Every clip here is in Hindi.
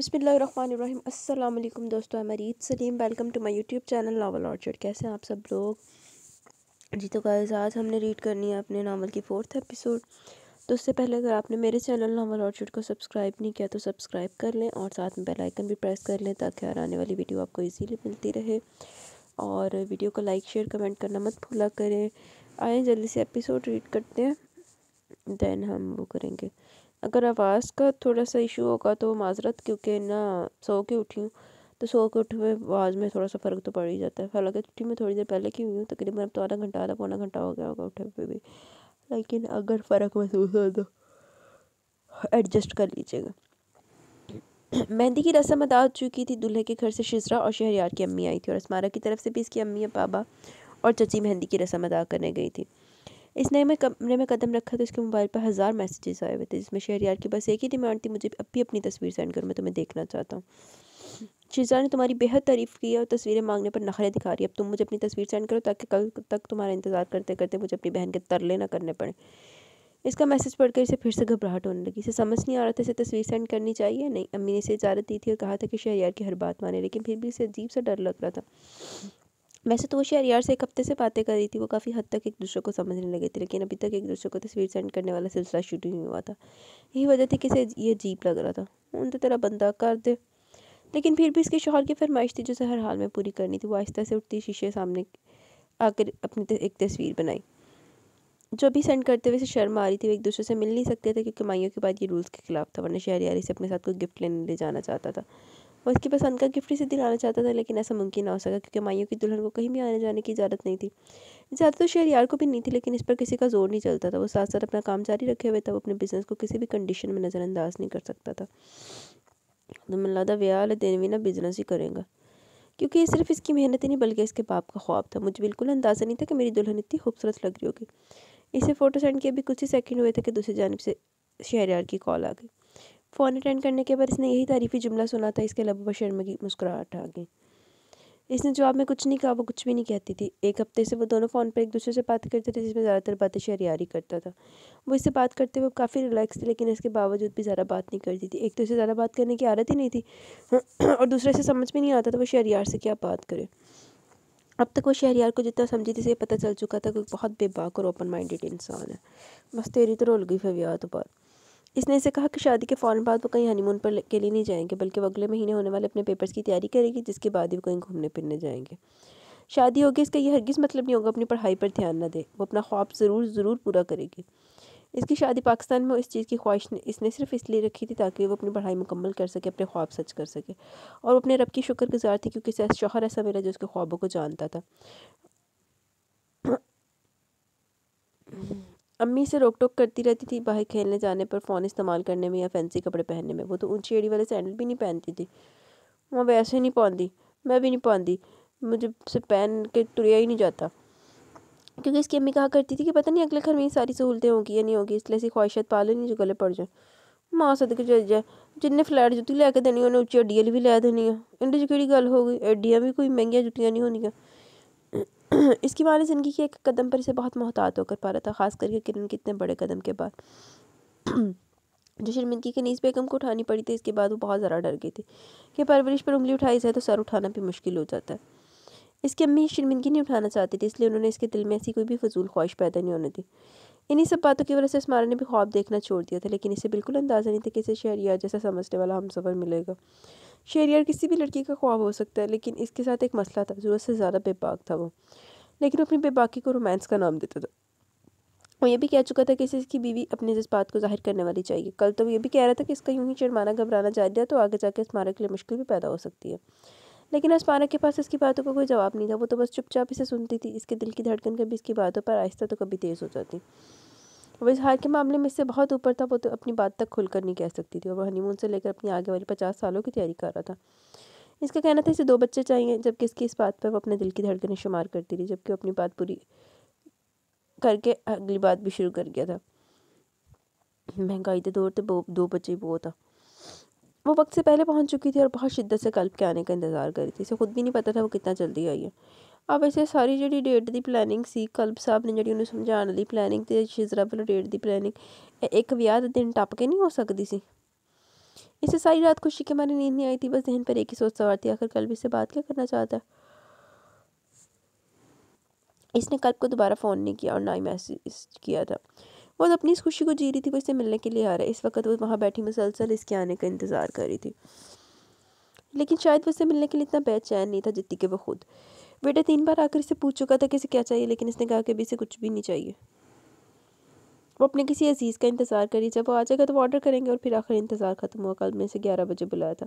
बिसमीम अल्लाम दोस्तों मैं Salim welcome to my YouTube channel Novel Orchard कैसे हैं आप सब लोग जी तो गाइस आज हमने रीड करनी है अपने नावल की फोर्थ एपिसोड तो उससे पहले अगर आपने मेरे चैनल नावल ऑर्चर्ड को सब्सक्राइब नहीं किया तो सब्सक्राइब कर लें और साथ में बेल आइकन भी प्रेस कर लें ताकि हर आने वाली वीडियो आपको ईजीली मिलती रहे और वीडियो को लाइक शेयर कमेंट करना मत भूला करें आए जल्दी से एपिसोड रीड करते हैं दैन हम वो करेंगे अगर आवाज़ का थोड़ा सा इशू होगा तो माजरत क्योंकि ना सो के उठी हूँ तो सो के उठे हुए आवाज़ में थोड़ा सा फ़र्क तो पड़ ही जाता है हालांकि उठी में थोड़ी देर पहले की हुई हूँ तकरीबन अब तो आधा घंटा आधा पौना घंटा हो गया होगा उठे हुए भी लेकिन अगर फ़र्क महसूस हो तो एडजस्ट कर लीजिएगा मेहंदी की रस्म अदा हो चुकी थी दूल्हे के घर से शिजरा और शहर की अम्मी आई थी और स्मारा की तरफ से भी इसकी अम्मी और पापा और चची मेहंदी की रस्म अदा करने गई थी इस नए में कमरे में कदम रखा तो इसके मोबाइल पर हज़ार मैसेजेस आए हुए थे जिसमें शहर की बस एक ही डिमांड थी मुझे अब भी अपनी तस्वीर सेंड करो मैं तुम्हें देखना चाहता हूँ शिजा ने तुम्हारी बेहद तारीफ़ की और तस्वीरें मांगने पर नखरे दिखा रही है अब तुम मुझे अपनी तस्वीर सेंड करो ताकि कल तक तुम्हारा इंतज़ार करते करते मुझे अपनी बहन के तरले ना करने पड़े इसका मैसेज पढ़कर इसे फिर से घबराहट होने लगी इसे समझ नहीं आ रहा था इसे तस्वीर सेंड करनी चाहिए नहीं अम्मी ने इसे इजाज़त दी थी और कहा था कि शहरियार की हर बात माने लेकिन फिर भी इसे अजीब सा डर लग रहा था वैसे तो वो शेयर यार से एक हफ्ते से बातें कर रही थी वो काफ़ी हद तक एक दूसरे को समझने लगे थे लेकिन अभी तक एक दूसरे को तस्वीर सेंड करने वाला सिलसिला शुरू नहीं हुआ था यही वजह थी कि इसे ये अजीब लग रहा था उन तो तेरा बंदा कर दे लेकिन फिर भी इसके शोहर की फरमाइश थी जिसे हर हाल में पूरी करनी थी वो आहिस्ता से उठती शीशे सामने आकर अपनी एक तस्वीर बनाई जो भी सेंड करते हुए इसे शर्म आ रही थी वो एक दूसरे से मिल नहीं सकते थे क्योंकि माइयों के बाद ये रूल्स के खिलाफ था वरना शहर यार इसे अपने साथ कोई गिफ्ट लेने ले जाना चाहता था वो उसकी पसंद का गिफ्ट इसे दिलाना चाहता था लेकिन ऐसा मुमकिन ना हो सका क्योंकि माइयों की दुल्हन को कहीं भी आने जाने की इजाज़त नहीं थी ज़्यादा तो शहरियार को भी नहीं थी लेकिन इस पर किसी का जोर नहीं चलता था वो साथ साथ अपना काम जारी रखे हुए था वो अपने बिजनेस को किसी भी कंडीशन में नज़रअंदाज नहीं कर सकता था तो मैं लगता व्याह दिन भी ना बिजनेस ही करेंगे क्योंकि ये सिर्फ इसकी मेहनत ही नहीं बल्कि इसके बाप का ख्वाब था मुझे बिल्कुल अंदाज़ा नहीं था कि मेरी दुल्हन इतनी खूबसूरत लग रही होगी इसे फ़ोटो सेंड किए अभी कुछ ही सेकंड हुए थे कि दूसरी जानब से शहरियार की कॉल आ गई फ़ोन अटेंड करने के बाद इसने यही तारीफ़ी जुमला सुना था इसके लबों पर शर्म की मुस्कुराहट आ गई इसने जवाब में कुछ नहीं कहा वो कुछ भी नहीं कहती थी एक हफ्ते से वो दोनों फ़ोन पर एक दूसरे से बात करते थे जिसमें ज़्यादातर बातें शहरियारी करता था वो इससे बात करते हुए काफ़ी रिलैक्स थी लेकिन इसके बावजूद भी ज़्यादा बात नहीं करती थी एक तो इसे ज़्यादा बात करने की आदत ही नहीं थी और दूसरे से समझ में नहीं आता था वो शहरियार से क्या बात करे अब तक वो शहरियार को जितना समझी थी से पता चल चुका था कि बहुत बेबाक और ओपन माइंडेड इंसान है बस तेरी तो रोल गई फविया तो बात इसने इसे कहा कि शादी के फ़ौरन बाद वो कहीं हनीमून पर के लिए नहीं जाएंगे बल्कि वो अगले महीने होने वाले अपने पेपर्स की तैयारी करेगी जिसके बाद ही वो कहीं घूमने फिरने जाएंगे शादी होगी इसका यह हरगिज़ मतलब नहीं होगा अपनी पढ़ाई पर ध्यान ना दे वो अपना ख्वाब ज़रूर ज़रूर पूरा करेगी इसकी शादी पाकिस्तान में इस चीज़ की ख्वाहिश ने इसने सिर्फ इसलिए रखी थी ताकि वो अपनी पढ़ाई मुकम्मल कर सके अपने ख्वाब सच कर सके और अपने रब की शुक्रगुजार थी क्योंकि ऐसा शोहर ऐसा मेरा जो उसके ख्वाबों को जानता था अम्मी से रोक टोक करती रहती थी बाहर खेलने जाने पर फ़ोन इस्तेमाल करने में या फैंसी कपड़े पहनने में वो तो ऊंची एड़ी वाले सैंडल भी नहीं पहनती थी वहाँ वैसे नहीं पाँदी मैं भी नहीं पाँदी मुझे से पहन के तुरिया ही नहीं जाता क्योंकि इसकी अम्मी कहा करती थी कि पता नहीं अगले घर में ये सारी सहूलतें होंगी या नहीं होगी इसलिए ऐसी ख्वाहिशत पा नहीं जो गले पड़ जाए मां सदक चल जाए जिन्हें फ्लैट जुत्ती लैके देनी उन्हें उच्ची हड्डी भी लै देनी है इंडिया जो कि गल हो गई भी कोई महंगी जुत्तियां नहीं होंदियां इसकी माने ज़िंदगी के एक कदम पर इसे बहुत मोहतात होकर पा रहा था ख़ास करके किरण के इतने बड़े कदम के बाद जो शर्मिंदगी के नीज़ बेगम को उठानी पड़ी थी इसके बाद वो बहुत ज़्यादा डर गई थी कि परवरिश पर उंगली उठाई जाए तो सर उठाना भी मुश्किल हो जाता है इसकी अम्मी शर्मिंदगी नहीं उठाना चाहती थी इसलिए उन्होंने इसके दिल में ऐसी कोई भी फजूल ख्वाहिश पैदा नहीं होने दी इन्हीं सब बातों की वजह से स्मारा ने भी ख्वाब देखना छोड़ दिया था लेकिन इसे बिल्कुल अंदाज़ा नहीं था कि इसे शहरिया जैसा समझने वाला हम सफ़र मिलेगा शेर यार किसी भी लड़की का ख्वाब हो सकता है लेकिन इसके साथ एक मसला था ज़रूरत से ज़्यादा बेबाक था वो लेकिन अपनी बेबाकी को रोमांस का नाम देता था वो ये भी कह चुका था कि इसे इसकी बीवी अपने जज्बात को जाहिर करने वाली चाहिए कल तो वो ये भी कह रहा था कि इसका यूं ही चिड़माना घबराना जा रहा तो आगे जाकर स्मारक के लिए मुश्किल भी पैदा हो सकती है लेकिन मारक के पास इसकी बातों का को कोई जवाब नहीं था वो तो बस चुपचाप इसे सुनती थी इसके दिल की धड़कन कभी इसकी बातों पर आहिस्ता तो कभी तेज़ हो जाती इजहार के मामले में इससे बहुत ऊपर था वो तो अपनी बात तक खुलकर नहीं कह सकती थी और वह हनीमून से लेकर अपनी आगे वाली पचास सालों की तैयारी कर रहा था इसका कहना था इसे दो बच्चे चाहिए जबकि इसकी इस बात पर वो अपने दिल की धड़कने शुमार करती रही जबकि वो अपनी बात पूरी करके अगली बात भी शुरू कर गया था महंगाई के तो दौर तो दो, दो बच्चे वो था वो वक्त से पहले पहुंच चुकी थी और बहुत शिद्दत से कल्प के आने का इंतज़ार कर रही थी इसे खुद भी नहीं पता था वो कितना जल्दी आई है अब असें सारी जी डेट की प्लैनिंग से कल्ब साहब ने जी उ'नें समझाने की प्लैनिंग शिजरा वालों डेट की प्लैनिंग एक विह दिन टप के नहीं हो सकती सी इसे सारी रात खुशी के मारे नींद नहीं आई थी बस दिन पर एक ही सोच सवार थी आखिर कल्ब इसे बात क्या करना चाहता है इसने कल्ब को दोबारा फ़ोन नहीं किया और ना ही मैसेज किया था वो अपनी इस खुशी को जी रही थी वो इसे मिलने के लिए आ रहा है इस वक्त वो वहाँ बैठी मुसलसल इसके आने का इंतज़ार कर रही थी लेकिन शायद वो इससे मिलने के लिए इतना बेचैन नहीं था जितनी कि वो खुद बेटा तीन बार आकर इससे पूछ चुका था कि इसे क्या चाहिए लेकिन इसने कहा कि अभी इसे कुछ भी नहीं चाहिए वो अपने किसी अजीज़ का इंतज़ार करी जब वो आ जाएगा तो वो ऑर्डर करेंगे और फिर आखिर इंतज़ार ख़त्म हुआ कल मैंने से ग्यारह बजे बुलाया था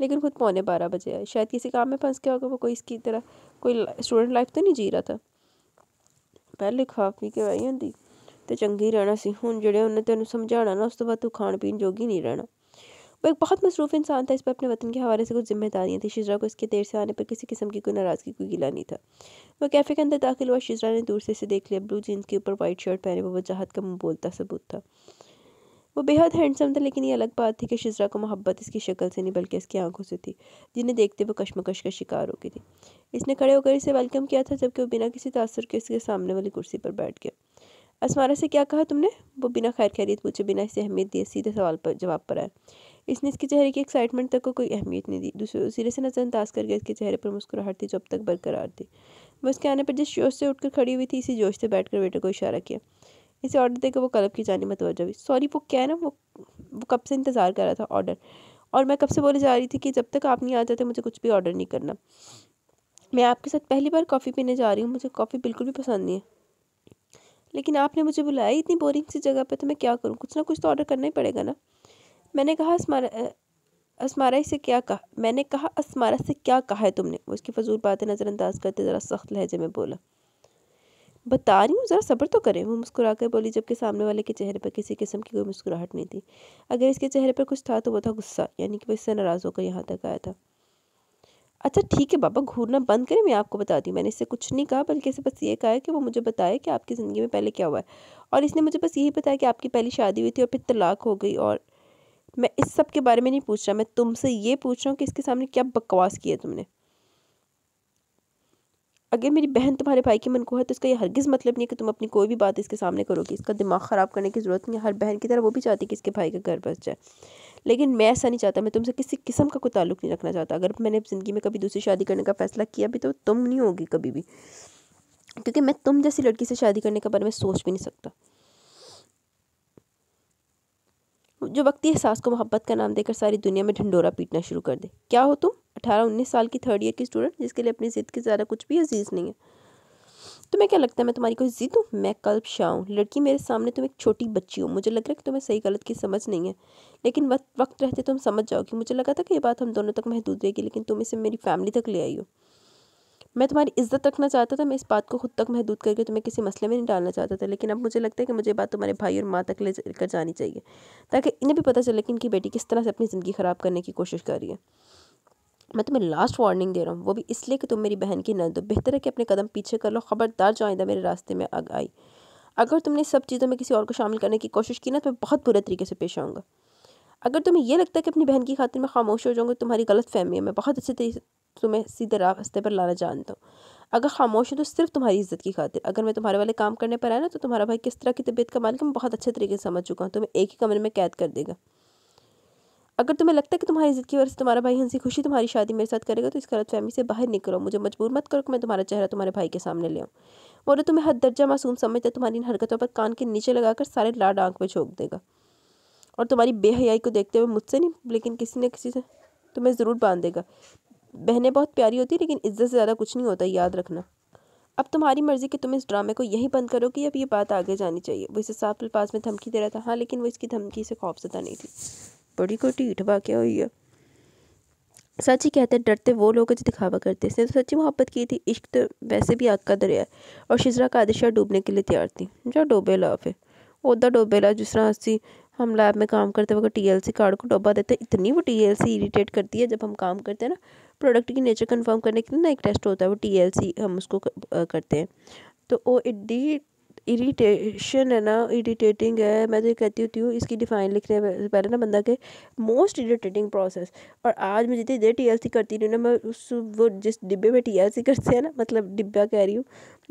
लेकिन खुद पौने बारह बजे आए शायद किसी काम में फंस गया होगा वो कोई इसकी तरह कोई स्टूडेंट लाइफ तो नहीं जी रहा था पहले खा पी के आई होंगी तो चंगी रहना सी हूँ ਜਿਹੜੇ उन्हें तेन समझा ना उस तो बाद तू खाण पीन जोगी नहीं रहना वो एक बहुत मसरूफ़ इंसान था इस पर अपने वतन के हवाले से कुछ जिम्मेदारियाँ थी शिजरा को इसके देर से आने पर किसी किस्म की कोई नाराज़गी कोई गिला नहीं था वह कैफ़े के अंदर दाखिल हुआ शिजरा ने दूर से इसे देख लिया ब्लू जीन्स के ऊपर वाइट शर्ट पहने वो वजाहत का मुँह बोलता सबूत था वो बेहद हैंडसम था लेकिन ये अलग बात थी कि शिजरा को मोहब्बत इसकी शक्ल से नहीं बल्कि इसकी आंखों से थी जिन्हें देखते वो कश्मकश का शिकार हो गई थी इसने खड़े होकर इसे वेलकम किया था जबकि वो बिना किसी तासर के इसके सामने वाली कुर्सी पर बैठ गया असमारा से क्या कहा तुमने वो बिना खैर खैरियत पूछे बिना इसे अहमियत दिए सीधे सवाल पर जवाब पर आया इसने इसके चेहरे की एक्साइटमेंट तक को कोई अहमियत नहीं दी दूसरे सिरे से नज़रअंदाज कर गया इसके चेहरे पर मुस्कुराहट थी जो अब तक बरकरार थी वो उसके आने पर जिस जोश से उठकर खड़ी हुई थी इसी जोश से बैठकर वेटर को इशारा किया इसे ऑर्डर देकर वो कलब की जानी मतवजा हुई सॉरी वो क्या है ना वो वो कब से इंतज़ार कर रहा था ऑर्डर और मैं कब से बोले जा रही थी कि जब तक आप नहीं आ जाते मुझे कुछ भी ऑर्डर नहीं करना मैं आपके साथ पहली बार कॉफ़ी पीने जा रही हूँ मुझे कॉफ़ी बिल्कुल भी पसंद नहीं है लेकिन आपने मुझे बुलाया इतनी बोरिंग सी जगह पर तो मैं क्या करूँ कुछ ना कुछ तो ऑर्डर करना ही पड़ेगा ना मैंने कहा अस्मारा अस्मारा से क्या कहा मैंने कहा अस्मारा से क्या कहा है तुमने उसकी फजूल बातें नज़रअंदाज करते ज़रा सख्त लहजे में बोला बता रही हूँ ज़रा सब्र तो करें वो मुस्कुरा कर बोली जबकि सामने वाले के चेहरे पर किसी किस्म की कोई मुस्कुराहट नहीं थी अगर इसके चेहरे पर कुछ था तो वो था गुस्सा यानी कि वो इससे नाराज़ होकर यहाँ तक आया था अच्छा ठीक है बाबा घूरना बंद करें मैं आपको बता हूँ मैंने इससे कुछ नहीं कहा बल्कि इसे बस ये कहा है कि वो मुझे बताए कि आपकी ज़िंदगी में पहले क्या हुआ है और इसने मुझे बस यही बताया कि आपकी पहली शादी हुई थी और फिर तलाक हो गई और मैं इस सब के बारे में नहीं पूछ रहा मैं तुमसे ये पूछ रहा हूँ कि इसके सामने क्या बकवास किया तुमने अगर मेरी बहन तुम्हारे भाई की मन को है तो इसका यह हरगिज़ मतलब नहीं है कि तुम अपनी कोई भी बात इसके सामने करोगी इसका दिमाग ख़राब करने की ज़रूरत नहीं है हर बहन की तरह वो भी चाहती है कि इसके भाई का घर बस जाए लेकिन मैं ऐसा नहीं चाहता मैं तुमसे किसी किस्म का कोई ताल्लुक नहीं रखना चाहता अगर मैंने ज़िंदगी में कभी दूसरी शादी करने का फ़ैसला किया भी तो तुम नहीं होगी कभी भी क्योंकि मैं तुम जैसी लड़की से शादी करने के बारे में सोच भी नहीं सकता जो वक्ती एहसास को मोहब्बत का नाम देकर सारी दुनिया में ढंडोरा पीटना शुरू कर दे क्या हो तुम अठारह उन्नीस साल की थर्ड ईयर की स्टूडेंट जिसके लिए अपनी ज़िद के ज़्यादा कुछ भी अजीज़ नहीं है तुम्हें तो क्या लगता है मैं तुम्हारी कोई जिद हूँ मैं कल्प शाह हूँ लड़की मेरे सामने तुम एक छोटी बच्ची हो मुझे लग रहा है कि तुम्हें सही गलत की समझ नहीं है लेकिन वक्त वक्त रहते तो तुम समझ जाओगी मुझे लगा था कि ये बात हम दोनों तक महदूद रहेगी लेकिन तुम इसे मेरी फैमिली तक ले आई हो मैं तुम्हारी इज्जत रखना चाहता था मैं इस बात को खुद तक महदूद करके तुम्हें किसी मसले में नहीं डालना चाहता था लेकिन अब मुझे लगता है कि मुझे बात तुम्हारे भाई और माँ तक ले कर जानी चाहिए ताकि इन्हें भी पता चले कि इनकी बेटी किस तरह से अपनी ज़िंदगी ख़राब करने की कोशिश कर रही है मैं तुम्हें लास्ट वार्निंग दे रहा हूँ वो भी इसलिए कि तुम मेरी बहन की नंद दो बेहतर है कि अपने कदम पीछे कर लो खबरदार जो आइंदा मेरे रास्ते में आग आई अगर तुमने सब चीज़ों में किसी और को शामिल करने की कोशिश की ना तो मैं बहुत बुरे तरीके से पेश आऊँगा अगर तुम्हें यह लगता है कि अपनी बहन की खातिर मैं खामोश हो जाऊँगा तो तुम्हारी गलत फहमी है मैं बहुत अच्छे तरीके तुम्हें सीधे रास्ते पर लाना जानता हूँ अगर खामोश हो तो सिर्फ तुम्हारी इज्जत की खातिर अगर मैं तुम्हारे वाले काम करने पर आया ना तो तुम्हारा भाई किस तरह की तबीयत का मालिक मैं बहुत अच्छे तरीके से समझ चुका हूँ तुम्हें एक ही कमरे में कैद कर देगा अगर तुम्हें लगता है कि तुम्हारी इज्जत की वजह से तुम्हारा भाई हंसी खुशी तुम्हारी शादी मेरे साथ करेगा तो इस गलत फहमी से बाहर निकलो मुझे मजबूर मत करो कि मैं तुम्हारा चेहरा तुम्हारे भाई के सामने ले आऊँ मोरू तो तुम्हें हद दर्जा मासूम समझता तुम्हारी इन हरकतों पर कान के नीचे लगाकर सारे लाड आँख में झोंक देगा और तुम्हारी बेहयाई को देखते हुए मुझसे नहीं लेकिन किसी न किसी से तुम्हें ज़रूर बांध देगा बहनें बहुत प्यारी होती लेकिन इज्जत से ज़्यादा कुछ नहीं होता याद रखना अब तुम्हारी मर्ज़ी कि तुम इस ड्रामे को यहीं बंद करो कि अब ये बात आगे जानी चाहिए वो इसे साफ पास में धमकी दे रहा था हाँ लेकिन वो इसकी धमकी से खौफजदा नहीं थी बड़ी कोई ढीठ वाक्य हुई है सच ही कहते हैं डरते वो लोग जो दिखावा करते इसने तो सच्ची मोहब्बत की थी इश्क तो वैसे भी आग का दरिया और शिजरा आदिशा डूबने के लिए तैयार थी जो ला फिर उदा डोबेला जिस तरह अस्सी हम लैब में काम करते वक्त टीएलसी कार्ड को डोबा देते हैं इतनी वो टीएलसी इरिटेट करती है जब हम काम करते हैं ना प्रोडक्ट की नेचर कंफर्म करने के लिए ना एक टेस्ट होता है वो टीएलसी हम उसको करते हैं तो वो इड्डी इरीटेशन है ना इरीटेटिंग है मैं तो ये कहती होती हूँ इसकी डिफाइन लिखने से पहले ना बंदा के मोस्ट इरीटेटिंग प्रोसेस और आज मैं जितनी देर टी करती रही ना मैं उस वो जिस डिब्बे में टी करते हैं ना मतलब डिब्बा कह रही हूँ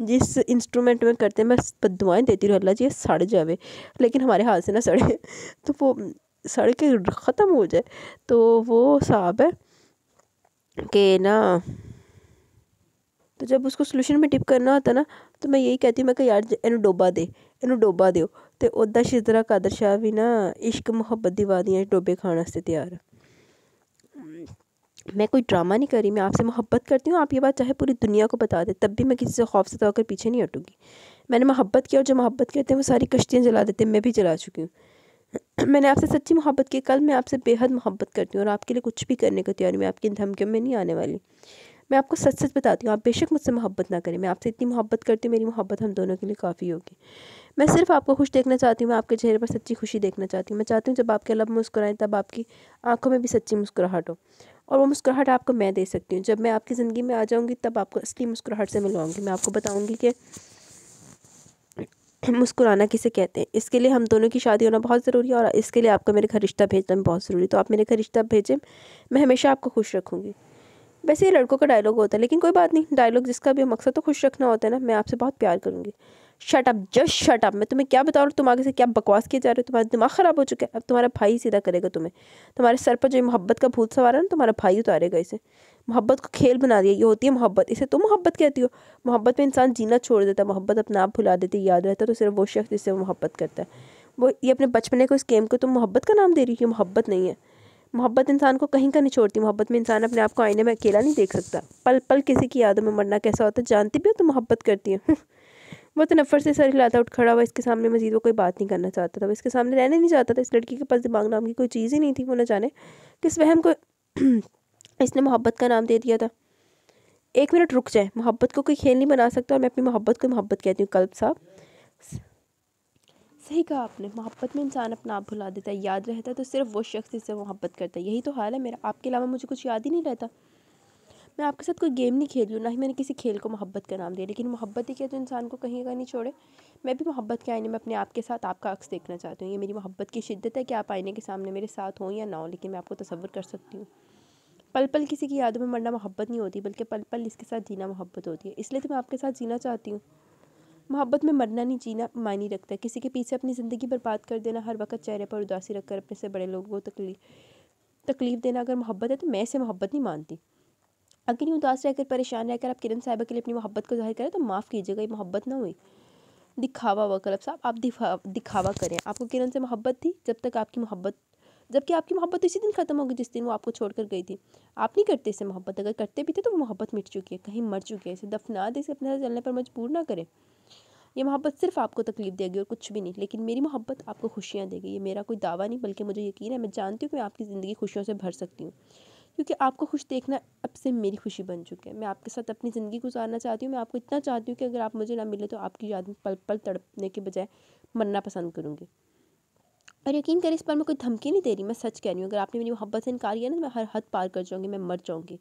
जिस इंस्ट्रूमेंट में करते हैं मैं दुआएं देती रहूँ अल्लाह जी सड़ जावे लेकिन हमारे हाथ से ना सड़े तो वो सड़ के ख़त्म हो जाए तो वो साहब है कि ना तो जब उसको सोल्यूशन में डिप करना होता ना तो मैं यही कहती मैं कि यार इन डोबा दे इन डोबा दो तो उदा शिदरा कादर शाह भी ना इश्क मुहब्बत की ਵਾਦੀਆਂ है डोबे खाने तैयार मैं कोई ड्रामा नहीं करी मैं आपसे मोहब्बत करती हूँ आप ये बात चाहे पूरी दुनिया को बता दे तब भी मैं किसी से खौफ से होकर पीछे नहीं हटूँगी मैंने मोहब्बत की और जो मोहब्बत करते हैं वो सारी कश्तियाँ जला देते हैं मैं भी जला चुकी हूँ मैंने आपसे सच्ची मोहब्बत की कल मैं आपसे बेहद मोहब्बत करती हूँ और आपके लिए कुछ भी करने को तैयार हूँ मैं आपकी धमकियों में नहीं आने वाली मैं आपको सच सच बताती हूँ आप बेशक मुझसे मोहब्बत ना करें मैं आपसे इतनी मोहब्बत करती हूँ मेरी मोहब्बत हम दोनों के लिए काफ़ी होगी मैं सिर्फ आपको खुश देखना चाहती हूँ मैं आपके चेहरे पर सच्ची खुशी देखना चाहती हूँ मैं चाहती हूँ जब आपके लब मुस्कुराएं तब आपकी आंखों में भी सच्ची मुस्कुराहट हो और वो मुस्कुराहट आपको मैं दे सकती हूँ जब मैं आपकी ज़िंदगी में आ जाऊँगी तब आपको असली मुस्कुराहट से मिलवाऊँगी मैं आपको बताऊँगी कि मुस्कुराना किसे कहते हैं इसके लिए हम दोनों की शादी होना बहुत ज़रूरी है और इसके लिए आपको मेरे घर रिश्ता भेजना भी बहुत ज़रूरी है तो आप मेरे घर रिश्ता भेजें मैं हमेशा आपको खुश रखूँगी वैसे ये लड़कों का डायलॉग होता है लेकिन कोई बात नहीं डायलॉग जिसका भी मकसद तो खुश रखना होता है ना मैं आपसे बहुत प्यार करूँगी shut up just shut up मैं तुम्हें क्या बता रहा हूँ तुम आगे से क्या बकवास किए जा रहे हो तुम्हारा दिमाग ख़राब हो चुका है अब तुम्हारा भाई सीधा करेगा तुम्हें तुम्हारे सर पर जो मोहब्बत का भूत सवार है ना तुम्हारा भाई उतारेगा इसे मोहब्बत को खेल बना दिया ये होती है मोहब्बत इसे तुम मोहब्बत कहती हो मोहब्बत में इंसान जीना छोड़ देता है मोहब्बत अपना आप भुला देती है याद रहता है तो सिर्फ वो शख्स जिससे वो मोहब्बत करता है वो ये अपने बचपने को इस गेम को तुम मोहब्बत का नाम दे रही हो मोहब्बत नहीं है मोहब्बत इंसान को कहीं का नहीं छोड़ती मोहब्बत में इंसान अपने आप को आईने में अकेला नहीं देख सकता पल पल किसी की यादों में मरना कैसा होता है जानती भी हो तो मोहब्बत करती है वो तो नफर से सर हिलाता उठ खड़ा हुआ इसके सामने मजीद वो कोई बात नहीं करना चाहता था वो इसके सामने रहने नहीं चाहता था इस लड़की के पास दिमाग नाम की कोई चीज़ ही नहीं थी वो ना जाने किस वहम को इसने मोहब्बत का नाम दे दिया था एक मिनट रुक जाए मोहब्बत को कोई खेल नहीं बना सकता और मैं अपनी मोहब्बत को मोहब्बत कहती हूँ कल्प साहब सही कहा आपने मोहब्बत में इंसान अपना आप भुला देता है याद रहता है तो सिर्फ वो शख्स जिससे मोहब्बत करता है यही तो हाल है मेरा आपके अलावा मुझे कुछ याद ही नहीं रहता मैं आपके साथ कोई गेम नहीं खेल रही ना ही मैंने किसी खेल को मोहब्बत का नाम दिया लेकिन मोहब्बत ही क्या तो इंसान को कहीं का नहीं छोड़े मैं भी मोहब्बत के आईने में अपने आप के साथ आपका अक्स देखना चाहती हूँ ये मेरी मोहब्बत की शिद्दत है कि आप आईने के सामने मेरे साथ हों या ना हो लेकिन मैं आपको तस्वर कर सकती हूँ पल पल किसी की यादों में मरना मोहब्बत नहीं होती बल्कि पल पल इसके साथ जीना मोहब्बत होती है इसलिए तो मैं आपके साथ जीना चाहती हूँ मोहब्बत में मरना नहीं जीना मायने रखता है किसी के पीछे अपनी ज़िंदगी बर्बाद कर देना हर वक्त चेहरे पर उदासी रखकर अपने से बड़े लोगों को तकलीफ तकलीफ देना अगर मोहब्बत है तो मैं इसे मोहब्बत नहीं मानती अगर यूँ उदास रहकर परेशान रहकर आप किरण साहिबा के लिए अपनी मोहब्बत को जाहिर करें तो माफ़ कीजिएगा ये मोहब्बत ना हुई दिखावा हुआ कलब मतलब साहब आप दिखा दिखावा करें आपको किरण से मोहब्बत थी जब तक आपकी मोहब्बत जबकि आपकी मोहब्बत इसी दिन खत्म होगी जिस दिन वो आपको छोड़कर गई थी आप नहीं करते इसे मोहब्बत अगर करते भी थे तो वो मोहब्बत मिट चुकी है कहीं मर चुकी है इसे दफना दे इसे अपने चलने पर मजबूर ना करें ये मोहब्बत सिर्फ आपको तकलीफ देगी और कुछ भी नहीं लेकिन मेरी मोहब्बत आपको खुशियाँ देगी ये मेरा कोई दावा नहीं बल्कि मुझे यकीन है मैं जानती हूँ कि मैं आपकी ज़िंदगी खुशियों से भर सकती हूँ क्योंकि आपको खुश देखना अब से मेरी खुशी बन चुकी है मैं आपके साथ अपनी ज़िंदगी गुजारना चाहती हूँ मैं आपको इतना चाहती हूँ कि अगर आप मुझे ना मिले तो आपकी याद में पल पल तड़पने के बजाय मरना पसंद करूँगी और यकीन करें इस पर मैं कोई धमकी नहीं दे रही मैं सच कह रही हूँ अगर आपने मेरी मोहब्बत से इनकार किया ना तो मैं हर हद पार कर जाऊँगी मैं मर जाऊँगी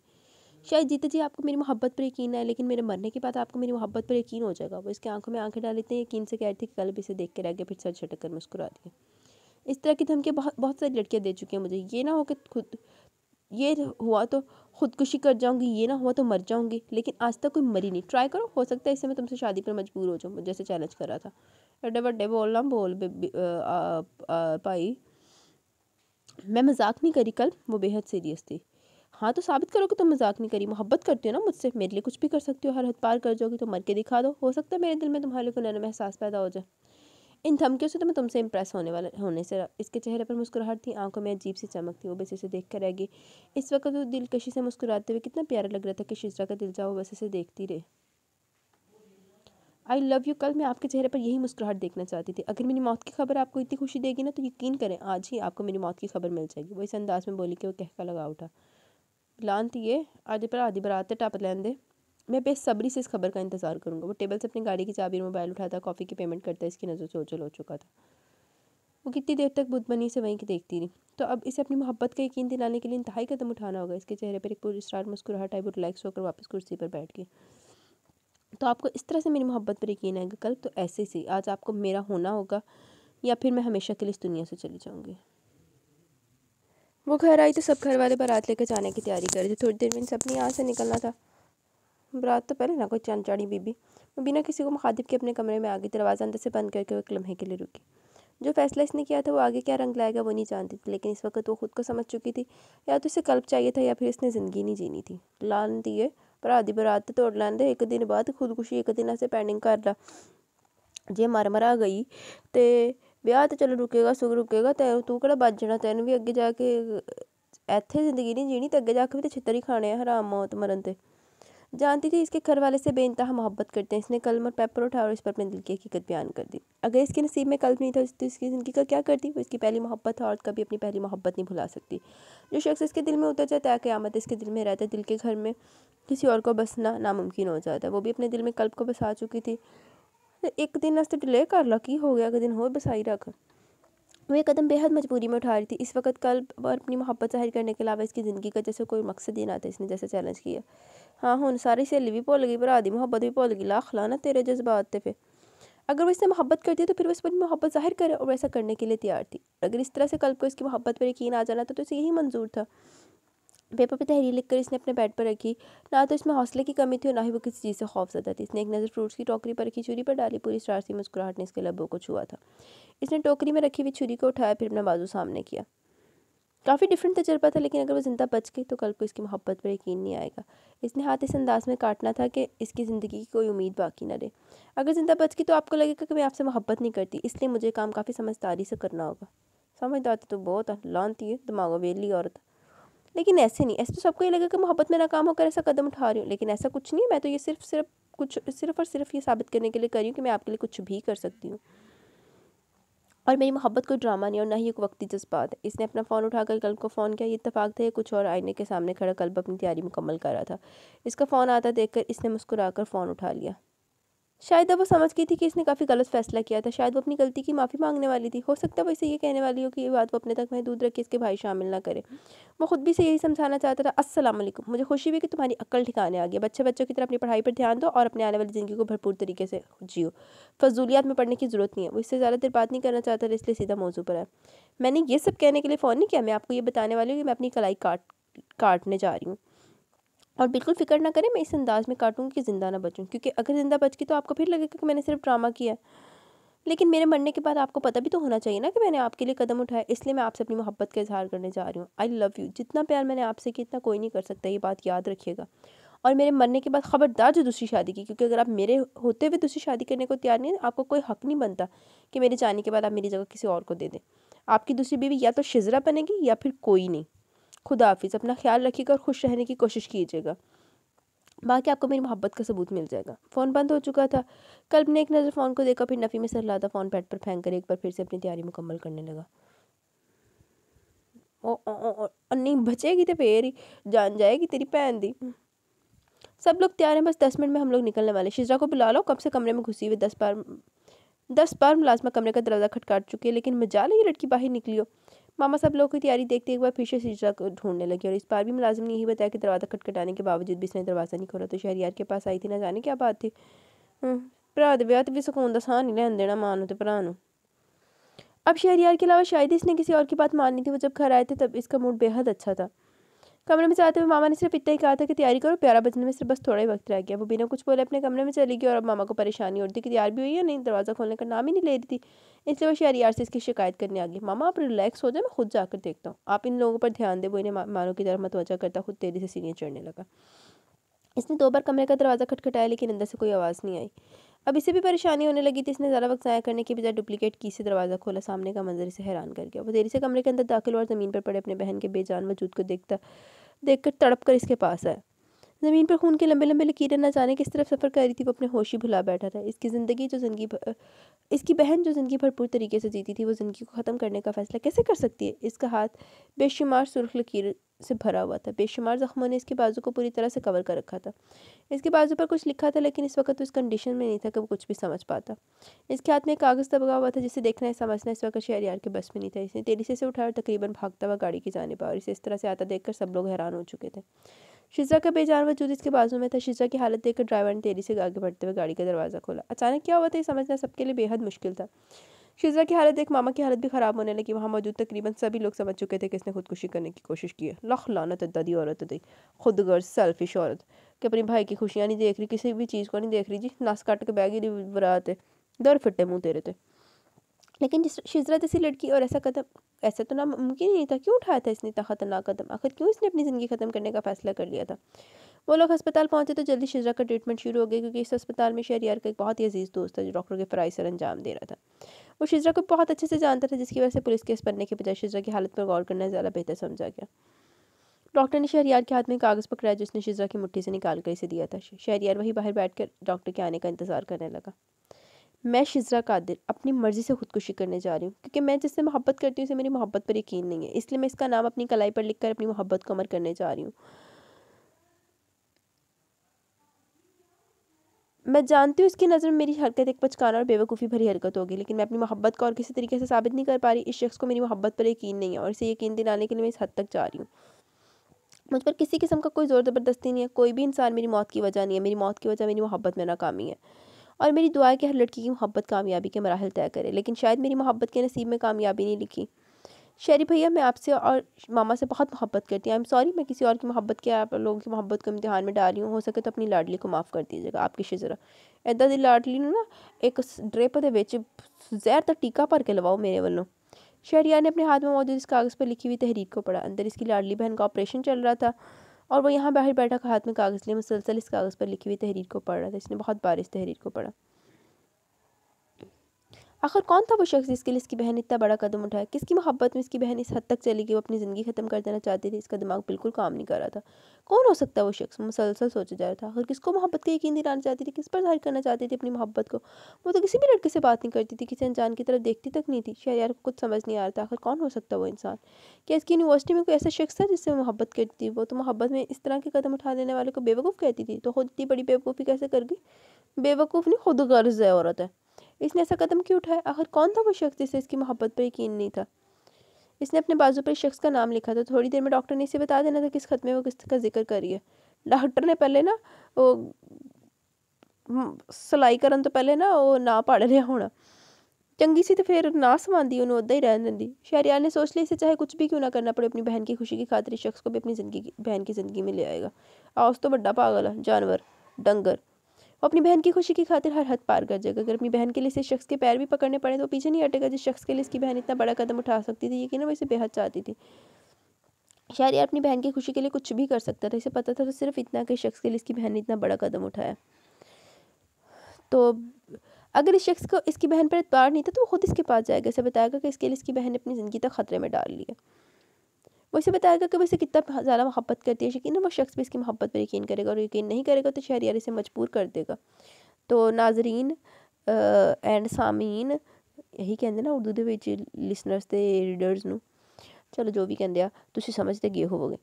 शायद जीते जी आपको मेरी मोहब्बत पर यकीन है लेकिन मेरे मरने के बाद आपको मेरी मोहब्बत पर यकीन हो जाएगा वो इसके आंखों में आंखें डाल लेते हैं यकीन से कह रही थी कि कल भी इसे देख कर गए फिर सर झटक कर मुस्कुरा दिए इस तरह की धमकी बहुत बहुत सारी लड़कियाँ दे चुकी हैं मुझे ये ना हो कि खुद ये हुआ तो खुदकुशी कर जाऊंगी ये ना हुआ तो मर जाऊंगी लेकिन आज तक कोई मरी नहीं ट्राई करो हो सकता है इससे मैं तुमसे शादी पर मजबूर हो जाऊँ जैसे चैलेंज कर रहा था एड्डे बड्डे बोलना बोल आ, भाई मैं मजाक नहीं करी कल वो बेहद सीरियस थी हाँ तो साबित करो कि तुम मजाक नहीं करी मोहब्बत करती हो ना मुझसे मेरे लिए कुछ भी कर सकती हो हर हद पार कर जाओगे तो मर के दिखा दो हो सकता है मेरे दिल में तुम्हारे को नरम एहसास पैदा हो जाए इन धमकियों से तो मैं तुमसे इंप्रेस होने वाला होने से इसके चेहरे पर मुस्कुराहट थी आंखों में अजीब सी चमक थी वो बस इसे देख कर रह गई इस वक्त वो दिलकशी से मुस्कुराते हुए कितना प्यारा लग रहा था कि शिजरा का दिल जाओ बस इसे देखती रही आई लव यू कल मैं आपके चेहरे पर यही मुस्कुराहट देखना चाहती थी अगर मेरी मौत की खबर आपको इतनी खुशी देगी ना तो यकीन करें आज ही आपको मेरी मौत की खबर मिल जाएगी वो इस अंदाज में बोली कि वो कहका लगा उठा लान थी ये आधे पर आधी बार आते टप लैन दे मैं बेसब्री से इस खबर का इंतजार करूँगा वो टेबल से अपनी गाड़ी की चाबी मोबाइल उठाता कॉफ़ी की पेमेंट करता इसकी नज़र से ओझल हो चुका था वो कितनी देर तक बुधमनी से वहीं की देखती रही तो अब इसे अपनी मोहब्बत का यकीन दिलाने के लिए इंतहाई कदम उठाना होगा इसके चेहरे पर एक पुरस्कार मुस्कुराहट आई वो रिलैक्स होकर वापस कुर्सी पर बैठ गई तो आपको इस तरह से मेरी मोहब्बत पर यकीन आएगा कल तो ऐसे से आज आपको मेरा होना होगा या फिर मैं हमेशा के लिए इस दुनिया से चली जाऊँगी वो घर आई तो सब घर वाले बारात लेकर जाने की तैयारी कर रहे थे थोड़ी देर में सब ने यहाँ से निकलना था बारात तो पहले ना कोई चनचाड़ी बीबी वो बिना किसी को मुखातिब के अपने कमरे में आ गई दरवाज़ा अंदर से बंद करके वो एक लम्हे के लिए रुकी जो फैसला इसने किया था वो आगे क्या रंग लाएगा वो नहीं जानती थी लेकिन इस वक्त वो खुद को समझ चुकी थी या तो इसे कल्प चाहिए था या फिर इसने ज़िंदगी नहीं जीनी थी लान दिए ਭਰਾ ਦੀ ਬਰਾਤ ਤੋੜ ਲੈਂਦੇ ਇੱਕ ਦਿਨ ਬਾਅਦ ਖੁਦਕੁਸ਼ੀ ਇੱਕ ਦਿਨ ਅਸੇ ਪੈਂਡਿੰਗ ਕਰ ਲਾ ਜੇ ਮਰਮਰਾ ਗਈ ਤੇ ਵਿਆਹ ਤੇ ਚਲ ਰੁਕੇਗਾ ਸੁਗ ਰੁਕੇਗਾ ਤੇ ਤੂੰ ਕਿਹੜਾ ਬੱਜਣਾ ਤੈਨੂੰ ਵੀ ਅੱਗੇ ਜਾ ਕੇ ਇੱਥੇ ਜ਼ਿੰਦਗੀ ਨਹੀਂ ਜੀਣੀ ਤੇ ਅੱਗੇ ਜਾ ਕੇ ਵੀ ਤੇ ਛਿੱਤਰ ਹੀ ਖਾਣੇ ਆ ਹਰਾਮ ਮੌਤ ਮਰਨ ਤੇ जानती थी इसके घर वाले से बेनतहा मोहब्बत करते हैं इसने कलम और पेपर उठाया और इस पर अपने दिल की हकीकत बयान कर दी अगर इसके नसीब में कल्प नहीं था तो इसकी ज़िंदगी का क्या करती वो इसकी पहली मोहब्बत था और कभी अपनी पहली मोहब्बत नहीं भुला सकती जो शख्स इसके दिल में उतर जाता है क़्यामत इसके दिल में रहता है दिल के घर में किसी और को बसना नामुमकिन हो जाता है वो भी अपने दिल में कल्प को बसा चुकी थी एक दिन तो डिले कर ला की हो गया अगर दिन हो बसाई रख ये कदम बेहद मजबूरी में उठा रही थी इस वक्त कल और अपनी मोहब्बत जाहिर करने के अलावा इसकी ज़िंदगी का जैसे कोई मकसद ही ना था इसने जैसे चैलेंज किया हाँ हूँ सारी सहेली भी भुल गई भरा दी मुहब्बत भी भुल गई लाख लाना तेरे जज्बात ते अगर वो इससे मोहब्बत करती तो फिर वो इस पर मोहब्बत जाहिर करे और वैसा करने के लिए तैयार थी अगर इस तरह से कल को इसकी मोहब्बत पर यकीन आ जाना था तो इसे तो यही मंजूर था पेपर पे तहरीर लिखकर इसने अपने बेड पर रखी ना तो इसमें हौसले की कमी थी और ना ही वो किसी चीज़ से ज़्यादा थी इसने एक नज़र फ्रूट्स की टोकरी पर रखी छुरी पर डाली पूरी शरारती मुस्कुराहट ने इसके लबों को छुआ था इसने टोकरी में रखी हुई छुरी को उठाया फिर अपना बाजू सामने किया काफ़ी डिफरेंट तजर्बा था लेकिन अगर वो ज़िंदा बच गई तो कल को इसकी मोहब्बत पर यकीन नहीं आएगा इसने हाथ इस अंदाज में काटना था कि इसकी ज़िंदगी की कोई उम्मीद बाकी न रहे अगर ज़िंदा बच गई तो आपको लगेगा कि मैं आपसे मोहब्बत नहीं करती इसलिए मुझे काम काफ़ी समझदारी से करना होगा समझदार तो बहुत लानती है दिमागो वेली औरत लेकिन ऐसे नहीं ऐसे तो सबको ये लगेगा कि मोहब्बत में काम होकर ऐसा कदम उठा रही हूँ लेकिन ऐसा कुछ नहीं मैं तो ये सिर्फ सिर्फ कुछ सिर्फ और सिर्फ ये साबित करने के लिए कर रही हूँ कि मैं आपके लिए कुछ भी कर सकती हूँ और मेरी मोहब्बत कोई ड्रामा नहीं और ना ही एक वक्ती जज्बात है इसने अपना फ़ोन उठाकर कल्ब को फ़ोन किया ये इतफाक़ था कुछ और आईने के सामने खड़ा कल्ब अपनी तैयारी मुकम्मल कर रहा था इसका फ़ोन आता देखकर इसने मुस्कुराकर फ़ोन उठा लिया शायद अब वो समझ गई थी कि इसने काफ़ी गलत फैसला किया था शायद वो अपनी गलती की माफ़ी मांगने वाली थी हो सकता है वो इसे ये कहने वाली हो कि ये बात वो अपने तक महदूद रखे इसके भाई शामिल ना करे वो खुद भी से यही समझाना चाहता था अस्सलाम वालेकुम मुझे खुशी हुई कि तुम्हारी अक्ल ठिकाने आ गया बच्चे बच्चों की तरह अपनी पढ़ाई पर ध्यान दो और अपने आने वाली ज़िंदगी को भरपूर तरीके से जियो फजूलियात में पढ़ने की ज़रूरत नहीं है वो इससे ज़्यादा देर बात नहीं करना चाहता था इसलिए सीधा मौजू पर है मैंने ये सब कहने के लिए फ़ोन नहीं किया मैं आपको ये बताने वाली हूँ कि मैं अपनी कलाई काट काटने जा रही हूँ और बिल्कुल फिक्र ना करें मैं इस अंदाज़ में काटूँगी कि ज़िंदा ना बचूँ क्योंकि अगर ज़िंदा बच गई तो आपको फिर लगेगा कि मैंने सिर्फ ड्रामा किया लेकिन मेरे मरने के बाद आपको पता भी तो होना चाहिए ना कि मैंने आपके लिए कदम उठाया इसलिए मैं आपसे अपनी मोहब्बत का इजहार करने जा रही हूँ आई लव यू जितना प्यार मैंने आपसे किया इतना कोई नहीं कर सकता ये बात याद रखिएगा और मेरे मरने के बाद ख़बरदार जो दूसरी शादी की क्योंकि अगर आप मेरे होते हुए दूसरी शादी करने को तैयार नहीं आपको कोई हक नहीं बनता कि मेरे जाने के बाद आप मेरी जगह किसी और को दे दें आपकी दूसरी बीवी या तो शिजरा बनेगी या फिर कोई नहीं खुदा हाफिज़ अपना ख्याल रखिएगा और खुश रहने की कोशिश कीजिएगा बाकी आपको मेरी मोहब्बत का सबूत मिल जाएगा फ़ोन बंद हो चुका था कल ने एक नज़र फ़ोन को देखा फिर नफ़ी में सर लादा फ़ोन पैड पर फेंक कर एक बार फिर से अपनी तैयारी मुकम्मल करने लगा ओ, ओ, ओ, ओ नहीं बचेगी तो फिर जान जाएगी तेरी भैन दी सब लोग तैयार हैं बस दस मिनट में हम लोग निकलने वाले शिजरा को बुला लो कब से कमरे में घुसी हुई दस बार दस बार मुलाजमा कमरे का दरवाज़ा खटकाट चुके हैं लेकिन मजा लगी लड़की बाहर निकली हो मामा सब लोगों की तैयारी देखते एक बार फिर से शीशा ढूंढने लगी और इस बार भी मुलाजिम ने यही बताया कि दरवाज़ा खटखटाने के बावजूद भी इसने दरवाज़ा नहीं खोला तो शहरियार के पास आई थी ना जाने क्या बात थी हम्म, भरा ਦੇ ब्याह तो भी सुकून का ਸਾਹ नहीं लैन देना माँ ਨੂੰ ਤੇ अब शहरियार के अलावा शायद इसने किसी और की बात माननी थी वो जब घर आए थे तब इसका मूड बेहद अच्छा था कमरे में जाते हुए मामा ने सिर्फ इतना ही कहा था कि तैयारी करो प्यारा बजने में सिर्फ बस थोड़ा ही वक्त रह गया वो बिना कुछ बोले अपने कमरे में चली गई और अब मामा को परेशानी होती कि तैयार भी हुई है नहीं दरवाज़ा खोलने का नाम ही नहीं ले रही थी इसलिए वो शहरियार से इसकी शिकायत करने आ गई मामा आप रिलैक्स हो जाए मैं खुद जाकर देखता हूँ आप इन लोगों पर ध्यान दे वो इन्हें मानो की तरह मतवजा करता खुद तेजी से सीढ़ियाँ चढ़ने लगा इसने दो बार कमरे का दरवाज़ा खटखटाया लेकिन अंदर से कोई आवाज़ नहीं आई अब इसे भी परेशानी होने लगी थी तो इसने ज़्यादा वक्त ज़ाया करने के बजाय डुप्लीकेट की से दरवाज़ा खोला सामने का मंजर इसे हैरान कर गया वो देरी से कमरे के अंदर दाखिल और ज़मीन पर पड़े अपने बहन के बेजान वजूद को देखता देखकर तड़प कर इसके पास आया ज़मीन पर खून के लंबे लंबे लकीरें न जाने किस तरफ सफ़र कर रही थी वो अपने होश ही भुला बैठा था इसकी ज़िंदगी जो ज़िंदगी इसकी बहन जो ज़िंदगी भरपूर तरीके से जीती थी वो ज़िंदगी को ख़त्म करने का फ़ैसला कैसे कर सकती है इसका हाथ बेशुमार सुर्ख लकीर से भरा हुआ था बेशुमार ज़ख्मों ने इसके बाजू को पूरी तरह से कवर कर रखा था इसके बाजू पर कुछ लिखा था लेकिन इस वक्त तो उस कंडीशन में नहीं था कि वो कुछ भी समझ पाता इसके हाथ में एक कागज़ दबा हुआ था जिसे देखना है समझना इस वक्त शहर यार के बस में नहीं था इसने तेजी से उठाया और तकरीबन भागता हुआ गाड़ी की जाने पर और इसे इस तरह से आता देख सब लोग हैरान हो चुके थे शीजा का बेजान वजूद इसके बाजू में था शीजा की हालत देखकर ड्राइवर ने तेजी से आगे बढ़ते हुए गाड़ी का दरवाज़ा खोला अचानक क्या हुआ था ये समझना सबके लिए बेहद मुश्किल था शीजा की हालत देख मामा की हालत भी ख़राब होने लगी वहाँ मौजूद तकरीबन सभी लोग समझ चुके थे कि इसने खुदकुशी करने की कोशिश की है लख लानत ददी औरत दी गर्ज सेल्फिश औरत कि अपने भाई की खुशियाँ नहीं देख रही किसी भी चीज़ को नहीं देख रही जी नस काट के बैग ही बरात है दर फिटे मुँह तेरे थे लेकिन जिस शिजरा जैसी लड़की और ऐसा कदम ऐसा तो नामुमकिन नहीं था क्यों उठाया था इसने इतना ख़तरनाक कदम आखिर क्यों इसने अपनी ज़िंदगी ख़त्म करने का फैसला कर लिया था वो लोग अस्पताल पहुंचे तो जल्दी शिजरा का ट्रीटमेंट शुरू हो गया क्योंकि इस अस्पताल में शहरियार का एक बहुत ही अजीज़ दोस्त था जो डॉक्टर के फराई सर अंजाम दे रहा था वो शिजरा को बहुत अच्छे से जानता था जिसकी वजह से पुलिस केस बनने के बजाय शिजरा की हालत पर गौर करना ज़्यादा बेहतर समझा गया डॉक्टर ने शहरियार के हाथ में कागज़ पकड़ाया जिसने शिजरा की मुट्ठी से निकाल कर इसे दिया था शहरियार वहीं बाहर बैठकर डॉक्टर के आने का इंतज़ार करने लगा मैं शिजरा कादिर अपनी मर्ज़ी से खुदकुशी करने जा रही हूँ क्योंकि मैं जिससे मोहब्बत करती हूँ उसे मेरी मोहब्बत पर यकीन नहीं है इसलिए मैं इसका नाम अपनी कलाई पर लिखकर अपनी मोहब्बत को अमर करने जा रही हूँ मैं जानती हूँ इसकी नज़र में मेरी हरकत एक पचकाना और बेवकूफ़ी भरी हरकत होगी लेकिन मैं अपनी मोहब्बत को और किसी तरीके से साबित नहीं कर पा रही इस शख्स को मेरी मोहब्बत पर यकीन नहीं है और इसे यकीन दिलाने के लिए मैं इस हद तक जा रही हूँ मुझ पर किसी किस्म का कोई ज़ोर ज़बरदस्ती नहीं है कोई भी इंसान मेरी मौत की वजह नहीं है मेरी मौत की वजह मेरी मोहब्बत में नाकामी है और मेरी दुआ है कि हर लड़की की मोहब्बत कामयाबी के मराहल तय करे लेकिन शायद मेरी मोहब्बत के नसीब में कामयाबी नहीं लिखी शेरी भैया मैं आपसे और मामा से बहुत मोहब्बत करती हूँ आई एम सॉरी मैं किसी और की मोहब्बत के आप लोगों की मोहब्बत को इम्तहान में डाल रही हूँ हो सके तो अपनी लाडली को माफ़ कर दीजिएगा आपकी शिजरा ਇੱਦਾਂ दी लाडली ना एक ड्रेप के बेच जहर तक टीका भर के लवाओ मेरे वालों शहरिया ने अपने हाथ में मौजूद इस कागज़ पर लिखी हुई तहरीर को पढ़ा अंदर इसकी लाडली बहन का ऑपरेशन चल रहा था और वो यहाँ बाहर बैठा हाथ में कागज़ लिए मुसलसल इस कागज़ पर लिखी हुई तहरीर को पढ़ रहा था इसने बहुत बार इस तहरीर को पढ़ा आखिर कौन था वो शख्स जिसके लिए इसकी बहन इतना बड़ा कदम उठाया किसकी मोहब्बत में इसकी बहन इस हद तक चली गई वो अपनी ज़िंदगी ख़त्म कर देना चाहती थी इसका दिमाग बिल्कुल काम नहीं कर रहा था कौन हो सकता वो शख्स मुसलसल सोचा जा रहा था आखिर किसको मोहब्बत का यकीन दिलाना चाहती थी किस पर जाहिर करना चाहती थी अपनी मोहब्बत को वो तो किसी भी लड़के से बात नहीं करती थी किसी अनजान की तरफ देखती तक नहीं थी शायद यार कुछ समझ नहीं आ रहा था आखिर कौन हो सकता वो इंसान क्या इसकी यूनिवर्सिटी में कोई ऐसा शख्स था जिससे मोहब्बत करती थी वो तो मोहब्बत में इस तरह के कदम उठा लेने वाले को बेवकूफ़ कहती थी तो खुद इतनी बड़ी बेवकूफ़ी कैसे कर गई बेवकूफ़ नहीं खुद गर्ज है औरत है इसने ऐसा कदम क्यों उठाया आखिर कौन था वो शख्स जिसे इसकी मोहब्बत पर यकीन नहीं था इसने अपने बाजू पर शख्स का नाम लिखा था थोड़ी देर में डॉक्टर ने इसे बता देना था किस खत में वो का जिक्र करिए डॉक्टर ने पहले ना वो ਸਿਲਾਈ तो पहले ना ना ਉਹ ਨਾ ਪੜ ਰਿਹਾ ਹੋਣਾ ਚੰਗੀ ਸੀ ਤੇ ਫਿਰ ਨਾ ਸਮਾਂਦੀ उन्होंने उदा ही रहन ਦਿੰਦੀ ਸ਼ਹਿਰਿਆਰ ने सोच लिया इसे चाहे कुछ भी क्यों ना करना पड़े अपनी बहन की खुशी की खातिर शख्स को भी अपनी जिंदगी बहन की जिंदगी में ले आएगा आ उस तो बड़ा पागल है जानवर डंगर वो अपनी बहन की खुशी की खातिर हर हद पार कर जाएगा अगर अपनी बहन के लिए इस शख्स के पैर भी पकड़ने पड़े तो पीछे नहीं हटेगा जिस शख्स के लिए इसकी बहन इतना बड़ा कदम उठा सकती थी यकीन वो इसे बेहद चाहती थी शायद यार अपनी बहन की खुशी के लिए कुछ भी कर सकता था इसे पता था तो सिर्फ इतना कि शख्स के लिए इसकी बहन ने इतना बड़ा कदम उठाया तो अगर इस शख्स को इसकी बहन पर एतबार नहीं था तो वो खुद इसके पास जाएगा इसे बताएगा कि इसके लिए इसकी बहन ने अपनी ज़िंदगी तक तो खतरे में डाल लिया वो इसे बताएगा कि वैसे कितना ज़्यादा मोहब्बत करती है यकीन वो शख्स भी इसकी मोहब्बत पर यकीन करेगा और यकीन नहीं करेगा तो शहरियार इसे मजबूर कर देगा तो नाजरीन एंड सामीन यही कहें ना उर्दू के लिसनर्स के रीडर्स न चलो जो भी ਵੀ ਕਹਿੰਦੇ समझते गए हो गए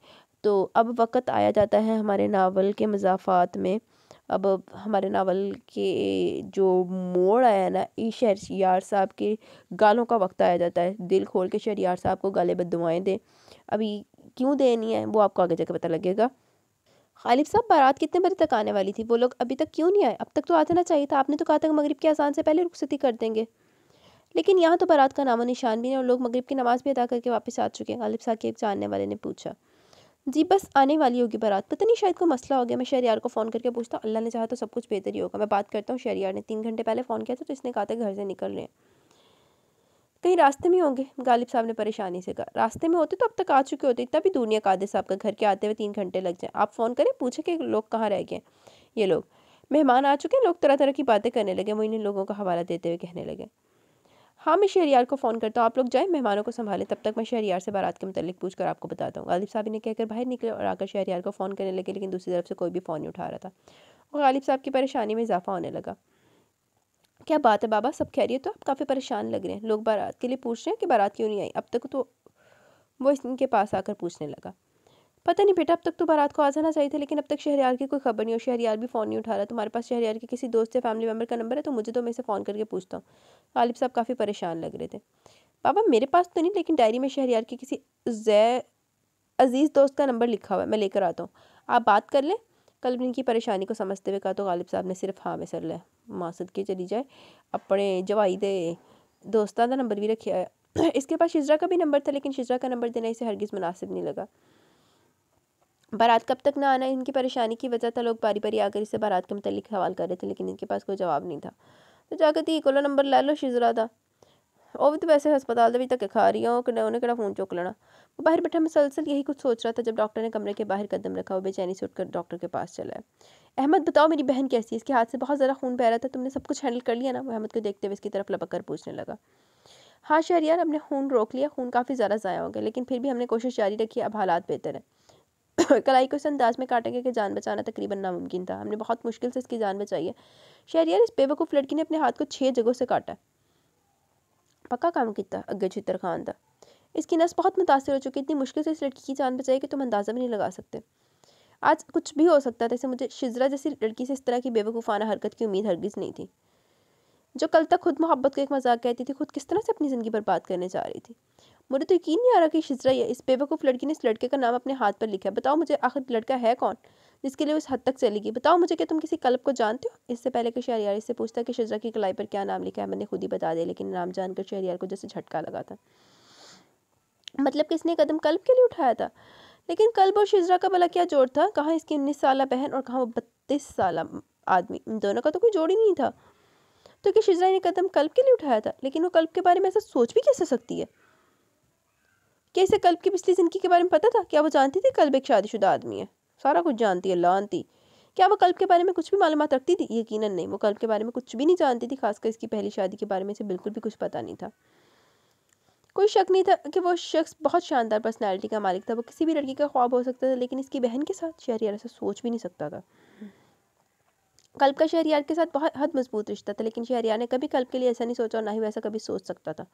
तो अब वक्त आया जाता है हमारे नावल के मजाफात में अब हमारे नावल के जो मोड़ आया ना ये शहर यार साहब के गालों का वक्त आया जाता है दिल खोल के शहर यार साहब को गाले बद दुआएँ दें अभी क्यों देनी है वो आपको आगे जाकर पता लगेगा खालिब साहब बारात कितने बजे तक आने वाली थी वो लोग अभी तक क्यों नहीं आए अब तक तो आते ना चाहिए था आपने तो कहा था मगरब के आसान से पहले रुखसती कर देंगे लेकिन यहाँ तो बारात का नामो निशान भी नहीं और लोग मग़रब की नमाज़ भी अदा करके वापस आ चुके हैं गालिब साहब के एक जानने वाले ने पूछा जी बस आने वाली होगी बारात पता नहीं शायद कोई मसला हो गया मैं शहरियार को फ़ोन करके पूछता हूँ अल्लाह ने चाहा तो सब कुछ बेहतर ही होगा मैं बात करता हूँ शहरियार ने तीन घंटे पहले फ़ोन किया था तो इसने कहा था घर से निकल रहे हैं कहीं रास्ते में होंगे गालिब साहब ने परेशानी से कहा रास्ते में होते तो अब तक आ चुके होते तभी दूनिया कादे साहब का घर के आते हुए तीन घंटे लग जाए आप फ़ोन करें पूछें कि लोग कहाँ रह गए ये लोग मेहमान आ चुके हैं लोग तरह तरह की बातें करने लगे वो इन लोगों का हवाला देते हुए कहने लगे हाँ मैं शहरियार को फ़ोन करता हूँ आप लोग जाएँ मेहमानों को संभालें तब तक मैं शहरियार से बारात के मतलब पूछ कर आपको बताता हूँ गालिब साहब ने कहकर बाहर निकले और आकर शहरियार को फ़ोन करने लगे लेकिन दूसरी तरफ से कोई भी फ़ोन नहीं उठा रहा था और गालिब साहब की परेशानी में इजाफा होने लगा क्या बात है बाबा सब खैरियत तो आप काफ़ी परेशान लग रहे हैं लोग बारात के लिए पूछ रहे हैं कि बारात क्यों नहीं आई अब तक तो वो इनके पास आकर पूछने लगा पता नहीं बेटा अब तक तो बारात को आ जाना चाहिए था लेकिन अब तक शहरियार की कोई खबर नहीं और शहरियार भी फ़ोन नहीं उठा रहा तुम्हारे पास शहरियार के किसी दोस्त या फैमिली मेम्बर का नंबर है तो मुझे तो मैं इसे फ़ोन करके पूछता हूँ गालिब साहब काफ़ी परेशान लग रहे थे पापा मेरे पास तो नहीं लेकिन डायरी में शहरियार के किसी जै अजीज़ दोस्त का नंबर लिखा हुआ है मैं लेकर आता हूँ आप बात कर लें कल इनकी परेशानी को समझते हुए कहा तो गालिब साहब ने सिर्फ हाँ में सर लै मासद के चली जाए अपने जवाई दे दोस्तों का नंबर भी रखे इसके पास शिजरा का भी नंबर था लेकिन शिजरा का नंबर देना इसे हरगिज़ मुनासिब नहीं लगा बारात कब तक ना आना इनकी परेशानी की वजह था लोग बारी बारी आकर इसे बारात के मतलब सवाल कर रहे थे लेकिन इनके पास कोई जवाब नहीं था तो जाकर ती कोलो नंबर ला लो शिजरा था और भी तो वैसे हस्पताल ਦੇ ਵਿੱਚ ਧੱਕੇ ਖਾ ਰਹੀ ਆ ਉਹ उन्हें कड़ा फोन चुक लेना वो बाहर बैठा मुसलसल यही कुछ सोच रहा था जब डॉक्टर ने कमरे के बाहर कदम रखा वो बेचैनी से उठकर डॉक्टर के पास चला अहमद बताओ मेरी बहन कैसी है इसके हाथ से बहुत ज़्यादा खून बह रहा था तुमने सब कुछ हैंडल कर लिया ना वो अहमद को देखते हुए इसकी तरफ लपक कर पूछने लगा हाँ शहर यार हमने खून रोक लिया खून काफ़ी ज़्यादा ज़ाया हो गया लेकिन फिर भी हमने कोशिश जारी रखी अब हालात बेहतर है कलाई को इस अंदाज में काटेंगे कि जान बचाना तकरीबन नामुमकिन था हमने बहुत मुश्किल से इसकी जान बचाई है शहरियार इस बेवकूफ़ लड़की ने अपने हाथ को छः जगहों से काटा पक्का काम किया अग्गे छित्तर खान का इसकी नस बहुत मुतासर हो चुकी इतनी मुश्किल से इस लड़की की जान बचाई कि तुम अंदाज़ा भी नहीं लगा सकते आज कुछ भी हो सकता था इसे मुझे शिजरा जैसी लड़की से इस तरह की बेवकूफ़ाना हरकत की उम्मीद हरगिज़ नहीं थी जो कल तक खुद मोहब्बत को एक मजाक कहती थी खुद किस तरह से अपनी ज़िंदगी बर्बाद करने जा रही थी मुझे तो यकीन नहीं आ रहा कि शिजरा या इस बेवकूफ़ लड़की ने इस लड़के का नाम अपने हाथ पर लिखा बताओ मुझे आखिर लड़का है कौन जिसके लिए उस हद तक चलेगी बताओ मुझे कि तुम किसी कल्प को जानते हो इससे पहले कि शहरियार इससे पूछता कि शजरा की कलाई पर क्या नाम लिखा है मैंने खुद ही बता दिया लेकिन नाम जानकर शहरियार को जैसे झटका लगा था मतलब किसने कदम कल्प के लिए उठाया था लेकिन कल्ब और शिजरा का भला क्या जोड़ था कहाँ इसकी उन्नीस साल बहन और कहाँ वो बत्तीस साल आदमी इन दोनों का तो कोई जोड़ ही नहीं था तो कि शिजरा ने कदम कल्प के लिए उठाया था लेकिन वो कल्प के बारे में ऐसा सोच भी कैसे सकती है क्या इसे कल्प की पिछली जिंदगी के बारे में पता था क्या वो जानती थी कल्ब एक शादीशुदा आदमी है सारा कुछ जानती है लानती क्या वो कल्प के बारे में कुछ भी मालूम रखती थी यकीन नहीं वो कल्प के बारे में कुछ भी नहीं जानती थी खासकर इसकी पहली शादी के बारे में इसे बिल्कुल भी कुछ पता नहीं था कोई शक नहीं था कि वो शख्स बहुत शानदार पर्सनैलिटी का मालिक था वो किसी भी लड़की का ख्वाब हो सकता था लेकिन इसकी बहन के साथ शहरियार ऐसा सोच भी नहीं सकता था कल्प का शहरियार के साथ बहुत हद मजबूत रिश्ता था लेकिन शहरियार ने कभी कल्प के लिए ऐसा नहीं सोचा और ना ही वैसा कभी सोच सकता था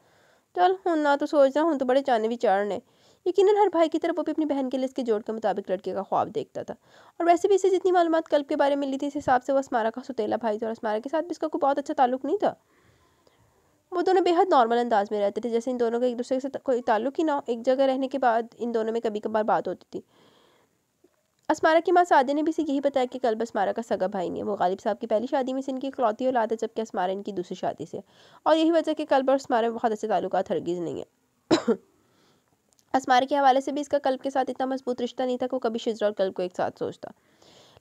चल हूँ ना तो सोच रहा हूँ तो बड़े चाने भी चाड़ने यकीन हर भाई की तरफ वो भी अपनी बहन के लिए इसके जोड़ के मुताबिक लड़के का ख्वाब देखता था और वैसे भी इसे जितनी मालूम कल्प के बारे में मिली थी इस हिसाब से वो अस्मारा का सुतेला भाई था और अस्मारा के साथ भी इसका कोई बहुत अच्छा ताल्लुक नहीं था वो दोनों बेहद नॉर्मल अंदाज में रहते थे जैसे इन दोनों का एक दूसरे से कोई ताल्लुक ही ना एक जगह रहने के बाद इन दोनों में कभी कभार बात होती थी असमारा की माँ शादी ने भी इसे यही बताया कि कल्ब अस्मारा का सगा भाई नहीं है वो गालिब साहब की पहली शादी में से इनकी इकलौती औलाद है जबकि असमारा इनकी दूसरी शादी से और यही वजह कि कल्ब और अस्मारा में बहुत अच्छे ताल्लुक हरगिज़ नहीं है असमार के हवाले से भी इसका कल्ब के साथ इतना मजबूत रिश्ता नहीं था कि वो कभी शिजरा और कल्ब को एक साथ सोचता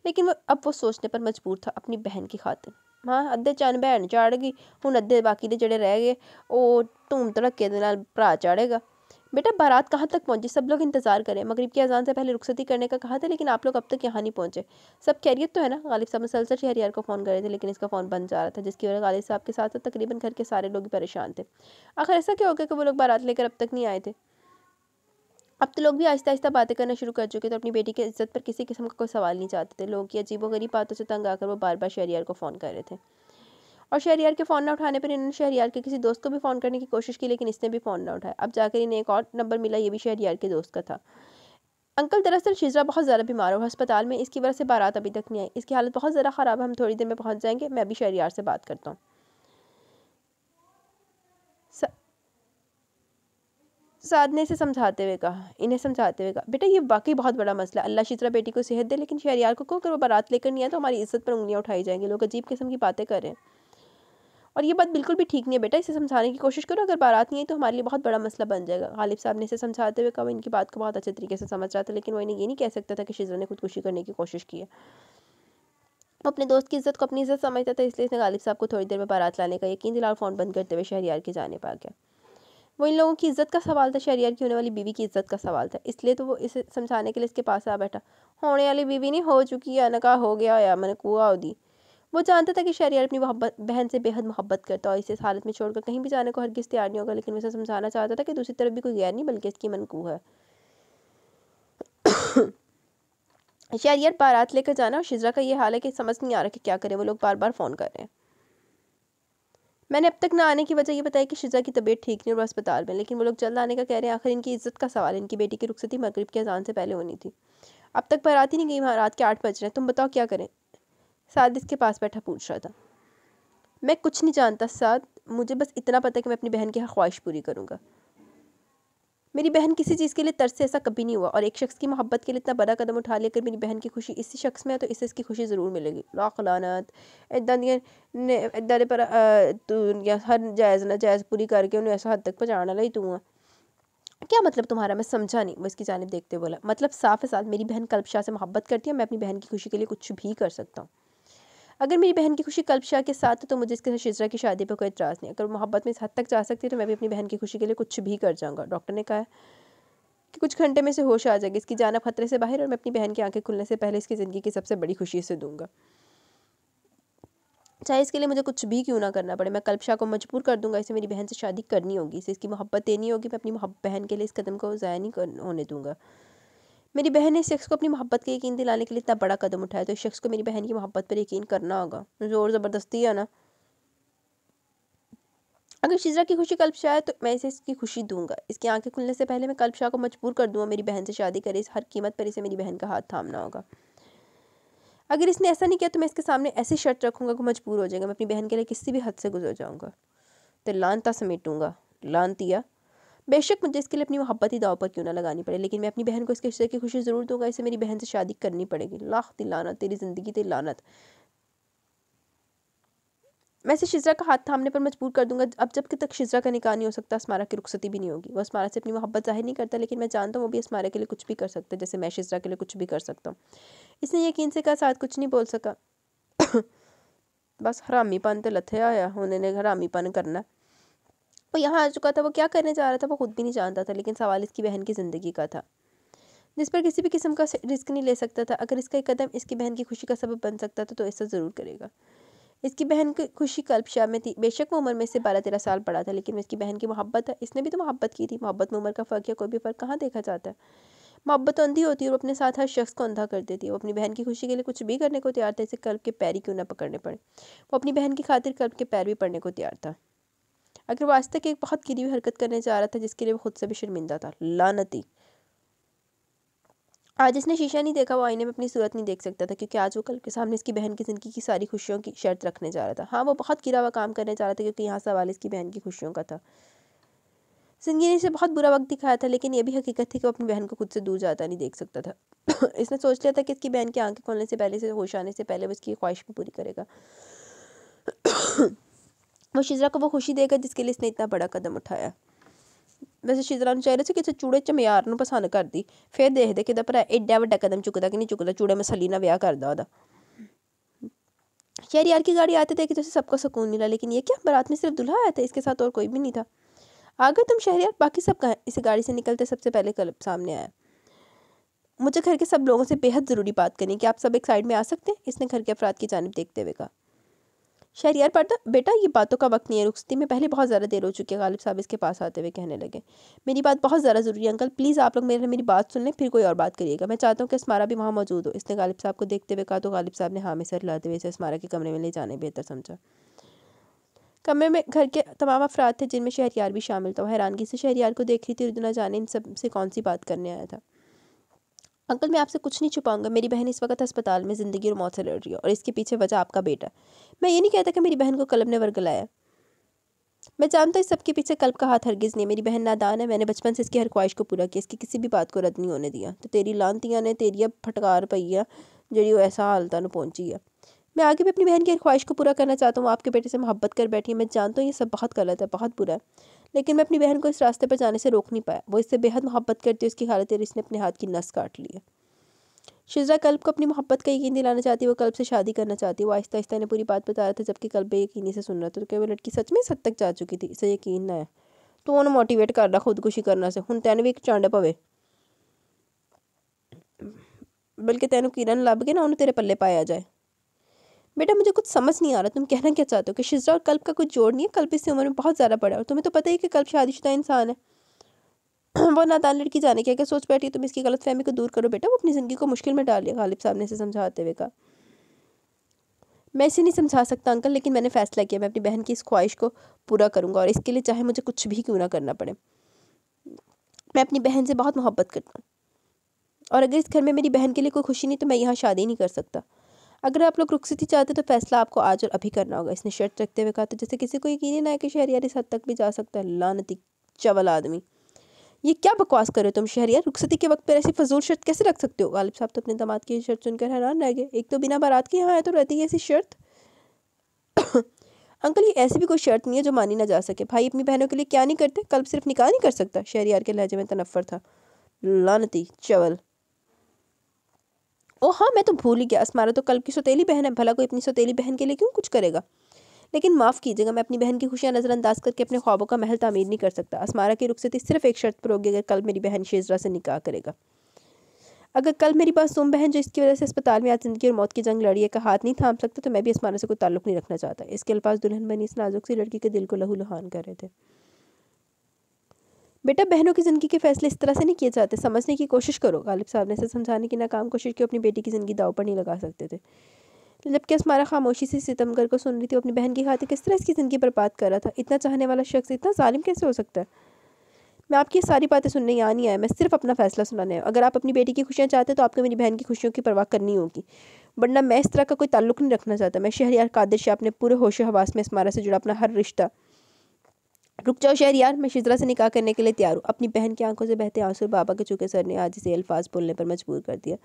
लेकिन वो अब वो सोचने पर मजबूर था अपनी बहन की खातिर हाँ अद्धे ਚੰਨ बहन ਚਾੜ हूँ अद्धे बाकी ਬਾਕੀ ਦੇ ਜਿਹੜੇ ਰਹਿ ਗਏ ਉਹ ਧੂਮ ਧੜੱਕੇ ਦੇ बेटा बारात कहाँ तक पहुँची सब लोग इंतजार करें मगरब की अजान से पहले रुखसती करने का कहा था लेकिन आप लोग अब तक यहाँ नहीं पहुँचे सब खैरियत तो है ना गालिब साहब मुसलसल शहरियार को फ़ोन कर रहे थे लेकिन इसका फ़ोन बंद जा रहा था जिसकी वजह गालिब साहब के साथ तकरीबन घर के सारे लोग परेशान थे आखिर ऐसा क्या हो गया कि वो लोग बारात लेकर अब तक नहीं आए थे अब तो लोग भी आहिस्ता आहिस्ता बातें करना शुरू कर चुके तो अपनी बेटी की इज्जत पर किसी किस्म का कोई सवाल नहीं चाहते थे लोगों की गरीब बातों से तंग आकर वो बार बार शहरियार को फ़ोन कर रहे थे और शहरियार के फ़ोन ना उठाने पर इन्होंने शहरियार के किसी दोस्त को भी फ़ोन करने की कोशिश की लेकिन इसने भी फ़ोन ना उठाया अब जाकर इन्हें एक और नंबर मिला ये भी शहरियार के दोस्त का था अंकल दरअसल शिजरा बहुत ज़्यादा बीमार हो अस्पताल में इसकी वजह से बारात अभी तक नहीं आई इसकी हालत बहुत ज़्यादा ख़राब है हम थोड़ी देर में पहुँच जाएंगे मैं भी शहरियार से बात करता हूँ ने इसे समझाते हुए कहा इन्हें समझाते हुए कहा बेटा ये वाकई बहुत बड़ा मसला अल्लाह शित्रा बेटी को सेहत दे लेकिन शहरियार को अगर वो बारात लेकर नहीं आए तो हमारी इज्जत पर उंगलियाँ उठाई जाएंगी लोग अजीब किस्म की बातें करें और ये बात बिल्कुल भी ठीक नहीं है बेटा इसे समझाने की कोशिश करो अगर बारात नहीं आई तो हमारे लिए बहुत बड़ा मसला बन जाएगा गालिब साहब ने इसे समझाते हुए कहा इनकी बात को बहुत अच्छे तरीके से समझ रहा था लेकिन वो इन्हें ये नहीं कह सकता था कि शिजरा ने खुदकुशी करने की कोशिश की है वो अपने दोस्त की इज्जत को अपनी इज्जत समझता था इसलिए इसने गालिब साहब को थोड़ी देर में बारात लाने का यकीन दिला फ़ोन बंद करते हुए शहरियार की जाने पर आ गया वो इन लोगों की इज्जत का सवाल था शहरियार की होने वाली बीवी की इज्जत का सवाल था इसलिए तो वो इसे समझाने के लिए इसके पास आ बैठा होने वाली बीवी नहीं हो चुकी या नका हो गया या मैंने कुआ दी वो जानता था कि शहरियार अपनी मोहब्बत बहन से बेहद मोहब्बत करता और इसे हालत में छोड़कर कहीं भी जाने को हर किस तैयार नहीं होगा लेकिन उसे समझाना चाहता था कि दूसरी तरफ भी कोई गैर नहीं बल्कि इसकी मनकू है शहरियार बारात लेकर जाना और शिजरा का ये हाल है कि समझ नहीं आ रहा कि क्या करें वो लोग बार बार फ़ोन कर रहे हैं मैंने अब तक ना आने की वजह ये बताया कि शिजा की तबीयत ठीक नहीं और अस्पताल में लेकिन वो लोग जल्द आने का कह रहे हैं आखिर इनकी इज्जत का सवाल इनकी बेटी की रुखसती मगरब की अजान से पहले होनी थी अब तक बारात ही नहीं गई वहाँ रात के आठ बज रहे हैं तुम बताओ क्या करें साद इसके पास बैठा पूछ रहा था मैं कुछ नहीं जानता साद मुझे बस इतना पता है कि मैं अपनी बहन की ख्वाहिश पूरी करूँगा मेरी बहन किसी चीज़ के लिए तरस से ऐसा कभी नहीं हुआ और एक शख्स की मोहब्बत के लिए इतना बड़ा कदम उठा लेकर मेरी बहन की खुशी इसी शख्स में है तो इससे इसकी खुशी ज़रूर मिलेगी लाखलानत इदा पर हर जायज़ ना जायज़ पूरी करके उन्हें ऐसा हद तक पहुँचाने लगी तू क्या मतलब तुम्हारा मैं समझा नहीं वो इसकी जानब देखते बोला मतलब साफ साथ मेरी बहन कल्पशाह से मोहब्बत करती है मैं अपनी बहन की खुशी के लिए कुछ भी कर सकता हूँ अगर मेरी बहन की खुशी कल्प शाह के साथ है तो मुझे इसके साथ शिजरा की शादी पर कोई इतराज़ नहीं अगर मोहब्बत में इस हद तक जा सकती है तो मैं भी अपनी बहन की खुशी के लिए कुछ भी कर जाऊँगा डॉक्टर ने कहा कि कुछ घंटे में से होश आ जाएगी इसकी जाना खतरे से बाहर और मैं अपनी बहन की आंखें खुलने से पहले इसकी ज़िंदगी की सबसे बड़ी खुशी से दूंगा चाहे इसके लिए मुझे कुछ भी क्यों ना करना पड़े मैं कल्पशा को मजबूर कर दूंगा इसे मेरी बहन से शादी करनी होगी इसे इसकी मोहब्बत देनी होगी मैं अपनी बहन के लिए इस कदम को ज़ाया नहीं होने दूंगा मेरी बहन ने इस शख्स को अपनी मोहब्बत का यकीन दिलाने के लिए इतना बड़ा कदम उठाया तो इस शख्स को मेरी बहन की मोहब्बत पर यकीन करना होगा जोर ज़बरदस्ती है ना अगर शिजरा की खुशी कल्प शाह है तो मैं इसे इसकी खुशी दूंगा इसकी आंखें खुलने से पहले मैं कल्प शाह को मजबूर कर दूंगा मेरी बहन से शादी करे इस हर कीमत पर इसे मेरी बहन का हाथ थामना होगा अगर इसने ऐसा नहीं किया तो मैं इसके सामने ऐसी शर्त रखूंगा कि मजबूर हो जाएगा मैं अपनी बहन के लिए किसी भी हद से गुजर जाऊंगा तो लानता समेटूंगा लानतिया बेशक मुझे इसके लिए अपनी मोहब्बत ही दाव पर क्यों ना लगानी पड़े लेकिन मैं अपनी बहन को इसके हिस्से की खुशी ज़रूर दूंगा इसे मेरी बहन से शादी करनी पड़ेगी लाख तिलानत तेरी ज़िंदगी तेरी लानत मैं इसे शिजरा का हाथ थामने पर मजबूर कर दूंगा अब जब तक शिजरा का निकाह नहीं हो सकता स्मारा की रुखसती भी नहीं होगी वो स्मारा से अपनी मोहब्बत जाहिर नहीं करता लेकिन मैं जानता हूँ वो भी अस्मारा के लिए कुछ भी कर सकता है जैसे मैं शिजरा के लिए कुछ भी कर सकता हूँ इसने यकीन से कहा साथ कुछ नहीं बोल सका बस हरामीपन तो लथे आया उन्होंने हरामीपन करना वो यहाँ आ चुका था वो क्या करने जा रहा था वो खुद भी नहीं जानता था लेकिन सवाल इसकी बहन की ज़िंदगी का था जिस पर किसी भी किस्म का रिस्क नहीं ले सकता था अगर इसका एक कदम इसकी बहन की खुशी का सबब बन सकता था तो ऐसा ज़रूर करेगा इसकी बहन की खुशी कल्प शाह में थी बेशक वो उम्र में से बारह तेरह साल पड़ा था लेकिन इसकी बहन की मोहब्बत है इसने भी तो मोहब्बत की थी मोहब्बत में उम्र का फ़र्क या कोई भी फ़र्क कहाँ देखा जाता है मोहब्बत तो अंधी होती है और अपने साथ हर शख्स को अंधा कर देती है वो अपनी बहन की खुशी के लिए कुछ भी करने को तैयार था इसे कल्प के पैर ही क्यों ना पकड़ने पड़े वो अपनी बहन की खातिर कल्प के पैर भी पड़ने को तैयार था अगर वो आज तक एक बहुत गिरी हुई हरकत करने जा रहा था जिसके लिए वो खुद से भी शर्मिंदा था लानती आज इसने शीशा नहीं देखा वो आईने में अपनी सूरत नहीं देख सकता था क्योंकि आज वो कल के सामने इसकी बहन की ज़िंदगी की सारी खुशियों की शर्त रखने जा रहा था हाँ वो बहुत गिरा हुआ काम करने जा रहा था क्योंकि यहाँ सवाल इसकी बहन की खुशियों का था जिंदगी ने इसे बहुत बुरा वक्त दिखाया था लेकिन यह भी हकीकत थी कि वो अपनी बहन को खुद से दूर जाता नहीं देख सकता था इसने सोच लिया था कि इसकी बहन की आंखें खोलने से पहले से होश आने से पहले वो इसकी ख्वाहिश भी पूरी करेगा वो शिजरा को वो खुशी देगा जिसके लिए इसने इतना बड़ा कदम उठाया शिजरा ਸ਼ਿਦਰਾ चाह रहे थे कि चूड़े ਚੂੜੇ पसंद कर दी फिर देख दे कि भरा एडा ਵੱਡਾ कदम चुकता कि नहीं चुकता चूड़े मसली ना ब्याह कर ਉਹਦਾ यार यार की गाड़ी आते थे कि जैसे सबको सुकून मिला लेकिन ये क्या बारात में सिर्फ दुल्हा आया था इसके साथ और कोई भी नहीं था आगे तुम शहर यार बाकी सब कहाँ इस गाड़ी से निकलते सबसे पहले कल सामने आया मुझे घर के सब लोगों से बेहद ज़रूरी बात करनी कि आप सब एक साइड में आ सकते हैं इसने घर के अफराद की जानब देखते हुए कहा शहर यार पड़ता तो, बेटा ये बातों का वक्त नहीं है रुकती मैं पहले बहुत ज़्यादा देर हो चुकी है गालिब साहब इसके पास आते हुए कहने लगे मेरी बात बहुत ज़्यादा ज़रूरी है अंकल प्लीज़ आप लोग मेरे मेरी बात सुन लें फिर कोई और बात करिएगा मैं चाहता हूँ कि स्मारा भी वहाँ मौजूद हो इसने गालिब साहब को देखते हुए कहा तो गालिब साहब ने हामी सर लाते हुए इसे स्मारा के कमरे में ले जाने बेहतर समझा कमरे में घर के तमाम अफराद थे जिनमें शहरियार भी शामिल था हैरानगी से शहरियार को देख रही थी रुदना जाने इन सब से कौन सी बात करने आया था अंकल मैं आपसे कुछ नहीं छुपाऊंगा मेरी बहन इस वक्त अस्पताल में ज़िंदगी और मौत से लड़ रही है और इसके पीछे वजह आपका बेटा मैं ये नहीं कहता कि मेरी बहन को कलब ने वर्गलाया मैं जानता हूँ इस सबके पीछे कल्प का हाथ हरगिज़ नहीं मेरी बहन नादान है मैंने बचपन से इसकी हर ख्वाहिश को पूरा किया इसकी किसी भी बात को रद्द नहीं होने दिया तो तेरी लानतियाँ ने तेरी अब फटकार पई है जी वो ऐसा हालत में पहुँची है मैं आगे भी अपनी बहन की हर ख्वाहिश को पूरा करना चाहता हूँ आपके बेटे से मोहब्बत कर बैठी है मैं जानता हूँ ये सब बहुत गलत है बहुत बुरा है लेकिन मैं अपनी बहन को इस रास्ते पर जाने से रोक नहीं पाया वो इससे बेहद मोहब्बत करती है उसकी हालत इसने अपने हाथ की नस काट ली है शिजरा कल्प को अपनी मोहब्बत का यकीन दिलाना चाहती वो कल्प से शादी करना चाहती है वो आहिस्ता आहिस्ता ने पूरी बात बता रहा था जबकि कल्प यकीनी से सुन रहा था तो वो लड़की सच में सद तक जा चुकी थी इसे यकीन ना है ਤੂੰ मोटिवेट कर रहा खुदकुशी करना से हूँ तेन भी एक चांड पवे बल्कि तेन किरण लभ के ना उन्हें तेरे पल्ले पाया जाए बेटा मुझे कुछ समझ नहीं आ रहा तुम कहना क्या चाहते हो कि शिजरा और कल्प का कुछ जोड़ नहीं है कल्प इससे उम्र में बहुत ज़्यादा बड़ा है तुम्हें तो पता ही कि कल्प शादीशुदा इंसान है वो नादान लड़की जाने क्या क्या सोच बैठी तुम इसकी गलत फहमी को दूर करो बेटा वो अपनी ज़िंदगी को मुश्किल में डाल लिया गालिब साहब ने इसे समझाते हुए कहा मैं इसे नहीं समझा सकता अंकल लेकिन मैंने फैसला किया मैं अपनी बहन की इस ख्वाहिश को पूरा करूँगा और इसके लिए चाहे मुझे कुछ भी क्यों ना करना पड़े मैं अपनी बहन से बहुत मोहब्बत करता हूँ और अगर इस घर में मेरी बहन के लिए कोई खुशी नहीं तो मैं यहाँ शादी नहीं कर सकता अगर आप लोग रुखसती चाहते तो फैसला आपको आज और अभी करना होगा इसने शर्त रखते हुए कहा था जैसे किसी को यकीन ही ना है कि शहरियार इस हद तक भी जा सकता है लानती चवल आदमी ये क्या बकवास कर रहे हो तुम शहरियार रुखसती के वक्त पर ऐसी फजूल शर्त कैसे रख सकते हो गालिब साहब तो अपने दामाद की शर्त सुनकर हैरान रह गए एक तो बिना बारात के यहाँ आए तो रहती है ऐसी शर्त अंकल ये ऐसी भी कोई शर्त नहीं है जो मानी ना जा सके भाई अपनी बहनों के लिए क्या नहीं करते कल सिर्फ निकाह नहीं कर सकता शहरियार के लहजे में तनफर था लानती चवल ओ हाँ मैं तो भूल ही गया असमारा तो कल की सौतेली बहन है भला कोई अपनी सौतेली बहन के लिए क्यों कुछ करेगा लेकिन माफ़ कीजिएगा मैं अपनी बहन की खुशियाँ नज़रअंदाज करके अपने ख्वाबों का महल तामीर नहीं कर सकता असमारा की रुखसती सिर्फ एक शर्त पर होगी अगर कल मेरी बहन शेजरा से निकाह करेगा अगर कल मेरी पास तुम बहन जो इसकी वजह से अस्पताल में आज जिंदगी और मौत की जंग लड़ी है का हाथ नहीं थाम सकता तो मैं भी असमाना से कोई ताल्लुक नहीं रखना चाहता इसके अल्पाज दुल्हन बनी इस नाजुक सी लड़की के दिल को लहू लुहान कर रहे थे बेटा बहनों की ज़िंदगी के फैसले इस तरह से नहीं किए जाते समझने की कोशिश करो गालिब साहब ने इसे समझाने की नाकाम कोशिश की अपनी बेटी की ज़िंदगी दाव पर नहीं लगा सकते थे जबकि असमारा खामोशी से सितमगर को सुन रही थी अपनी बहन की खातिर किस तरह इसकी ज़िंदगी बर्बाद कर रहा था इतना चाहने वाला शख्स इतना ालिम कैसे हो सकता है मैं आपकी सारी बातें सुनने यहाँ नहीं आया मैं सिर्फ अपना फैसला सुनाने आया अगर आप अपनी बेटी की खुशियाँ चाहते तो आपको मेरी बहन की खुशियों की परवाह करनी होगी वरना मैं इस तरह का कोई ताल्लुक नहीं रखना चाहता मैं शहरी कादिर शाह अपने पूरे होश हवास में इस मारा से जुड़ा अपना हर रिश्ता रुक जाओ शहर यार मैं शिजरा से निकाह करने के लिए तैयार हूँ अपनी बहन की आंखों से बहते आंसू बाबा के चूके सर ने आज इसे अल्फाज बोलने पर मजबूर कर दिया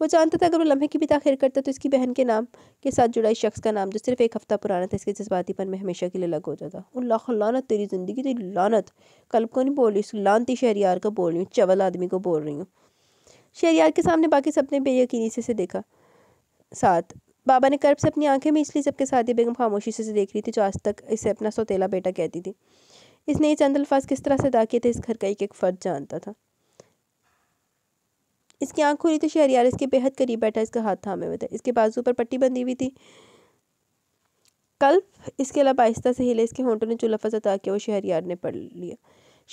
वो जानता था अगर वो लम्हे की भी ताखिर करता तो इसकी बहन के नाम के साथ जुड़ा इस शख्स का नाम जो सिर्फ एक हफ्ता पुराना था इसके जज्बातीपन में हमेशा के लिए लग हो जाता उन लाख लानत तेरी ज़िंदगी तेरी लानत कल को नहीं बोल रही उस लानती शहरियार को बोल रही हूँ चवल आदमी को बोल रही हूँ शहरियार के सामने बाकी सबने बेयकीनी से देखा साथ बाबा ने कर्ब से अपनी आंखें में इसलिए सबके सादी बेगम खामोशी से देख रही थी जो आज तक इसे अपना सौतेला बेटा कहती थी इसने ये चंद अल्फाज किस तरह से अदा किए थे इस घर का एक एक फर्द जानता था इसकी आंख खुली तो शहरियार इसके बेहद करीब बैठा इसका हाथ थामे हुए थे इसके बाजू पर पट्टी बंधी हुई थी कल्प इसके अलावा आहिस्ता से हिले इसके होंटों ने जो लफज अदा किया वो शहरियार ने पढ़ लिया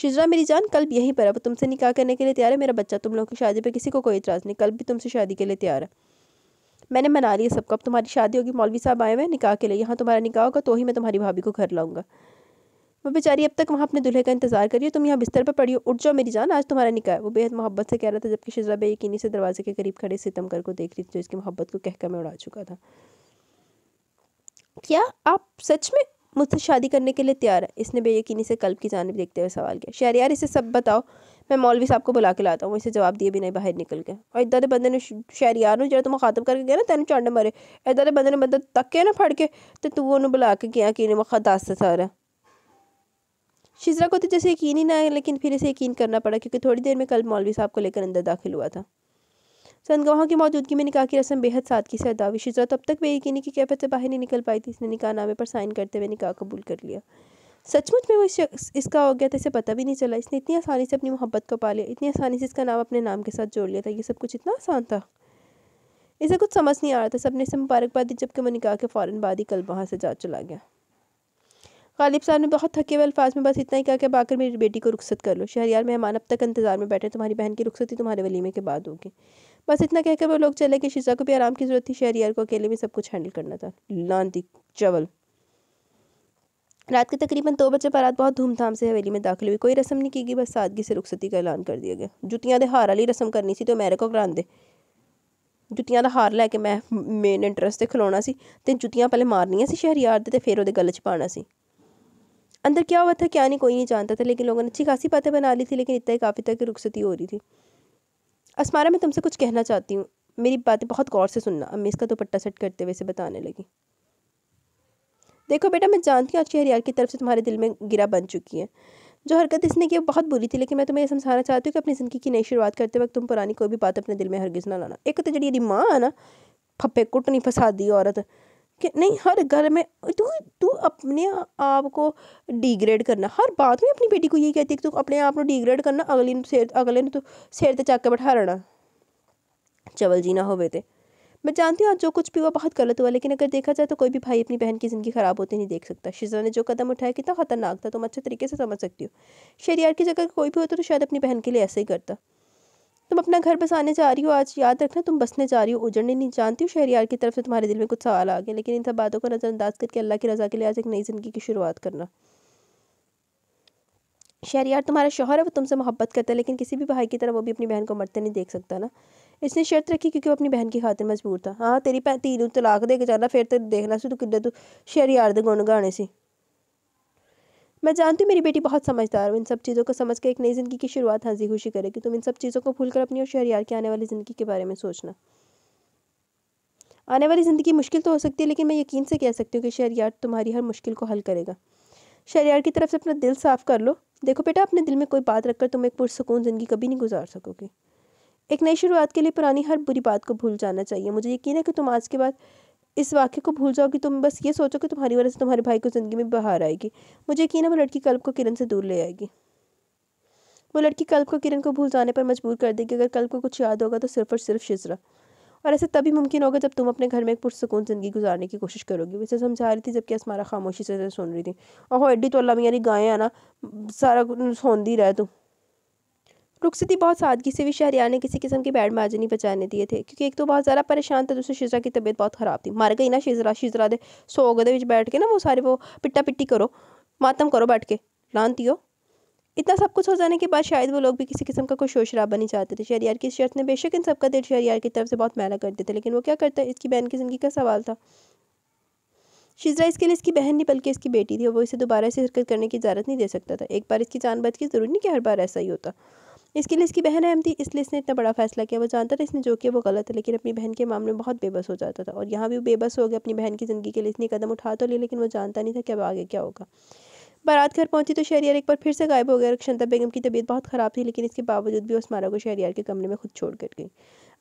शिजरा मेरी जान कल यहीं पर है वो तुमसे निकाह करने के लिए तैयार है मेरा बच्चा तुम लोग की शादी पर किसी को कोई इतराज़ नहीं कल भी तुमसे शादी के लिए तैयार है मैंने मना लिया सबको अब तुम्हारी शादी होगी मौलवी साहब आए हुए निकाह के लिए यहाँ तुम्हारा निकाह होगा तो ही मैं तुम्हारी भाभी को घर लाऊंगा वो बेचारी अब तक वहाँ अपने दुल्हे का इंतजार करिए तुम यहाँ बिस्तर पर पड़ी हो उठ जाओ मेरी जान आज तुम्हारा निकाह वो बेहद मोहब्बत से कह रहा था जबकि शिजरा बे यकीनी से दरवाजे के करीब खड़े सितम कर को देख रही थी जो इसकी मोहब्बत को कहकर मैं उड़ा चुका था क्या आप सच में मुझसे शादी करने के लिए तैयार है इसने बेयकीनी से कल्प की जानब देखते हुए सवाल किया शहर यार इसे सब बताओ मैं मौलवी साहब को बुला के लाता हूँ इसे जवाब दिए भी नहीं बाहर निकल गया और इदा के बंद ने शहर यार ਜਿਹੜਾ ਤੂੰ ਮੁਖਾਤਬ ਕਰਕੇ ਗਿਆ ਨਾ ਤੈਨੂੰ ਚੰਡ ਮਾਰੇ ਇਦਾਂ ਦੇ ਬੰਦੇ ਨੇ ਬੰਦਾ ਤੱਕੇ ਨਾ ਫੜ ਕੇ ਤੇ ਤੂੰ ਉਹਨੂੰ ਬੁਲਾ ਕੇ ਗਿਆ ਕਿ ਇਹਨੇ ਮਖਾ ਦੱਸ ਸਾਰਾ शिजरा को तो जैसे यकीन ही ना आया लेकिन फिर इसे यकीन करना पड़ा क्योंकि थोड़ी देर में कल मौलवी साहब को लेकर अंदर दाखिल हुआ था सनगवाहों की मौजूदगी में निकाह की रस्म बेहद सादगी से अदावी शिजरा तो अब तक बेयकीनी की कैफत से बाहर नहीं निकल पाई थी इसने निकाह नामे पर साइन करते हुए निकाह कबूल कर लिया सचमुच में वो शख्स इसका हो गया था इसे पता भी नहीं चला इसने इतनी आसानी से अपनी मोहब्बत को पा लिया इतनी आसानी से इसका नाम अपने नाम के साथ जोड़ लिया था ये सब कुछ इतना आसान था इसे कुछ समझ नहीं आ रहा था सबने इसे मुबारकबाद दी जबकि वो निकाह के फ़ौर बाद ही कल वहाँ से जा चला गया गालिब साहब ने बहुत थके हुए अल्फाज में बस इतना ही कहा कि बाकर मेरी बेटी को रुखसत कर लो शहरियार मेहमान अब तक इंतजार में बैठे तुम्हारी बहन की रुखसती तुम्हारे वलीमे के बाद होगी बस इतना कहकर वो लोग चले कि शीजा को भी आराम की जरूरत थी शहरियार को अकेले में सब कुछ हैंडल करना था लांदी चवल रात के तकरीबन दो बजे बारात बहुत धूमधाम से हवेली में दाखिल हुई कोई रस्म नहीं की गई बस सादगी से रुखसती का ऐलान कर दिया गया जुतियाँ हार वाली रस्म करनी सी तो मेरे को करा दे जुतियाँ का हार लैके मैं मेन ਇੰਟਰਸਟ से ਖਲੋਣਾ सी तो जुतियाँ पहले मारनिया से ਸ਼ਹਿਰੀਆਰ ਦੇ ਤੇ ਫਿਰ ਉਹਦੇ ਗਲ 'ਚ ਪਾਣਾ अंदर क्या हुआ था क्या नहीं कोई नहीं जानता था लेकिन लोगों ने अच्छी खासी बातें बना ली थी लेकिन इतना ही काफ़ी तक रुखसती हो रही थी असमारा मैं तुमसे कुछ कहना चाहती हूँ मेरी बातें बहुत गौर से सुनना अम्मी इसका दुपट्टा तो सेट करते हुए से बताने लगी देखो बेटा मैं जानती हूँ आज हरियाल की तरफ से तुम्हारे दिल में गिरा बन चुकी है जो हरकत इसने की बहुत बुरी थी लेकिन मैं तुम्हें यह समझाना चाहती हूँ कि अपनी ज़िंदगी की नई शुरुआत करते वक्त तुम पुरानी कोई भी बात अपने दिल में हरगिज ना लाना एक तो जी माँ है ना फप्पे कुट नहीं फंसा दी औरत कि नहीं हर घर में तू तू अपने आप को डिग्रेड करना हर बात में अपनी बेटी को ये कहती है कि तू अपने आप को डिग्रेड करना अगले तो सिर अगले तो सिर ते चक के बैठा रहना चवल जी ना होवे ते मैं जानती हूँ आज जो कुछ भी हुआ बहुत गलत हुआ लेकिन अगर देखा जाए तो कोई भी भाई अपनी बहन की ज़िंदगी ख़राब होती नहीं देख सकता शिजा ने जो कदम उठाया कितना खतरनाक था तुम अच्छे तरीके से समझ सकती हो शरियार की जगह कोई भी होता तो शायद अपनी बहन के लिए ऐसे ही करता तुम अपना घर बसाने जा रही हो आज याद रखना तुम बसने जा रही हो उजड़ने नहीं जानती हो शहरियार की तरफ से तुम्हारे दिल में कुछ सवाल आ गए लेकिन इन सब बातों को नज़रअंदाज करके अल्लाह की रज़ा के लिए आज एक नई ज़िंदगी की शुरुआत करना शहरियार तुम्हारा शोहर है वो तुमसे मोहब्बत करता है लेकिन किसी भी भाई की तरह वो भी अपनी बहन को मरते नहीं देख सकता ना इसने शर्त रखी क्योंकि वो अपनी बहन की खातिर मजबूर था हाँ तेरी भैन तलाक दे के जाना फिर तो देखना सू तू कि तू शहरियार दे गुण गाने सी मैं जानती हूँ मेरी बेटी बहुत समझदार हूँ इन सब चीज़ों को समझ कर एक नई ज़िंदगी की शुरुआत हंसी खुशी करेगी तुम इन सब चीज़ों को भूलकर अपनी और शहरियार की आने वाली ज़िंदगी के बारे में सोचना आने वाली ज़िंदगी मुश्किल तो हो सकती है लेकिन मैं यकीन से कह सकती हूँ कि शहरियार तुम्हारी हर मुश्किल को हल करेगा शहरियार की तरफ से अपना दिल साफ़ कर लो देखो बेटा अपने दिल में कोई बात रखकर तुम एक पुरसकून ज़िंदगी कभी नहीं गुजार सकोगे एक नई शुरुआत के लिए पुरानी हर बुरी बात को भूल जाना चाहिए मुझे यकीन है कि तुम आज के बाद इस वाक्य को भूल जाओ कि तुम बस ये सोचो कि तुम्हारी वजह से तुम्हारे भाई को ज़िंदगी में बाहर आएगी मुझे यकीन है वो लड़की कल्प को किरण से दूर ले आएगी वो लड़की कल्प को किरण को भूल जाने पर मजबूर कर देगी अगर कल्प को कुछ याद होगा तो सिर्फ और सिर्फ शिजरा और ऐसे तभी मुमकिन होगा जब तुम अपने घर में एक पुरसकून ज़िंदगी गुजारने की कोशिश करोगी वैसे समझा तो रही थी जबकि असमारा खामोशी से सुन रही थी और एड्डी तो अल्लाह मियाँ यानी गायें आना सारा सोंदी रहा तू रुखसती बहुत सादगी से भी शहरिया ने किसी किस्म की बैड मार्जिन नहीं बचाने दिए थे क्योंकि एक तो बहुत ज़्यादा परेशान था दूसरी शिजरा की तबीयत बहुत ख़राब थी मर गई ना शिजरा शिजरा दे सोग दे बैठ के ना वो सारे वो पिट्टा पिट्टी करो मातम करो बैठ के लानती हो इतना सब कुछ हो जाने के बाद शायद वो लोग भी किसी किस्म का कोई शोर शराबा नहीं चाहते थे शहरियार की शर्त ने बेशक इन सबका दिल शहरियार की तरफ से बहुत मैला कर थे लेकिन वो क्या करता है इसकी बहन की ज़िंदगी का सवाल था शिजरा इसके लिए इसकी बहन नहीं बल्कि इसकी बेटी थी वो इसे दोबारा से हरकत करने की इजाज़त नहीं दे सकता था एक बार इसकी जान बच की ज़रूरी नहीं कि हर बार ऐसा ही होता इसके लिए इसकी बहन अहम थी इसलिए इसने इतना बड़ा फैसला किया वो जानता था इसने जो कि वो गलत है लेकिन अपनी बहन के मामले में बहुत बेबस हो जाता था और यहाँ भी वो बेबस हो गया अपनी बहन की ज़िंदगी के लिए इसने कदम उठा तो लिया लेकिन वो जानता नहीं था कि अब आगे क्या होगा बारात घर पहुंची तो शहरियार एक बार फिर से गायब हो गया रक्षंता बेगम की तबीयत बहुत ख़राब थी लेकिन इसके बावजूद भी उसमारा को शहरियार के कमरे में खुद छोड़ कर गई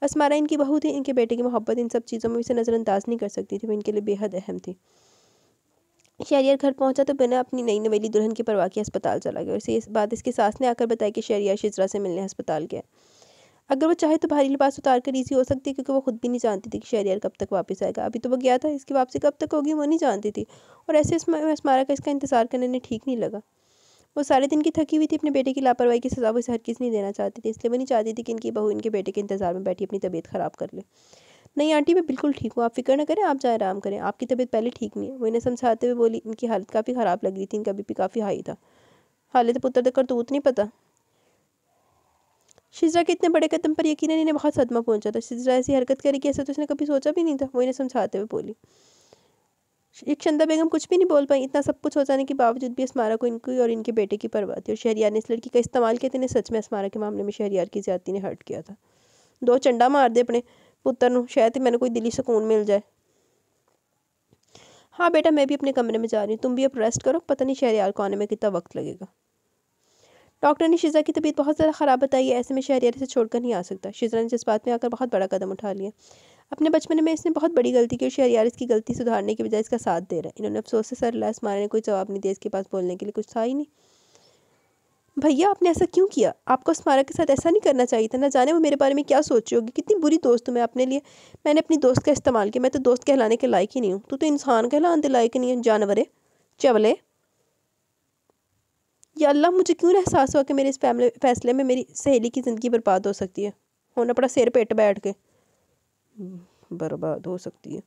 असमारा इनकी बहू थी इनके बेटे की मोहब्बत इन सब चीज़ों में इसे नज़रअंदाज नहीं कर सकती थी वो इनके लिए बेहद अहम थी शहरियार घर पहुंचा तो बिना अपनी नई नवेली दुल्हन की परवाह के अस्पताल चला गया और इसी इस बात इसके सास ने आकर बताया कि शहरियार शिजरा से मिलने अस्पताल गया अगर वो चाहे तो भारी लिबास उतार कर ईजी हो सकती है क्योंकि वो खुद भी नहीं जानती थी कि शहरियार कब तक वापस आएगा अभी तो वो गया था इसकी वापसी कब तक होगी वो नहीं जानती थी और ऐसे स्मारा का इसका इंतजार करने में ठीक नहीं लगा वो सारे दिन की थकी हुई थी अपने बेटे की लापरवाही की सज़ा वो इसे हर किसी नहीं देना चाहती थी इसलिए वो नहीं चाहती थी कि इनकी बहू इनके बेटे के इंतजार में बैठी अपनी तबीयत ख़राब कर ले नहीं आंटी मैं बिल्कुल ठीक हूँ आप फिक्र ना करें आप जाए आराम करें आपकी तबीयत पहले ठीक नहीं है वो इन्हें समझाते हुए बोली इनकी हालत काफ़ी ख़राब लग रही थी इनका बीपी काफ़ी हाई था हालत तो पुत्र देखकर तो उतनी पता शिजरा के इतने बड़े कदम पर यकीन इन्हें बहुत सदमा पहुँचा था शिजरा ऐसी हरकत करी कि ऐसा तो उसने कभी सोचा भी नहीं था वो इन्हें समझाते हुए बोली एक चंदा बेगम कुछ भी नहीं बोल पाई इतना सब कुछ हो जाने के बावजूद भी इसमारा को इनकी और इनके बेटे की परवाह थी और शहरियार ने इस लड़की का इस्तेमाल किया था इन्हें सच में इसमारा के मामले में शहरियार की ज्यादा ने हर्ट किया था दो चंडा मार दे अपने पुत्र शायद मैंने कोई दिली सुकून मिल जाए हाँ बेटा मैं भी अपने कमरे में जा रही हूँ तुम भी अब रेस्ट करो पता नहीं शहरियार को आने में कितना वक्त लगेगा डॉक्टर ने शिजा की तबीयत बहुत ज़्यादा ख़राब बताई है ऐसे में शहरियार इसे छोड़कर नहीं आ सकता शिजा ने जज्बात में आकर बहुत बड़ा कदम उठा लिया अपने बचपन में इसने बहुत बड़ी गलती की और शहरियार इसकी गलती सुधारने के बजाय इसका साथ दे रहा है इन्होंने अफसोस से सर मारे ने कोई जवाब नहीं दिया इसके पास बोलने के लिए कुछ था ही नहीं भैया आपने ऐसा क्यों किया आपको स्मारक के साथ ऐसा नहीं करना चाहिए था ना जाने वो मेरे बारे में क्या सोची होगी कितनी बुरी दोस्त हूँ मैं अपने लिए मैंने अपनी दोस्त का इस्तेमाल किया मैं तो दोस्त कहलाने के लायक ही नहीं हूँ तू तो इंसान कहलाने लायक नहीं है जानवर है चवले या अल्लाह मुझे क्यों एहसास हुआ कि मेरे इस फैसले में मेरी सहेली की ज़िंदगी बर्बाद हो सकती है होना पड़ा सिर पेट बैठ के हम्म, बर्बाद हो सकती है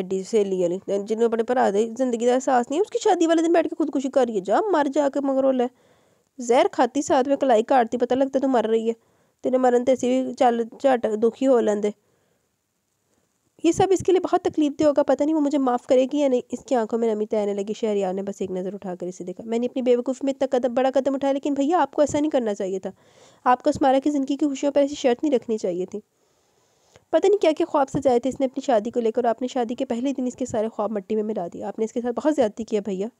एड्डी स्हेली आह्ली जिन्नू अपने भरा दी जिंदगी का एहसास नहीं उसकी शादी वाले दिन बैठ के खुदकुशी करिए जा मर जा के मगर ओल्लै जहर खाती साथ में कलाई काटती पता लगता तू मर रही है तेरे मरण ते असी भी चल झट दुखी हो लेंदे ये सब इसके लिए बहुत तकलीफ दे होगा पता नहीं वो मुझे माफ़ करेगी या नहीं इसकी आंखों में नमी तैरने लगी शहरियार ने बस एक नज़र उठाकर इसे देखा मैंने अपनी बेवकूफ़ी में इतना कदम बड़ा कदम उठाया लेकिन भैया आपको ऐसा नहीं करना चाहिए था आपको स्मारा की ज़िंदगी की खुशियों पर ऐसी शर्त नहीं रखनी चाहिए थी पता नहीं क्या क्या ख्वाब सजाए थे इसने अपनी शादी को लेकर आपने शादी के पहले दिन इसके सारे ख्वाब मट्टी में मिला दिया आपने इसके साथ बहुत ज़्यादा किया भैया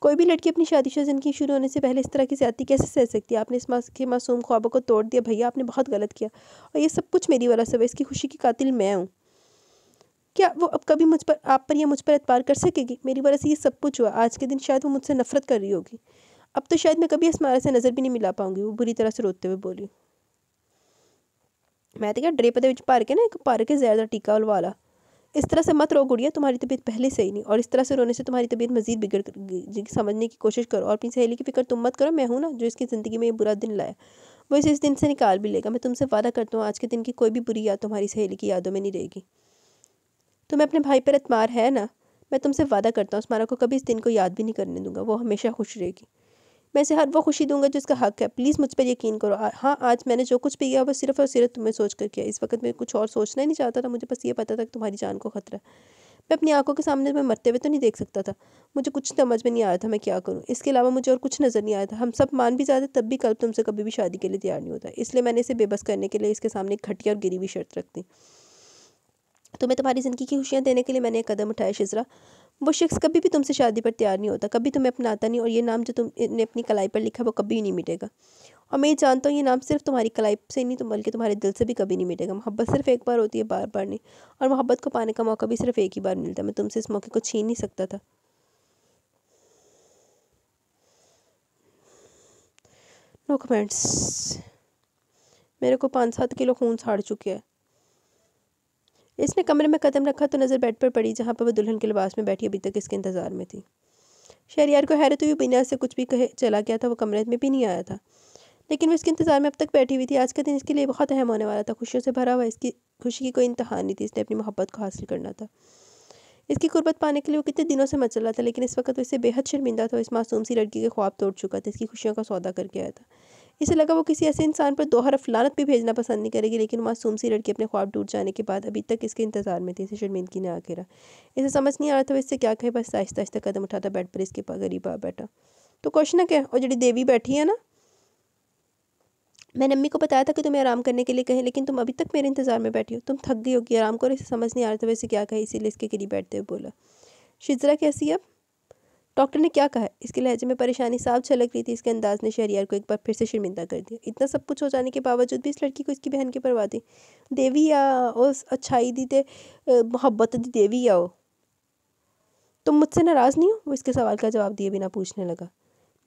कोई भी लड़की अपनी शादी जिनकी शुरू होने से पहले इस तरह की ज्यादा कैसे सह सकती है आपने इस मास के मासूम ख्वाबों को तोड़ दिया भैया आपने बहुत गलत किया और ये सब कुछ मेरी वाला सब है इसकी खुशी की कातिल मैं हूँ क्या वो अब कभी मुझ पर आप पर या मुझ पर एतबार कर सकेगी मेरी वजह से ये सब कुछ हुआ आज के दिन शायद वो मुझसे नफरत कर रही होगी अब तो शायद मैं कभी इस मारा से नज़र भी नहीं मिला पाऊंगी वो बुरी तरह से रोते हुए बोली मैं तो क्या ड्रिप के भर के ना एक भर के जहर का टीका ਲਵਾ ला इस तरह से मत रो गुड़िया तुम्हारी तबीयत पहले सही नहीं और इस तरह से रोने से तुम्हारी तबीयत मजीद बिगड़ कर समझने की कोशिश करो और अपनी सहेली की फिक्र तुम मत करो मैं हूँ ना जो इसकी ज़िंदगी में ये बुरा दिन लाया वो इसे इस दिन से निकाल भी लेगा मैं तुमसे वादा करता हूँ आज के दिन की कोई भी बुरी याद तुम्हारी सहेली की यादों में नहीं रहेगी तुम्हें तो अपने भाई पर अतमार है ना मैं तुमसे वादा करता हूँ उस मारा को कभी इस दिन को याद भी नहीं करने दूंगा वो हमेशा खुश रहेगी मैं इसे हर वो खुशी दूंगा जो इसका हक है प्लीज़ मुझ पर यकीन करो हाँ आज मैंने जो कुछ भी किया वो सिर्फ और सिर्फ तुम्हें सोच कर किया इस वक्त मैं कुछ और सोचना ही नहीं चाहता था मुझे बस ये पता था कि तुम्हारी जान को खतरा है मैं अपनी आंखों के सामने मैं मरते हुए तो नहीं देख सकता था मुझे कुछ समझ में नहीं आया था मैं क्या करूँ इसके अलावा मुझे और कुछ नज़र नहीं आया था हम सब मान भी जाते तब भी कल तुमसे कभी भी शादी के लिए तैयार नहीं होता इसलिए मैंने इसे बेबस करने के लिए इसके सामने घटिया और गिरी हुई शर्त रख दी तुम्हें तुम्हारी ज़िंदगी की खुशियाँ देने के लिए मैंने एक कदम उठाया शिजरा वो शख्स कभी भी तुमसे शादी पर तैयार नहीं होता कभी तुम्हें अपनाता नहीं और ये नाम जो तुमने अपनी कलाई पर लिखा वो कभी नहीं मिटेगा और मैं ये जानता हूँ ये नाम सिर्फ तुम्हारी कलाई से नहीं तुम बल्कि तुम्हारे दिल से भी कभी नहीं मिटेगा मोहब्बत सिर्फ एक बार होती है बार बार नहीं और मोहब्बत को पाने का मौका भी सिर्फ एक ही बार मिलता है मैं तुमसे इस मौके को छीन नहीं सकता था नो कमेंट्स मेरे को पाँच सात किलो खून साड़ चुके हैं इसने कमरे में कदम रखा तो नज़र बेड पर पड़ी जहाँ पर वह दुल्हन के लिबास में बैठी अभी तक इसके इंतज़ार में थी शहरियार को हैरत हुई बिना से कुछ भी कहे चला गया था वो कमरे में भी नहीं आया था लेकिन वो इसके इंतज़ार में अब तक बैठी हुई थी आज का दिन इसके लिए बहुत अहम होने वाला था खुशियों से भरा हुआ इसकी खुशी की कोई इंतहा नहीं थी इसने अपनी मोहब्बत को हासिल करना था इसकी कुर्बत पाने के लिए वो कितने दिनों से मचल रहा था लेकिन इस वक्त वो तो बेहद शर्मिंदा था इस मासूम सी लड़की के ख्वाब तोड़ चुका था इसकी खुशियों का सौदा करके आया था इसे लगा वो किसी ऐसे इंसान पर दो हरफ लानत भी भेजना पसंद नहीं करेगी लेकिन मासूम सी लड़की अपने ख्वाब टूट जाने के बाद अभी तक इसके इंतजार में थी इसे शर्मिंदगी ने आ इसे समझ नहीं आ रहा था इससे क्या कहे बस आहिस्ता आहिस्ता कदम उठाता बैठ पर इसके गरीब आ बैठा तो क्वेश्चन ना क्या और जड़ी देवी बैठी है ना मैंने अम्मी को बताया था कि तुम्हें आराम करने के लिए कहें लेकिन तुम अभी तक मेरे इंतजार में बैठी हो तुम थक गई होगी आराम करो इसे समझ नहीं आ रहा था वैसे क्या कहे इसीलिए इसके करीब बैठते हुए बोला शिजरा कैसी अब डॉक्टर ने क्या कहा इसके लहजे में परेशानी साफ झलक रही थी इसके अंदाज ने शहरियार को एक बार फिर से शर्मिंदा कर दिया इतना सब कुछ हो जाने के बावजूद भी इस लड़की को इसकी बहन की परवाह थी देवी या उस अच्छाई दी ते मोहब्बत दी देवी या हो तुम मुझसे नाराज़ नहीं हो वो इसके सवाल का जवाब दिए बिना पूछने लगा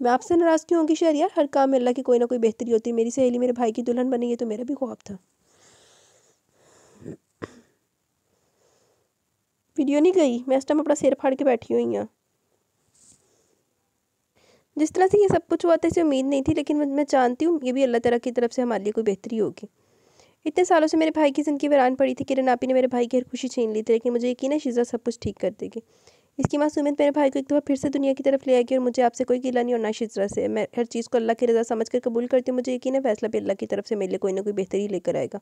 मैं आपसे नाराज़ क्यों होंगी शहरियार हर काम में अल्लाह की कोई ना कोई बेहतरी होती है मेरी सहेली मेरे भाई की दुल्हन बनी है तो मेरा भी ख्वाब था वीडियो नहीं गई मैं इस टाइम अपना सिर फाड़ के बैठी हुई हूँ जिस तरह से ये सब कुछ हुआ था इसे उम्मीद नहीं थी लेकिन मैं जानती हूँ ये भी अल्लाह तला की तरफ से हमारे लिए कोई बेहतरी होगी इतने सालों से मेरे भाई की ज़िंदगी वैरान पड़ी थी किरण आपी ने मेरे भाई की हर खुशी छीन ली थी लेकिन मुझे यकीन है शीज़ा सब कुछ ठीक कर देगी इसकी मासूमियत मेरे भाई को एक दफ़ा फिर से दुनिया की तरफ ले आएगी और मुझे आपसे कोई गिला नहीं और ना शिजरा से मैं हर चीज़ को अल्लाह की रजा समझ कर कबूल करती हूँ मुझे यकीन है फैसला भी अल्लाह की तरफ से मेरे लिए कोई ना कोई बेहतरी लेकर आएगा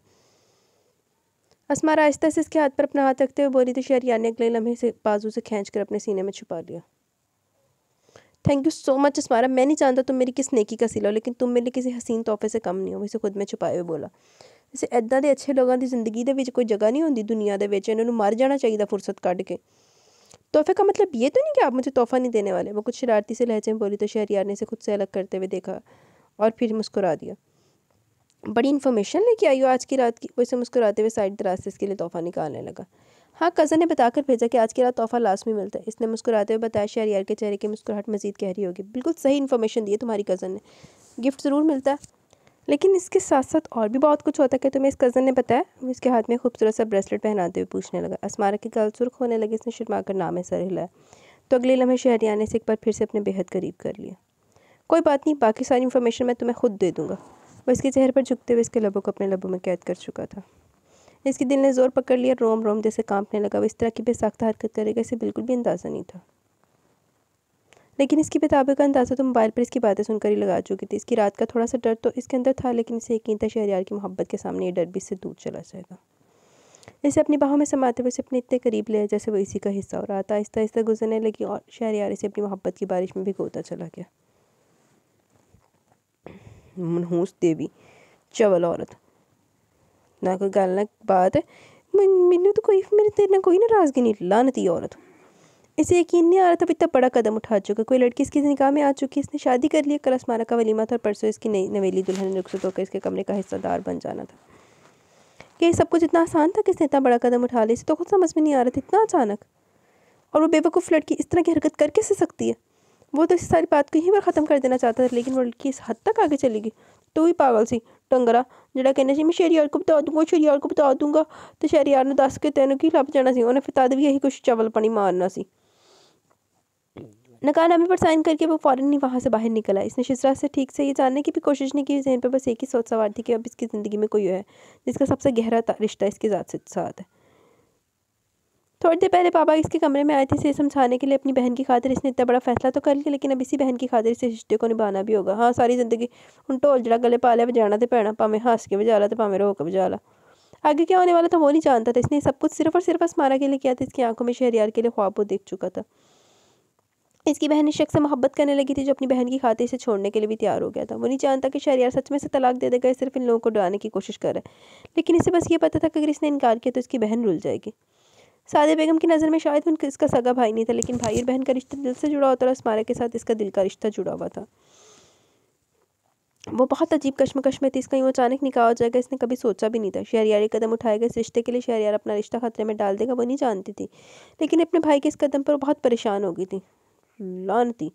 असमार आहिस्ता से इसके हाथ पर अपना हाथ रखते हुए बोली तो शहरिया ने अगले लम्हे से बाजू से खींच कर अपने सीने में छुपा लिया थैंक यू सो मच स्मारा मैं नहीं चाहता तुम मेरी किस नेकी का सिला लेकिन तुम मेरे किसी हसीन तोहफे से कम नहीं हो वैसे खुद में छुपाए हुए बोला वैसे इदा के अच्छे लोगों की जिंदगी ਦੇ ਵਿੱਚ ਕੋਈ ਜਗ੍ਹਾ ਨਹੀਂ ਹੁੰਦੀ इन्होंने मर जाना चाहिए ਨੂੰ ਮਰ के तोहफे का मतलब ये तो नहीं कि आप मुझे तोहफा नहीं देने वाले वो कुछ शरारती से लहजे में बोली तो शहरियार ने इसे खुद से अलग करते हुए देखा और फिर मुस्कुरा दिया बड़ी इन्फॉर्मेशन लेके आई हो आज की रात की वैसे मुस्कुराते हुए साइड दराज से इसके लिए तोहफा निकालने लगा हाँ कज़न ने बताकर भेजा कि आज की रात तोहफा में मिलता है इसने मुस्कुराते हुए बताया शहर यार के चेहरे की मुस्कुराहट मजीद गहरी होगी बिल्कुल सही इन्फॉर्मेशन दी है तुम्हारी कज़न ने गिफ्ट ज़रूर मिलता है लेकिन इसके साथ साथ और भी बहुत कुछ होता है कि तुम्हें इस कज़न ने बताया वो इसके हाथ में खूबसूरत सा ब्रेसलेट पहनाते हुए पूछने लगा असमारा की गल सुर्ख होने लगे इसने शर्मा कर नाम है सर हिलाया तो अगले लम्हे शहरियार ने इसे एक बार फिर से अपने बेहद करीब कर लिया कोई बात नहीं बाकी सारी इन्फॉर्मेशन मैं तुम्हें खुद दे दूँगा वह इसके चेहरे पर झुकते हुए इसके लबों को अपने लबों में कैद कर चुका था इसके दिल ने ज़ोर पकड़ लिया रोम रोम जैसे कांपने लगा वह इस तरह की बेसाख्त हरकत करेगा इसे बिल्कुल भी अंदाज़ा नहीं था लेकिन इसकी किताबें का अंदाज़ा तो मोबाइल पर इसकी बातें सुनकर ही लगा चुकी थी इसकी रात का थोड़ा सा डर तो इसके अंदर था लेकिन इसे यकीन था शहरियार की मोहब्बत के सामने ये डर भी इससे दूर चला जाएगा इसे अपनी बाहों में समाते हुए इसे अपने इतने करीब ले जैसे वो इसी का हिस्सा हो रहा था आहिस्ता आहिस्ता गुजरने लगी और शहरियार इसे अपनी मोहब्बत की बारिश में भी गोता चला गया मनहूस देवी चवल औरत ना कोई गल ना बात मैनू तो कोई मेरे तेरे ना कोई नाराज़गी नहीं लानती औरत इसे यकीन नहीं आ रहा था इतना बड़ा कदम उठा चुका कोई लड़की इसके निकाह में आ चुकी है इसने शादी कर लिया कल असमाना का वलीमा था और परसों इसकी नई नवेली दुल्हन रुखसत होकर इसके कमरे का हिस्सादार बन जाना था क्या ये सब कुछ इतना आसान था कि इसने इतना बड़ा कदम उठा लिया इसे तो खुद समझ में नहीं आ रहा था इतना अचानक और वो बेवकूफ़ लड़की इस तरह की हरकत कर कैसे सकती है वो तो इस सारी बात को यहीं पर ख़त्म कर देना चाहता था लेकिन वो लड़की इस हद तक आगे चली गई ਤੂੰ ਵੀ ਪਾਗਲ ਸੀ ਡੰਗਰਾ ਜਿਹੜਾ ਕਹਿੰਦਾ ਸੀ ਮੈਂ ਸ਼ਹਿਰੀਆਰ ਕੋ ਬਤਾ ਦੂੰਗਾ ਸ਼ਹਿਰੀਆਰ ਕੋ ਬਤਾ ਦੂੰਗਾ ਤੇ ने दस के तेन की ਕੀ जाना सी उन्हें फिर तद भी यही कुछ चावल पानी मारना सी ਸੀ नकारनामे पर साइन करके वो फ़ौरन ही वहाँ से बाहर निकला इसने शिशरा से ठीक से ये जानने की भी कोशिश नहीं की जहन पर बस एक ही सोच सवार थी कि अब इसकी ज़िंदगी में कोई है जिसका सबसे गहरा रिश्ता इसके साथ साथ है थोड़ी देर पहले पापा इसके कमरे में आए थे इसे समझाने के लिए अपनी बहन की खातिर इसने इतना बड़ा फैसला तो कर लिया लेकिन अब इसी बहन की खातिर इसे रिश्ते को निभाना भी होगा हाँ सारी जिंदगी हूँ ढोल जड़ा गले पाले बजाना तो पैना भावें हंस के बजा ला तो भावें रोक बजा ला आगे क्या होने वाला था वो नहीं जानता था इसने सब कुछ सिर्फ और सिर्फ असमारा के लिए किया था इसकी आंखों में शहरियार के लिए ख्वाब वो देख चुका था इसकी बहन इस शख्स से मोहब्बत करने लगी थी जो अपनी बहन की खातिर इसे छोड़ने के लिए भी तैयार हो गया था वो नहीं जानता कि शहरियार सच में से तलाक दे देगा सिर्फ इन लोगों को डराने की कोशिश कर रहा है लेकिन इसे बस ये पता था कि अगर इसने इनकार किया तो इसकी बहन रुल जाएगी सादे बेगम की नज़र में शायद उनका इसका सगा भाई नहीं था लेकिन भाई और बहन का रिश्ता दिल से जुड़ा होता और अस्मारा के साथ इसका दिल का रिश्ता जुड़ा हुआ था वो बहुत अजीब कश्मकश में थी इसका यूँ अचानक निकाह हो जाएगा इसने कभी सोचा भी नहीं था शहरियार कदम उठाएगा इस रिश्ते के लिए शहरियार अपना रिश्ता खतरे में डाल देगा वो नहीं जानती थी लेकिन अपने भाई के इस कदम पर बहुत परेशान हो गई थी लान थी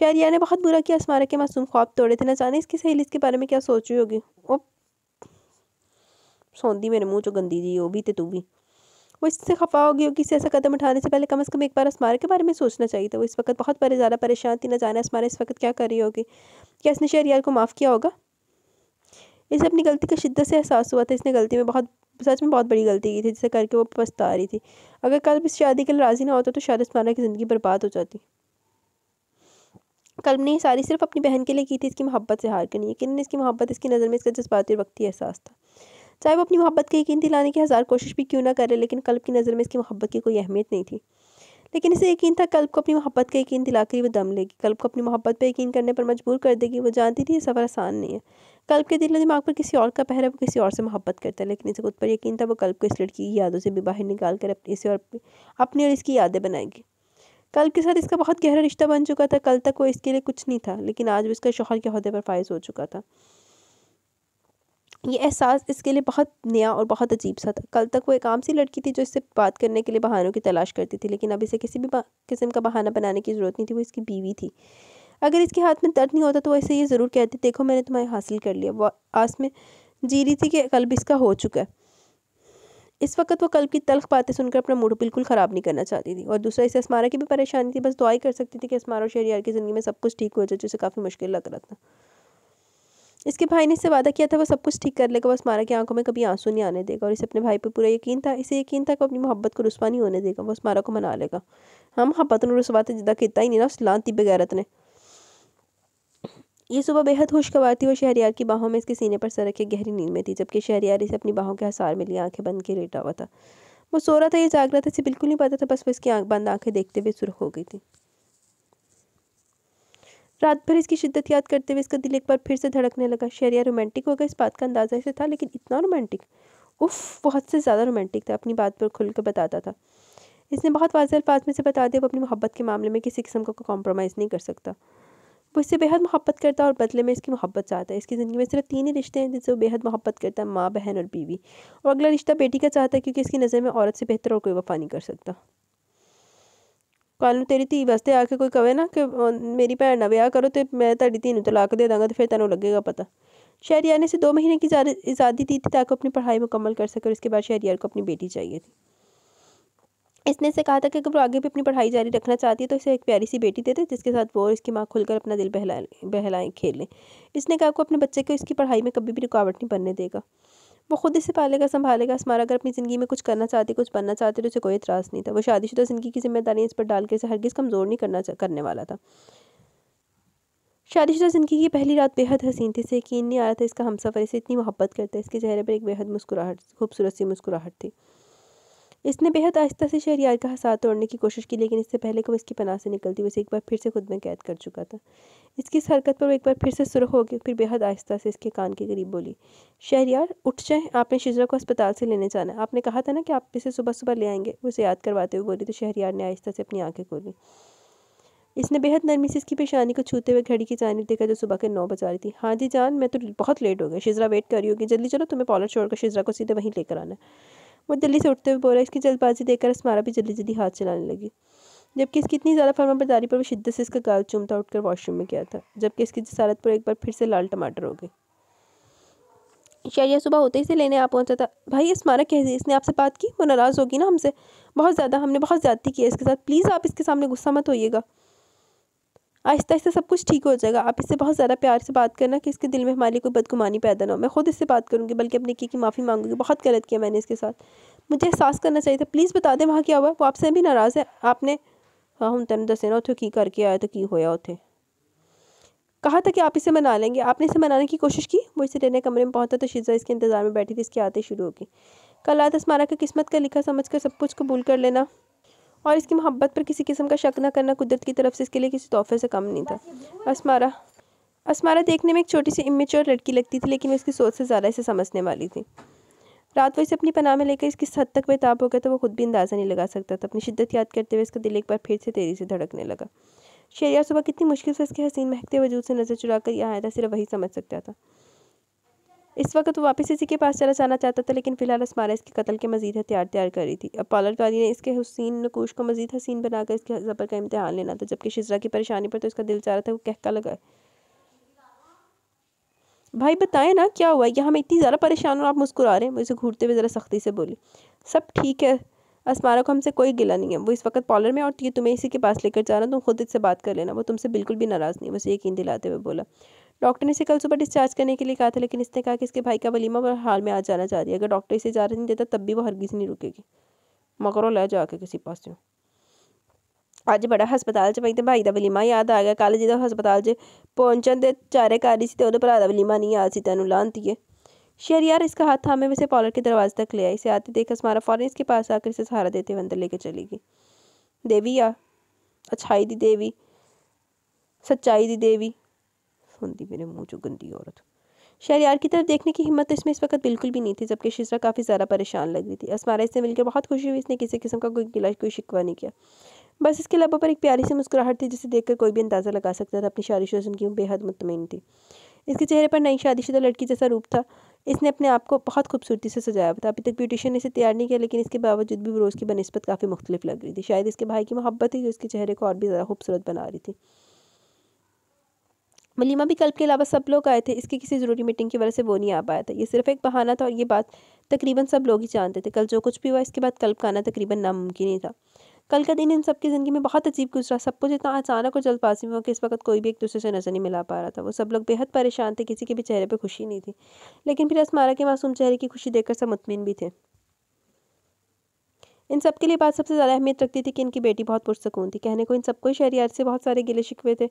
शहरियार ने बहुत बुरा किया स्मारक के मासूम ख्वाब तोड़े थे ना जाने इसकी सहेली इसके बारे में क्या सोच रही होगी वो सौंधी मेरे मुँह चो गंदी जी वो भी थे तू भी वो इससे खफा होगी होगी इसे ऐसा कदम उठाने से पहले कम अज़ कम एक बार असमारा के बारे में सोचना चाहिए था वो इस वक्त बहुत बड़े ज़्यादा परेशान थी ना जाना असमारा इस वक्त क्या कर रही होगी क्या इसने शहरियार को माफ़ किया होगा इसे अपनी गलती का शिद्दत से एहसास हुआ था इसने गलती में बहुत सच में बहुत बड़ी गलती की थी जिसे करके वो पछता रही थी अगर कल इस शादी के लिए राज़ी ना होता तो शायद असमारा की ज़िंदगी बर्बाद हो जाती कल ने सारी सिर्फ अपनी बहन के लिए की थी इसकी मोहब्बत से हार के नहीं यकीन इसकी मोहब्बत इसकी नज़र में इसका जज्बाती और ही एहसास था चाहे वो अपनी मोहब्बत की यकीन दिलाने की हज़ार कोशिश भी क्यों ना करे लेकिन कल्ब की नज़र में इसकी मोहब्बत की कोई अहमियत नहीं थी लेकिन इसे यकीन था कल्ब को अपनी मोहब्बत का यकीन दिलाकर ही वो दम लेगी कल्ब को अपनी मोहब्बत पर यकीन करने पर मजबूर कर देगी वो जानती थी ये सफ़र आसान नहीं है कल्ब के दिल दिमाग पर किसी और का पहर है वो किसी और से मोहब्बत करता है लेकिन इसे खुद पर यकीन था वो कल्ब को इस लड़की की यादों से भी बाहर निकाल कर इसे और अपनी और इसकी यादें बनाएगी कल्ब के साथ इसका बहुत गहरा रिश्ता बन चुका था कल तक वो इसके लिए कुछ नहीं था लेकिन आज वो इसका शोहर के अहदे पर फायज हो चुका था ये एहसास इसके लिए बहुत नया और बहुत अजीब सा था कल तक वो एक आम सी लड़की थी जो इससे बात करने के लिए बहानों की तलाश करती थी लेकिन अब इसे किसी भी किस्म का बहाना बनाने की ज़रूरत नहीं थी वो इसकी बीवी थी अगर इसके हाथ में दर्द नहीं होता तो वो इसे ये ज़रूर कहती देखो मैंने तुम्हें हासिल कर लिया वो आस में जी रही थी कि कल्ब इसका हो चुका है इस वक्त वो कल्ब की तलख बातें सुनकर अपना मूड बिल्कुल ख़राब नहीं करना चाहती थी और दूसरा इसे असमारा की भी परेशानी थी बस दुआई कर सकती थी कि असमारा और शहरियार की ज़िंदगी में सब कुछ ठीक हो जाए जिसे काफ़ी मुश्किल लग रहा था इसके भाई ने इससे वादा किया था वो सब कुछ ठीक कर लेगा बस मारा की आंखों में कभी आंसू नहीं आने देगा और इसे अपने भाई पर पूरा यकीन था इसे यकीन था कि अपनी मोहब्बत को रुसवा नहीं होने देगा बस मारा को मना लेगा हाँ मोहब्बत ने तो जिदा किता ही नहीं ना उस लानती बगैरत ने ये सुबह बेहद खुशगवार थी और शहरियार की बाहों में इसके सीने पर सर रखे गहरी नींद में थी जबकि शहरियार इसे अपनी बाहों के हसार में लिए आंखें बंद के लेटा हुआ था वो सो रहा था ये जाग रहा था इसे बिल्कुल नहीं पता था बस वो इसकी आंख बंद आंखें देखते हुए सुरख हो गई थी रात भर इसकी शिद्दत याद करते हुए इसका दिल एक बार फिर से धड़कने लगा शहरिया रोमांटिक होगा इस बात का अंदाजा ऐसे था लेकिन इतना रोमांटिक उफ बहुत से ज़्यादा रोमांटिक था अपनी बात पर खुल कर बताता था इसने बहुत वाजे अल्फाज में से बता दिया वो अपनी मोहब्बत के मामले में किसी किस्म का कॉम्प्रोमाइज़ नहीं कर सकता वो इससे बेहद मोहब्बत करता और बदले में इसकी मोहब्बत चाहता है इसकी ज़िंदगी में सिर्फ तीन ही रिश्ते हैं जिनसे वो बेहद मोहब्बत करता है माँ बहन और बीवी और अगला रिश्ता बेटी का चाहता है क्योंकि इसकी नज़र में औरत से बेहतर और कोई वफा नहीं कर सकता कल तेरी धी वास्ते आके कोई कवे ना कि मेरी भैन ना ਭੈਣ करो तो मैं ਤੇ धीन तलाक दे दाँगा तो फिर तेन लगेगा पता शहरियार ने से दो महीने की आज़ादी दी थी ताकि अपनी पढ़ाई मुकम्मल कर सके और इसके बाद शहरियार को अपनी बेटी चाहिए थी इसने से कहा था कि अगर वो आगे भी अपनी पढ़ाई जारी रखना चाहती है तो इसे एक प्यारी सी बेटी दे दे जिसके साथ वो और इसकी माँ खुलकर अपना दिल बहलाएं बहलाएं खेल इसने कहा को अपने बच्चे को इसकी पढ़ाई में कभी भी रुकावट नहीं बनने देगा वो खुद इसे पालेगा संभालेगा असमारा अगर अपनी ज़िंदगी में कुछ करना चाहती कुछ बनना चाहती तो उसे कोई इतराज़ नहीं था वो शादीशुदा ज़िंदगी की जिम्मेदारी इस पर डाल के इसे हरगिज़ कमज़ोर नहीं करना करने वाला था शादीशुदा ज़िंदगी की पहली रात बेहद हसीन थी इसे यकीन नहीं आ रहा था इसका हम सफ़र इसे इतनी मोहब्बत करता है इसके चेहरे पर एक बेहद मुस्कुराहट खूबसूरत सी मुस्कुराहट थी इसने बेहद आहिस्ता से शहरियार का हसार तोड़ने की कोशिश की लेकिन इससे पहले कि वो इसकी पनाह से निकलती वैसे एक बार फिर से खुद में कैद कर चुका था इसकी इस हरकत पर वो एक बार फिर से सुरख हो गई फिर बेहद आहिस्ता से इसके कान के करीब बोली शहरियार उठ जाए आपने शिजरा को अस्पताल से लेने जाना आपने कहा था ना कि आप इसे सुबह सुबह ले आएंगे उसे याद करवाते हुए बोली तो शहरियार ने आहिस्ता से अपनी आँखें खोली इसने बेहद नरमी से इसकी पेशानी को छूते हुए घड़ी की जानी देखा जो सुबह के नौ बजा रही थी हाँ जी जान मैं तो बहुत लेट हो गया शिजरा वेट कर रही होगी जल्दी चलो तुम्हें पॉलर छोड़कर शिजरा को सीधे वहीं लेकर आना वो जल्दी से उठते हुए बोला इसकी जल्दबाजी देखकर असमारा भी जल्दी जल्दी हाथ चलाने लगी जबकि इसकी इतनी ज़्यादा बदारी पर वो शिद्दत से इसका गाल चूमता उठकर वॉशरूम में गया था जबकि इसकी जसारत पर एक बार फिर से लाल टमाटर हो गए यह सुबह होते ही से लेने आ पहुंचा था भाई असमारा कह दी इसने आपसे बात की वो नाराज़ होगी ना हमसे बहुत ज़्यादा हमने बहुत ज़्यादती की है इसके साथ प्लीज़ आप इसके सामने गुस्सा मत होइएगा आहिस्ता आहिस्ता सब कुछ ठीक हो जाएगा आप इससे बहुत ज़्यादा प्यार से बात करना कि इसके दिल में हमारी कोई बदगुमानी पैदा ना हो मैं खुद इससे बात करूँगी बल्कि अपने की, की माफ़ी मांगूंगी बहुत गलत किया मैंने इसके साथ मुझे एहसास करना चाहिए था प्लीज़ बता दें वहाँ क्या हुआ वो आपसे भी नाराज़ है आपने हाँ हम तेन दस ना उतो की करके आया तो की होया उठे कहा था कि आप इसे मना लेंगे आपने इसे मनाने की कोशिश की वो इसे रहने कमरे में पहुंचा तो शिजा इसके इंतज़ार में बैठी थी इसकी आते शुरू होगी कल रात स्मारा की किस्मत का लिखा समझ कर सब कुछ कबूल कर लेना और इसकी मोहब्बत पर किसी किस्म का शक न करना कुदरत की तरफ से इसके लिए किसी तोहफे से कम नहीं था असमारा असमारा देखने में एक छोटी सी इमेचोर लड़की लगती थी लेकिन उसकी सोच से ज़्यादा इसे समझने वाली थी रात वो इसे अपनी पनाह में लेकर इसकी हद तक बेताब हो गया तो वो खुद भी अंदाज़ा नहीं लगा सकता था अपनी शिद्दत याद करते हुए इसका दिल एक बार फिर से तेज़ी से धड़कने लगा शेरिया सुबह कितनी मुश्किल से इसके हसीन महकते वजूद से नज़र चुरा कर यहाँ आया था सिर्फ वही समझ सकता था इस वक्त वो तो वापस इसी के पास चला जाना चाहता था लेकिन फिलहाल असमारा इसके कत्ल के मजीद हथियार तैयार कर रही थी अब पालरकारी ने इसके हुसैन नकूश को मजीद हसीन बनाकर इसके ज़बर का इम्तहान लेना था जबकि शिजरा की परेशानी पर तो इसका दिल चाह रहा था वो कहका लगाए भाई बताएं ना क्या हुआ यहाँ मैं इतनी ज़्यादा परेशान हूँ आप मुस्कुरा रहे हैं मुझे घूरते हुए ज़रा सख्ती से बोली सब ठीक है असमारा को हमसे कोई गिला नहीं है वो इस वक्त पॉलर में और ये तुम्हें इसी के पास लेकर जा रहा हूँ तुम खुद इससे बात कर लेना वो तुमसे बिल्कुल भी नाराज़ नहीं है मुझे यकीन दिलाते हुए बोला डॉक्टर ने इसे कल सुबह डिस्चार्ज करने के लिए कहा था लेकिन इसने कहा कि इसके भाई का वलीमा और हाल में आ जाना चाह रही है अगर डॉक्टर इसे जा नहीं देता तब भी वो हरगिज़ नहीं रुकेगी मकरो लै जाके किसी पास यूँ अज बड़ा ਹਸਪਤਾਲ च ਪਈ तो भाई का वलीमा याद आ गया कल जो ਹਸਪਤਾਲ पहुंचन के चारे ਚਾਰੇ ਕਾਰੀ ਸੀ ਤੇ ਉਹਦੇ ਭਰਾ ਦਾ ਵਲੀਮਾ ਨਹੀਂ ਯਾਦ ਸੀ ਤੈਨੂੰ ਲਾਂਤੀ इसका हाथ था हमें वैसे पॉलर के दरवाजे तक ले आई इसे आते देख हमारा फॉरन इसके पास आकर इसे सहारा देते हुए अंदर लेके चली गई देवी या अच्छाई दी देवी सच्चाई दी देवी होंगी मेरे मुँह जो गंदी औरत शहरियार की तरफ देखने की हिम्मत तो इसमें इस वक्त बिल्कुल भी नहीं थी जबकि शिजरा काफ़ी ज़्यादा परेशान लग रही थी असमारा इससे मिलकर बहुत खुशी हुई इसने किसी किस्म का कोई गिला कोई शिकवा नहीं किया बस इसके लबों पर एक प्यारी सी मुस्कुराहट थी जिसे देखकर कोई भी अंदाज़ा लगा सकता था अपनी शादी शोजन की बेहद मुतमिन थी इसके चेहरे पर नई शादीशुदा लड़की जैसा रूप था इसने अपने आप को बहुत खूबसूरती से सजाया था अभी तक ब्यूटिशन ने इसे तैयार नहीं किया लेकिन इसके बावजूद भी वो उसकी बनस्बत काफ़ी मुख्तलिफ लग रही थी शायद इसके भाई की मोहब्बत थी जो इसके चेहरे को और भी ज़्यादा खूबसूरत बना रही थी मलीमा भी कल के अलावा सब लोग आए थे इसकी किसी ज़रूरी मीटिंग की वजह से वो नहीं आ पाया था ये सिर्फ एक बहाना था और ये बात तकरीबन सब लोग ही जानते थे कल जो कुछ भी हुआ इसके बाद कल्प का आना तकरीबन नामुमकिन ही था कल का दिन इन सब की ज़िंदगी में बहुत अजीब गुजरा सब कुछ जितना अचानक और जल्दबाजी में हुआ कि इस वक्त कोई भी एक दूसरे से नज़र नहीं मिला पा रहा था वो सब लोग बेहद परेशान थे किसी के भी चेहरे पर खुशी नहीं थी लेकिन फिर असमारा के मासूम चेहरे की खुशी देखकर सब मुतमिन भी थे इन सब के लिए बात सबसे ज़्यादा अहमियत रखती थी कि इनकी बेटी बहुत पुरसकून थी कहने को इन सबको शहरियार से बहुत सारे गिले शिकवे थे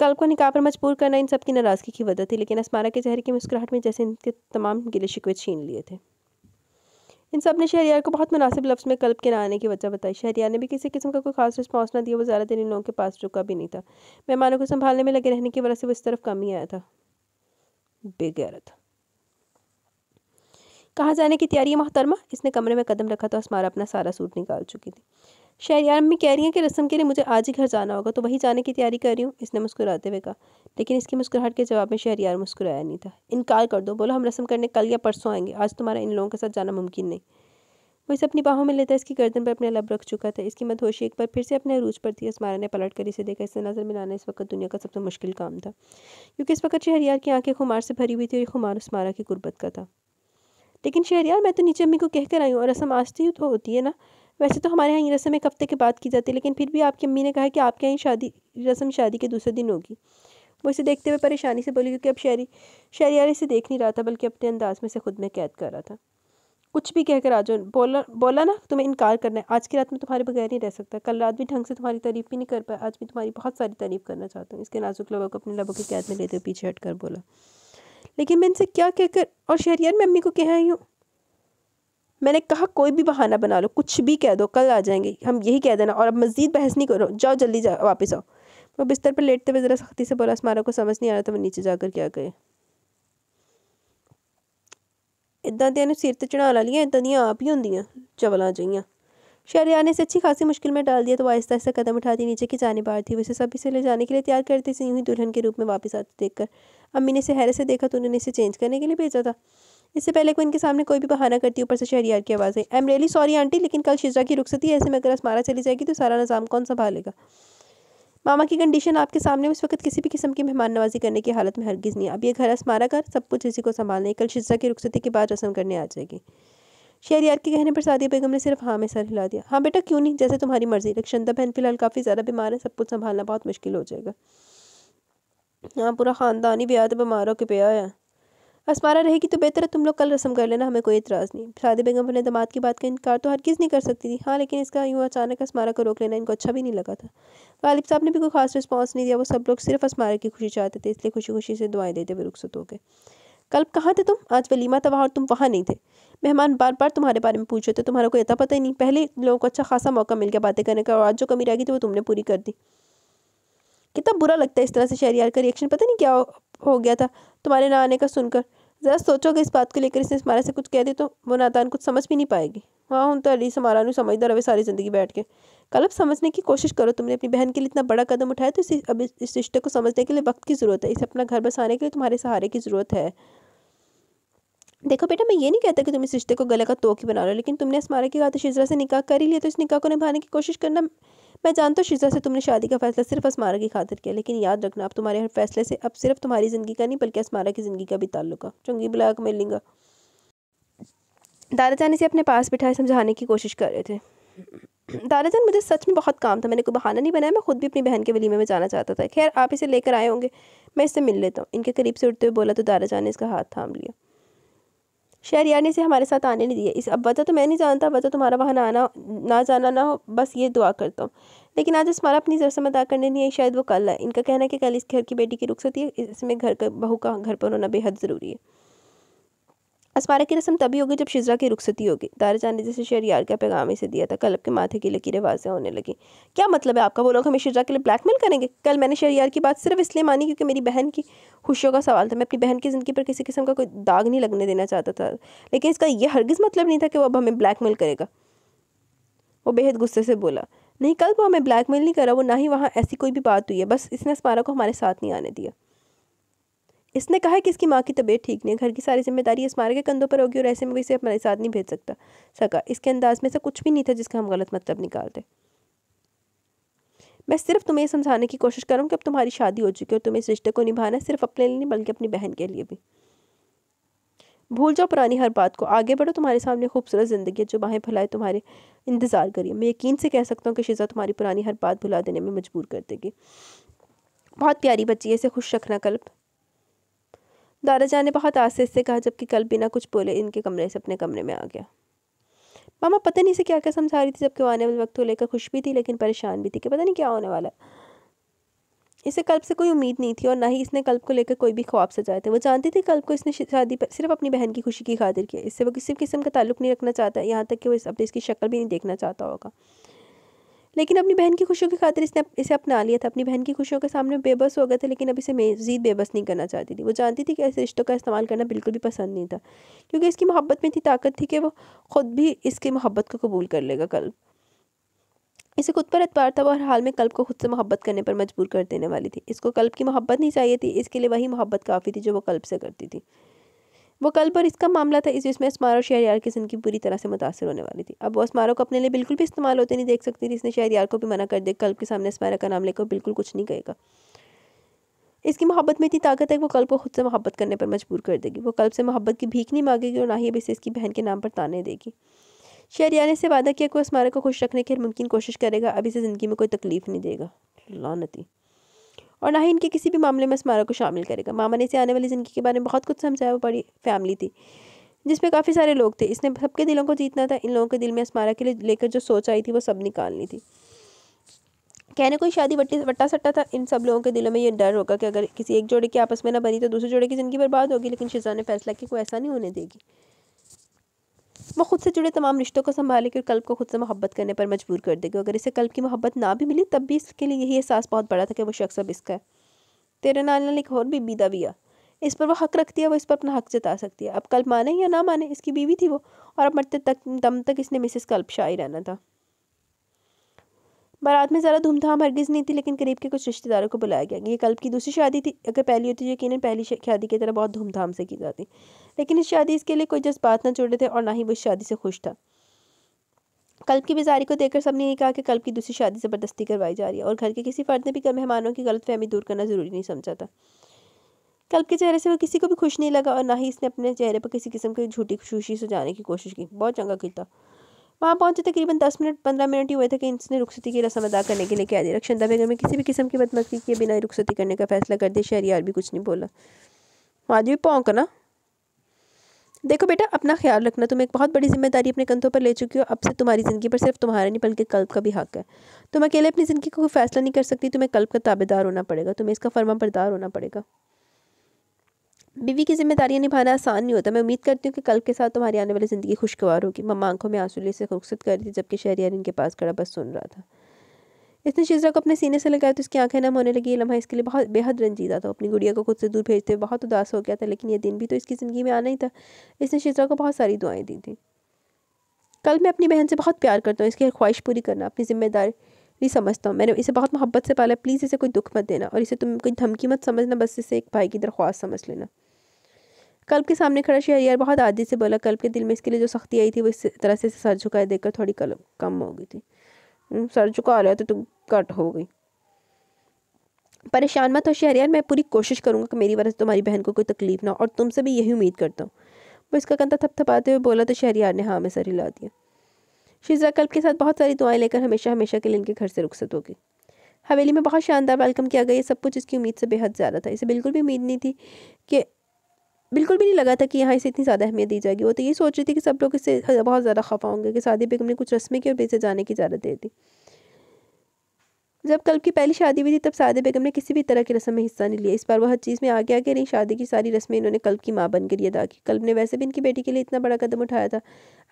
कल्प को निकाह पर मजबूर करना इन सबकी नाराज़गी की वजह थी लेकिन असमारा के चेहरे की मुस्कुराहट में जैसे इनके तमाम गिले शिकवे छीन लिए थे इन सब ने शहरियार को बहुत मुनासिब लफ्ज़ में कल्प के ना आने की वजह बताई शहरियार ने भी किसी किस्म का कोई खास रिस्पॉन्स ना दिया वो ज़्यादा दिन इन लोगों के पास रुका भी नहीं था मेहमानों को संभालने में लगे रहने की वजह से वो इस तरफ कम ही आया था बेगैरत कहाँ जाने की तैयारी है मोहतरमा इसने कमरे में कदम रखा तो असमारा अपना सारा सूट निकाल चुकी थी शहरियार मम्मी कह रही हैं कि रस्म के लिए मुझे आज ही घर जाना होगा तो वहीं जाने की तैयारी कर रही हूँ इसने मुस्कुराते हुए कहा लेकिन इसकी मुस्कुराहट के जवाब में शहरियार मुस्कुराया नहीं था इनकार कर दो बोलो हम रस्म करने कल या परसों आएंगे आज तुम्हारा इन लोगों के साथ जाना मुमकिन नहीं वो इसे अपनी बाहों में लेता इसकी गर्दन पर अपने लब रख चुका था इसकी मदहोशी एक बार फिर से अपने अरूज पर थी असमारा ने पलट कर इसे देखा इसे नजर मिलाना इस वक्त दुनिया का सबसे मुश्किल काम था क्योंकि इस वक्त शहरियार की आंखें खुमार से भरी हुई थी और खुमार उस्मारा की गुर्बत का था लेकिन शहरियार मैं तो नीचे अम्मी को कहकर आई हूँ और रस्म आज ही तो होती है ना वैसे तो हमारे यहाँ ये रस्म एक हफ्ते के बाद की जाती है लेकिन फिर भी आपकी अम्मी ने कहा कि आपके यहाँ शादी रस्म शादी के दूसरे दिन होगी वो इसे देखते हुए परेशानी से बोली क्योंकि अब शहरी यार इसे देख नहीं रहा था बल्कि अपने अंदाज में से खुद में कैद कर रहा था कुछ भी कहकर आज बोला बोला ना तुम्हें इनकार करना है आज की रात में तुम्हारे बगैर नहीं रह सकता कल रात भी ढंग से तुम्हारी तारीफ भी नहीं कर पाया आज भी तुम्हारी बहुत सारी तारीफ करना चाहता हूँ इसके नाजुक लोगों को अपने लबों की कैद में लेते हुए पीछे हट कर बोला लेकिन मैं इनसे क्या कहकर और शहरियार में अम्मी को कह रही हूँ मैंने कहा कोई भी बहाना बना लो कुछ भी कह दो कल आ जाएंगे हम यही कह देना और अब मज़ीद बहस नहीं करो जाओ जल्दी जाओ वापस आओ वो बिस्तर पर लेटते हुए ज़रा सख्ती से बोला स्मारा को समझ नहीं आ रहा था वो नीचे जाकर क्या करे ਇਦਾਂ ਤੇ सिर ਸਿਰ ਤੇ लिया इदा दियाँ आप ही होंगे चवल आ जाइया शहरिया ने इसे अच्छी खासी मुश्किल में डाल दिया तो आहिस्ता आहिस्ता कदम उठाती नीचे की जाने बार थी वैसे सब इसे ले जाने के लिए तैयार करती थी यूं ही दुल्हन के रूप में वापस आते देखकर अम्मी ने इसे हैरत से देखा तो उन्होंने इसे चेंज करने के लिए भेजा था इससे पहले को इनके सामने कोई भी बहाना करती ऊपर से शहरियार की आवाज़ I am really sorry aunty लेकिन कल शिजा की रुखसती है ऐसे में अगर असमारा चली जाएगी तो सारा निज़ाम कौन संभालेगा मामा की कंडीशन आपके सामने उस वक्त किसी भी किस्म की मेहमान नवाजी करने की हालत में हरगिज़ नहीं अब ये घर असमारा कर सब कुछ इसी को संभालने कल शिजा की रुखसती के बाद रस्म करने आ जाएगी शहरियार के कहने पर सादिया बेगम ने सिर्फ हाँ में सर हिला दिया हाँ बेटा क्यों नहीं जैसे तुम्हारी मर्जी रक्षंदा बहन फिलहाल काफ़ी ज़्यादा बीमार है सब कुछ संभालना बहुत मुश्किल हो जाएगा हाँ पूरा खानदानी ही ब्याह तो बीमार के पे आया असमारा रहेगी तो बेहतर है तुम लोग कल रस्म कर लेना हमें कोई इतराज़ नहीं शादी बेगम अपने दामाद की बात का इनकार तो हर किस नहीं कर सकती थी हाँ लेकिन इसका यूँ अचानक असमारा को रोक लेना इनको अच्छा भी नहीं लगा था गालिब साहब ने भी कोई खास रिस्पॉन्स नहीं दिया वो सब लोग सिर्फ असमारा की खुशी चाहते थे इसलिए खुशी खुशी से दुआएं देते हुए रुखसत हो गए कल कहाँ थे तुम आज वलीमा था वहाँ और तुम वहाँ नहीं थे मेहमान बार बार तुम्हारे बारे में पूछ रहे थे तुम्हारा कोई अता पता ही नहीं पहले लोगों को अच्छा खासा मौका मिल गया बातें करने का और आज जो कमी रह गई थी वो तुमने पूरी कर दी कितना बुरा लगता है इस तरह से यार का रिएक्शन पता नहीं क्या हो गया था तुम्हारे ना आने का सुनकर ज़रा सोचोगे इस बात को लेकर इसने हमारे से कुछ कह दे तो वो नादान कुछ समझ भी नहीं पाएगी हाँ हूँ तो अली समारा नू समझदा सारी ज़िंदगी बैठ के कल अब समझने की कोशिश करो तुमने अपनी बहन के लिए इतना बड़ा कदम उठाया तो इसे अब इस रिश्ते को समझने के लिए वक्त की ज़रूरत है इसे अपना घर बसाने के लिए तुम्हारे सहारे की ज़रूरत है देखो बेटा मैं ये नहीं कहता कि तुम इस रिश्ते को गले का तोक ही बना रहे हो लेकिन तुमने इस मारे की बात शिजरा से निकाह कर ही लिया तो इस निकाह को निभाने की कोशिश करना मैं जानता हूँ शीजा से तुमने शादी का फैसला सिर्फ असमारा की खातिर किया लेकिन याद रखना अब तुम्हारे हर फैसले से अब सिर्फ तुम्हारी ज़िंदगी का नहीं बल्कि असमारा की ज़िंदगी का भी ताल्लुका चुंगी ब्लैक दादा दादाजान इसे अपने पास बिठाए समझाने की कोशिश कर रहे थे दादाजान मुझे सच में बहुत काम था मैंने कोई बहाना नहीं बनाया मैं खुद भी अपनी बहन के वलीमे में जाना चाहता था खैर आप इसे लेकर आए होंगे मैं इससे मिल लेता हूँ इनके करीब से उठते हुए बोला तो दादाजान ने इसका हाथ थाम लिया शहरियार से हमारे साथ आने नहीं दिया इस अब वजह तो मैं नहीं जानता वजह तुम्हारा वहाँ ना आना ना जाना ना हो बस ये दुआ करता हूँ लेकिन आज इसमारा अपनी जरसम अदा करने नहीं आई शायद वो कल है इनका कहना है कि कल इस घर की बेटी की रुख्सती है इसमें घर का बहू का घर पर होना बेहद ज़रूरी है असमारा की रस्म तभी होगी जब शिजरा की रुखसती होगी दारजान ने जैसे यार का पैगाम इसे दिया था कल के माथे की लकीरें वाजह होने लगी क्या मतलब है आपका वो लोग हमें शिजरा के लिए ब्लैकमेल करेंगे कल मैंने यार की बात सिर्फ इसलिए मानी क्योंकि मेरी बहन की खुशियों का सवाल था मैं अपनी बहन की ज़िंदगी पर किसी किस्म का कोई दाग नहीं लगने देना चाहता था लेकिन इसका यह हरगिज़ मतलब नहीं था कि वो अब हमें ब्लैकमेल करेगा वो बेहद गुस्से से बोला नहीं कल वो हमें ब्लैकमेल नहीं करा वो ना ही वहाँ ऐसी कोई भी बात हुई है बस इसने असमारा को हमारे साथ नहीं आने दिया इसने कहा कि इसकी माँ की तबीयत ठीक नहीं है घर की सारी जिम्मेदारी इस मार के कंधों पर होगी और ऐसे में वो इसे हमारे साथ नहीं भेज सकता सका इसके अंदाज में ऐसा कुछ भी नहीं था जिसका हम गलत मतलब निकालते मैं सिर्फ तुम्हें ये समझाने की कोशिश कर रहा हूँ कि अब तुम्हारी शादी हो चुकी है और तुम्हें इस रिश्ते को निभाना सिर्फ अपने लिए नहीं बल्कि अपनी बहन के लिए भी भूल जाओ पुरानी हर बात को आगे बढ़ो तुम्हारे सामने खूबसूरत ज़िंदगी है जो बाहें फैलाए तुम्हारे इंतज़ार करिए मैं यकीन से कह सकता हूँ कि शिजा तुम्हारी पुरानी हर बात भुला देने में मजबूर कर देगी बहुत प्यारी बच्ची है इसे खुश रखना कल्प दादाजान ने बहुत आस्ते से कहा जबकि कल बिना कुछ बोले इनके कमरे से अपने कमरे में आ गया मामा पता नहीं से क्या क्या समझा रही थी जबकि वो आने वाले वक्त को लेकर खुश भी थी लेकिन परेशान भी थी कि पता नहीं क्या होने वाला है इसे कल्प से कोई उम्मीद नहीं थी और ना ही इसने कल्प को लेकर कोई भी ख्वाब सजाए थे वो जानती थी कल्प को इसने शादी पर सिर्फ अपनी बहन की खुशी की खातिर किया इससे वो किसी किस्म का ताल्लुक नहीं रखना चाहता यहाँ तक कि वो इस अपनी इसकी शक्ल भी नहीं देखना चाहता होगा लेकिन अपनी बहन की खुशियों की खातिर इसने इसे अपना लिया था अपनी बहन की खुशियों के सामने बेबस हो गया था लेकिन अब इसे मजीद बेबस नहीं करना चाहती थी वो जानती थी कि ऐसे रिश्तों का इस्तेमाल करना बिल्कुल भी पसंद नहीं था क्योंकि इसकी मोहब्बत में इतनी ताकत थी कि वो खुद भी इसकी मोहब्बत को कबूल कर लेगा कल इसे खुद पर एतबार था वो हर हाल में कल्ब को खुद से मोहब्बत करने पर मजबूर कर देने वाली थी इसको कल्ब की मोहब्बत नहीं चाहिए थी इसके लिए वही मोहब्बत काफ़ी थी जो वो कल्ब से करती थी वो कल पर इसका मामला था इस जिसमें स्मारो शहरियार की जिंदगी बुरी तरह से मुतासर होने वाली थी अब वो स्मारो को अपने लिए बिल्कुल भी इस्तेमाल होते नहीं देख सकती थी इसने शहरियार को भी मना कर दिया कल के सामने स्मारा का नाम लेकर बिल्कुल कुछ नहीं कहेगा इसकी मोहब्बत में इतनी ताकत है कि वो कल्प को खुद से मोहब्बत करने पर मजबूर कर देगी वो कल्ब से मोहब्बत की भीख नहीं मांगेगी और ना ही अब इसे इसकी बहन के नाम पर ताने देगी शहरियार ने इसे वादा किया कि वो स्मारक को खुश रखने की मुमकिन कोशिश करेगा अब इसे ज़िंदगी में कोई तकलीफ नहीं देगा लानती और ना ही इनके किसी भी मामले में असमारा को शामिल करेगा मामा ने इसे आने वाली ज़िंदगी के बारे में बहुत कुछ समझाया वो बड़ी फैमिली थी जिसमें काफ़ी सारे लोग थे इसने सबके दिलों को जीतना था इन लोगों के दिल में असमारा के लिए लेकर जो सोच आई थी वो सब निकालनी थी कहने कोई शादी बट्टी वट्टा सट्टा था इन सब लोगों के दिलों में ये डर होगा कि अगर किसी एक जोड़े की आपस में ना बनी तो दूसरे जोड़े की ज़िंदगी बर्बाद होगी लेकिन शिजा ने फैसला किया कोई ऐसा नहीं होने देगी वो खुद से जुड़े तमाम रिश्तों को संभाले और कल्प को खुद से मोहब्बत करने पर मजबूर कर देगी अगर इसे कल्प की मोहब्बत ना भी मिली तब भी इसके लिए यही एहसास बहुत बड़ा था कि वो शख्स अब इसका है तेरे नाल नाल एक और बीबी दा भी इस पर वो हक रखती है वो इस पर अपना हक जता सकती है अब कल्प माने या ना माने इसकी बीवी थी वो और अब मरते तक दम तक इसने मिसेस कल्प शाही रहना था बारात में ज़्यादा धूमधाम हरगिज़ नहीं थी लेकिन करीब के कुछ रिश्तेदारों को बुलाया गया ये कल्प की दूसरी शादी थी अगर पहली होती तो यकीन पहली शादी की तरह बहुत धूमधाम से की जाती लेकिन इस शादी इसके लिए कोई जज्बात ना जुड़े थे और ना ही वो शादी से खुश था कल्प की बेजारी को देखकर सबने ये कहा कि कल्प की दूसरी शादी ज़बरदस्ती करवाई जा रही है और घर के किसी फर्द ने भी मेहमानों की गलत फहमी दूर करना ज़रूरी नहीं समझा था कल्प के चेहरे से वो किसी को भी खुश नहीं लगा और ना ही इसने अपने चेहरे पर किसी किस्म की झूठी खुशी सजाने की कोशिश की बहुत चंगा किया वहाँ पहुंचे तकरीबन दस मिनट पंद्रह मिनट ही हुए थे कि इसने रुखसती की रस्म अदा करने के लिए कह दी रक्षंदा बेगम में किसी भी किस्म की बदमस्ती किए बिना रुखसती करने का फैसला कर दिया शहरियार भी कुछ नहीं बोला आज भी ना देखो बेटा अपना ख्याल रखना तुम एक बहुत बड़ी जिम्मेदारी अपने कंधों पर ले चुकी हो अब से तुम्हारी ज़िंदगी पर सिर्फ तुम्हारा नहीं बल्कि कल्प का भी हक है तुम अकेले अपनी ज़िंदगी का कोई फैसला नहीं कर सकती तुम्हें कल्प का ताबेदार होना पड़ेगा तुम्हें इसका फर्मा बरदार होना पड़ेगा बीवी की जिम्मेदारियां निभाना आसान नहीं होता मैं उम्मीद करती हूँ कि कल के साथ तुम्हारी आने वाली ज़िंदगी खुशगवार होगी मम्मा आंखों में आंसू से रुखसत कर रही थी जबकि शहरियार इनके पास खड़ा बस सुन रहा था इसने शीजा को अपने सीने से लगाया तो उसकी आंखें नम होने लगी ये लम्हा इसके लिए बहुत बेहद रंजीदा था अपनी गुड़िया को खुद से दूर भेजते हुए बहुत उदास हो गया था लेकिन यह दिन भी तो इसकी ज़िंदगी में आना ही था इसने शीजा को बहुत सारी दुआएं दी थी कल मैं अपनी बहन से बहुत प्यार करता हूँ इसकी ख्वाहिश पूरी करना अपनी जिम्मेदारी समझता हूँ मैंने इसे बहुत मोहब्बत से पाला प्लीज़ इसे कोई दुख मत देना और इसे तुम कोई धमकी मत समझना बस इसे एक भाई की दरख्वास्त समझ लेना कल्प के सामने खड़ा शहरियार बहुत आदि से बोला कल्प के दिल में इसके लिए जो सख्ती आई थी वो इस तरह से सर झुकाए देखकर थोड़ी कल कम हो गई थी सर झुका रहे तो तुम कट हो गई परेशान मत हो शहरियार मैं पूरी कोशिश करूंगा कि मेरी वजह से तुम्हारी बहन को कोई तकलीफ ना हो और तुमसे भी यही उम्मीद करता हूँ वो इसका कंधा थपथपाते हुए बोला तो शहरियार ने हाँ में सर हिला दिया शीजा कल्प के साथ बहुत सारी दुआएं लेकर हमेशा हमेशा के लिए इनके घर से रुखसत हो गई हवेली में बहुत शानदार वेलकम किया गया सब कुछ इसकी उम्मीद से बेहद ज़्यादा था इसे बिल्कुल भी उम्मीद नहीं थी कि बिल्कुल भी नहीं लगा था कि यहाँ इसे इतनी ज़्यादा अहमियत दी जाएगी वो तो ये सोच रही थी कि सब लोग इससे बहुत ज़्यादा खफा होंगे कि शादी बेगम ने कुछ रस्में की और इसे जाने की इजाज़त दे दी जब कल की पहली शादी हुई थी तब सादे बेगम ने किसी भी तरह की रस्म में हिस्सा नहीं लिया इस बार वह हर चीज़ में आगे आगे रही शादी की सारी रस्में इन्होंने कल्ब की माँ बनकर अदा की कल्ब ने वैसे भी इनकी बेटी के लिए इतना बड़ा कदम उठाया था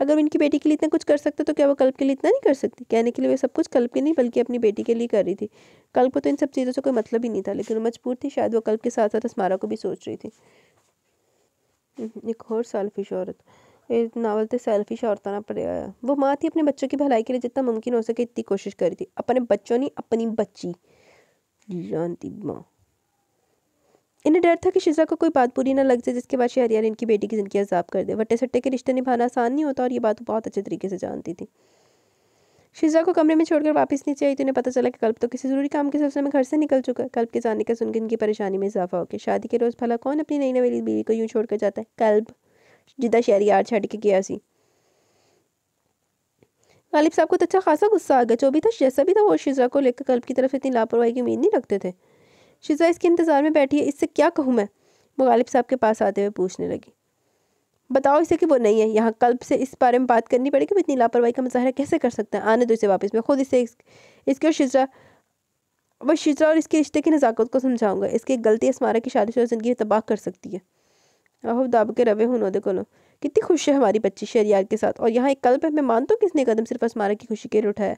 अगर इनकी बेटी के लिए इतना कुछ कर सकता तो क्या वो कल्ब के लिए इतना नहीं कर सकती कहने के लिए वो सब कुछ कल्ब के नहीं बल्कि अपनी बेटी के लिए कर रही थी कल्ब को तो इन सब चीज़ों से कोई मतलब ही नहीं था लेकिन मजबूर थी शायद वो कल्ब के साथ साथ असमारा को भी सोच रही थी हम्म, एक और सेल्फिश औरत नावल तो सेल्फिश औरत ना पड़े आया वो माँ थी अपने बच्चों की भलाई के लिए जितना मुमकिन हो सके इतनी कोशिश करी थी अपने बच्चों ने अपनी बच्ची जानती माँ इन्हें डर था कि शिजा को कोई बात पूरी ना लग जाए जिसके बाद शहरियार इनकी बेटी की जिंदगी अजाब कर दे वट्टे सट्टे के रिश्ते निभाना आसान नहीं होता और ये बात बहुत अच्छे तरीके से जानती थी शीजा को कमरे में छोड़कर वापस नीचे आई तो उन्हें पता चला कि कल्प तो किसी जरूरी काम के सिलसिले में घर से निकल चुका कल्प के जाने का सुनकर इनकी परेशानी में इजाफा हो गया शादी के रोज़ भला कौन अपनी नई नवेली बीवी को यूँ छोड़कर जाता है कल्प जिदा शहर यार छड़ के गया सी गालिब साहब को तो अच्छा खासा गुस्सा आ गया जो भी था जैसा भी था वो शिजा को लेकर कल्प की तरफ इतनी लापरवाही की उम्मीद नहीं रखते थे शिजा इसके इंतज़ार में बैठी है इससे क्या कहूँ मैं वो गालिब साहब के पास आते हुए पूछने लगी बताओ इसे कि वो नहीं है यहाँ कल्प से इस बारे में बात करनी पड़ेगी वो इतनी लापरवाही का मुजाहरा कैसे कर सकता है आने दो इसे वापस मैं खुद इसे इसके और शिजरा वह शिजरा और इसके रिश्ते की नज़ाकत को समझाऊंगा इसकी गलती इसमारा की शादी और ज़िंदगी तबाह कर सकती है आहो दाब के रवे हूँ नोदे को कितनी खुश है हमारी बच्ची यार के साथ और यहाँ एक कल्प है मैं मानता हूँ कि इसने कदम सिर्फ असमारा की खुशी के लिए उठाया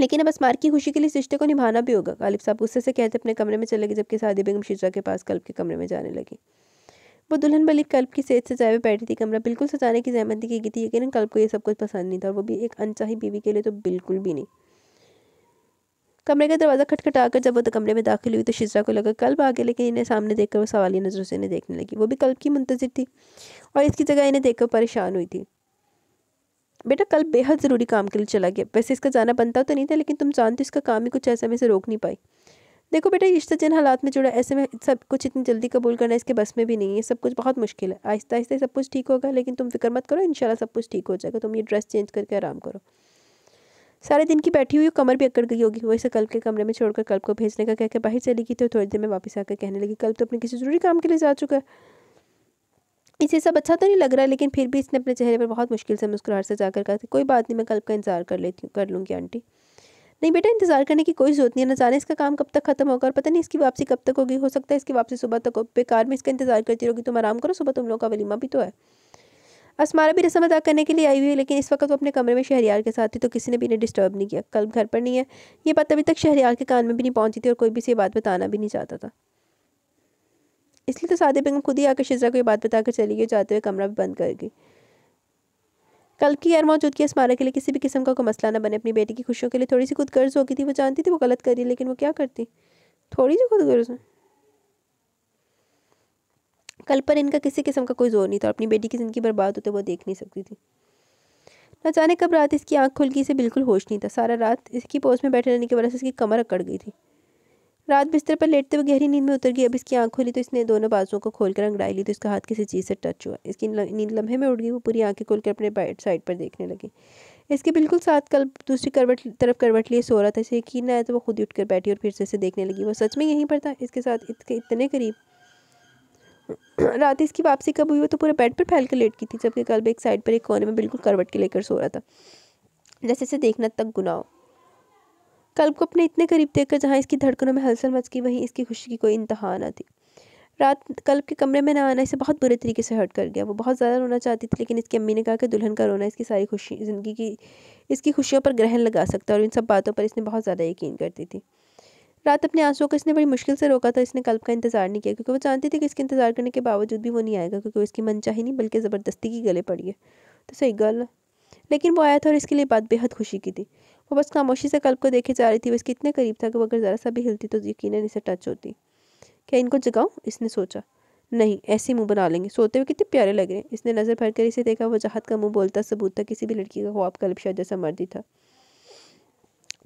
लेकिन अब असमार की खुशी के लिए इस रिश्ते को निभाना भी होगा गालिब साहब गुस्से से कहते अपने कमरे में चले गए जबकि शादी बेगम शिजरा के पास कल्प के कमरे में जाने लगी वो दुल्हन बल्कि कल्प की सेज सजाए हुए बैठी थी कमरा बिल्कुल सजाने की जहमती की गई थी लेकिन कल्प को ये सब कुछ पसंद नहीं था और वो भी एक अनचाही बीवी के लिए तो बिल्कुल भी नहीं कमरे का दरवाज़ा खटखटाकर जब वो तो कमरे में दाखिल हुई तो शिजरा को लगा कल्ब आ गया लेकिन इन्हें सामने देखकर वो सवाली नज़रों से इन्हें देखने लगी वो भी कल्ब की मुंतजर थी और इसकी जगह इन्हें देखकर परेशान हुई थी बेटा कल बेहद ज़रूरी काम के लिए चला गया वैसे इसका जाना बनता तो नहीं था लेकिन तुम जानते हो इसका काम ही कुछ ऐसा में से रोक नहीं पाई देखो बेटा रिश्ता जिन हालात में जुड़ा ऐसे में सब कुछ इतनी जल्दी कबूल करना इसके बस में भी नहीं है सब कुछ बहुत मुश्किल है आहिस्ता आहिस्ता सब कुछ ठीक होगा लेकिन तुम फिक्र मत करो इनशाला सब कुछ ठीक हो जाएगा तुम ये ड्रेस चेंज करके आराम करो सारे दिन की बैठी हुई कमर भी अकड़ गई होगी वैसे कल कल्प के कमरे में छोड़कर कल्प को भेजने का कहकर बाहर चली गई तो थोड़ी देर में वापस आकर कहने लगी कल्प तो अपने किसी ज़रूरी काम के लिए जा चुका है इसे सब अच्छा तो नहीं लग रहा है लेकिन फिर भी इसने अपने चेहरे पर बहुत मुश्किल से मुस्कुराहट से जाकर कहा कोई बात नहीं मैं कल्प का इंतजार कर लेती हूँ कर लूँगी आंटी नहीं बेटा इंतज़ार करने की कोई ज़रूरत नहीं है ना जाने इसका काम कब तक खत्म होगा और पता नहीं इसकी वापसी कब तक होगी हो सकता है इसकी वापसी सुबह तक हो बेकार में इसका इंतज़ार करती रहोगी तुम आराम करो सुबह तुम लोगों का वलीमा भी तो है असमारा भी रस्म अदा करने के लिए आई हुई है लेकिन इस वक्त वो अपने कमरे में शहरियार के साथ थी तो किसी ने भी इन्हें डिस्टर्ब नहीं किया कल घर पर नहीं है ये बात अभी तक शहरियार के कान में भी नहीं पहुंची थी और कोई भी इसे बात बताना भी नहीं चाहता था इसलिए तो सादे बेगम खुद ही आकर शिजरा को ये बात बताकर चली गई जाते हुए कमरा भी बंद कर गई कल की गैर मौजूदगी असमारा के लिए किसी भी किस्म का कोई मसला न बने अपनी बेटी की खुशियों के लिए थोड़ी सी खुद गर्ज होगी थी वो जानती थी वो गलत करी लेकिन वो क्या करती थोड़ी सी खुद गर्ज कल पर इनका किसी किस्म का कोई जोर नहीं था अपनी बेटी की ज़िंदगी बर्बाद होते वो देख नहीं सकती थी न जाने कब रात इसकी आंख खुल गई इसे बिल्कुल होश नहीं था सारा रात इसकी पोस्ट में बैठे रहने की वजह से इसकी कमर अकड़ गई थी रात बिस्तर पर लेटते हुए गहरी नींद में उतर गई अब इसकी आंख खोली तो इसने दोनों बाजुओं को खोलकर अंगड़ाई ली तो इसका हाथ किसी चीज़ से टच हुआ इसकी नींद लम्हे में उड़ गई वो पूरी आंखें खोलकर अपने साइड पर देखने लगी इसके बिल्कुल साथ कल दूसरी करवट तरफ करवट लिए सो रहा था इसे यकीन आया तो वो खुद ही उठकर बैठी और फिर से इसे देखने लगी वो सच में यहीं पर था इसके साथ इसके इतने करीब रात इसकी वापसी कब हुई वो तो पूरे बेड पर फैल कर लेट की थी जबकि कल एक साइड पर एक कोने में बिल्कुल करवट के लेकर सो रहा था जैसे इसे देखना तक गुनाओ कल्ब को अपने इतने करीब देखकर जहाँ इसकी धड़कनों में हलसल मच गई वहीं इसकी खुशी की कोई इंतहा न थी रात कल्ब के कमरे में ना आना इसे बहुत बुरे तरीके से हर्ट कर गया वो बहुत ज़्यादा रोना चाहती थी लेकिन इसकी अम्मी ने कहा कि दुल्हन का रोना इसकी सारी खुशी ज़िंदगी की इसकी खुशियों पर ग्रहण लगा सकता है और इन सब बातों पर इसने बहुत ज़्यादा यकीन करती थी रात अपने आंसुओं को इसने बड़ी मुश्किल से रोका था इसने कल्प का इंतजार नहीं किया क्योंकि वो जानती थी कि इसके इंतजार करने के बावजूद भी वो नहीं आएगा क्योंकि वो इसकी चाहिए नहीं बल्कि ज़बरदस्ती की गले पड़ी है तो सही गल लेकिन वो आया था और इसके लिए बात बेहद खुशी की थी वो बस खामोशी से कल्प को देखे जा रही थी वो इसके इतने करीब था कि वो अगर ज़रा सा भी हिलती तो यकीन इसे टच होती क्या इनको जगाऊँ इसने सोचा नहीं ऐसे मुंह बना लेंगे सोते हुए कितने प्यारे लग रहे हैं इसने नज़र भर कर इसे देखा वो जहाद का मुंह बोलता सबूत था किसी भी लड़की का ख्वाब कल्प शायद जैसा मर्दी था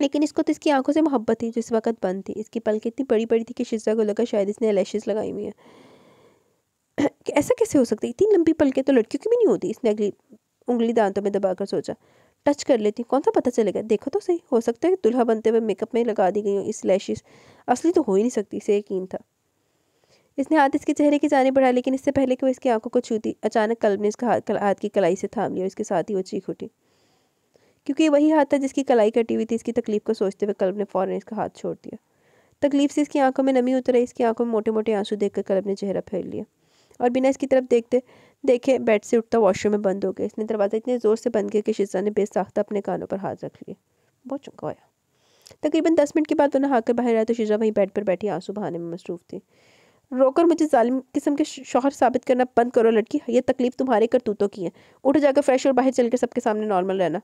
लेकिन इसको तो इसकी आंखों से मोहब्बत थी जिस वक्त बंद थी इसकी पलकें इतनी बड़ी बड़ी थी कि शिजा को लगा शायद इसने लैशेज लगाई हुई हैं ऐसा कैसे हो सकता है इतनी लंबी पलकें तो लड़कियों की भी नहीं होती इसने अगली उंगली दांतों में दबाकर सोचा टच कर लेती हूँ कौन सा पता चलेगा देखो तो सही हो सकता है कि दुल्हा बनते हुए मेकअप में लगा दी गई हूँ इस लैशेस असली तो हो ही नहीं सकती इसे यकीन था इसने हाथ इसके चेहरे की जाने बढ़ा लेकिन इससे पहले कि वो इसकी आंखों को छूती अचानक कल्ब ने इसका हाथ हाथ की कलाई से थाम लिया इसके साथ ही वो चीख उठी क्योंकि वही हाथ था जिसकी कलाई कटी हुई थी इसकी तकलीफ को सोचते हुए कल्ब ने फ़ौरन इसका हाथ छोड़ दिया तकलीफ से इसकी आंखों में नमी उतर आई इसकी आंखों में मोटे मोटे आंसू देखकर कल्ब ने चेहरा फेर लिया और बिना इसकी तरफ देखते देखे बेड से उठता वॉशरूम में बंद हो गया इसने दरवाज़ा इतने ज़ोर से बंद किया कि शिजा ने बेसाख्ता अपने कानों पर हाथ रख लिए बहुत चुका हुआ तकरीबन दस मिनट के बाद वो नहाकर बाहर आया तो शिजा वहीं बेड पर बैठी आंसू बहाने में मसरूफ थी रोकर मुझे जालिम किस्म के शोहर साबित करना बंद करो लड़की यह तकलीफ़ तुम्हारे करतूतों की है उठ जाकर फ्रेश और बाहर चलकर सबके सामने नॉर्मल रहना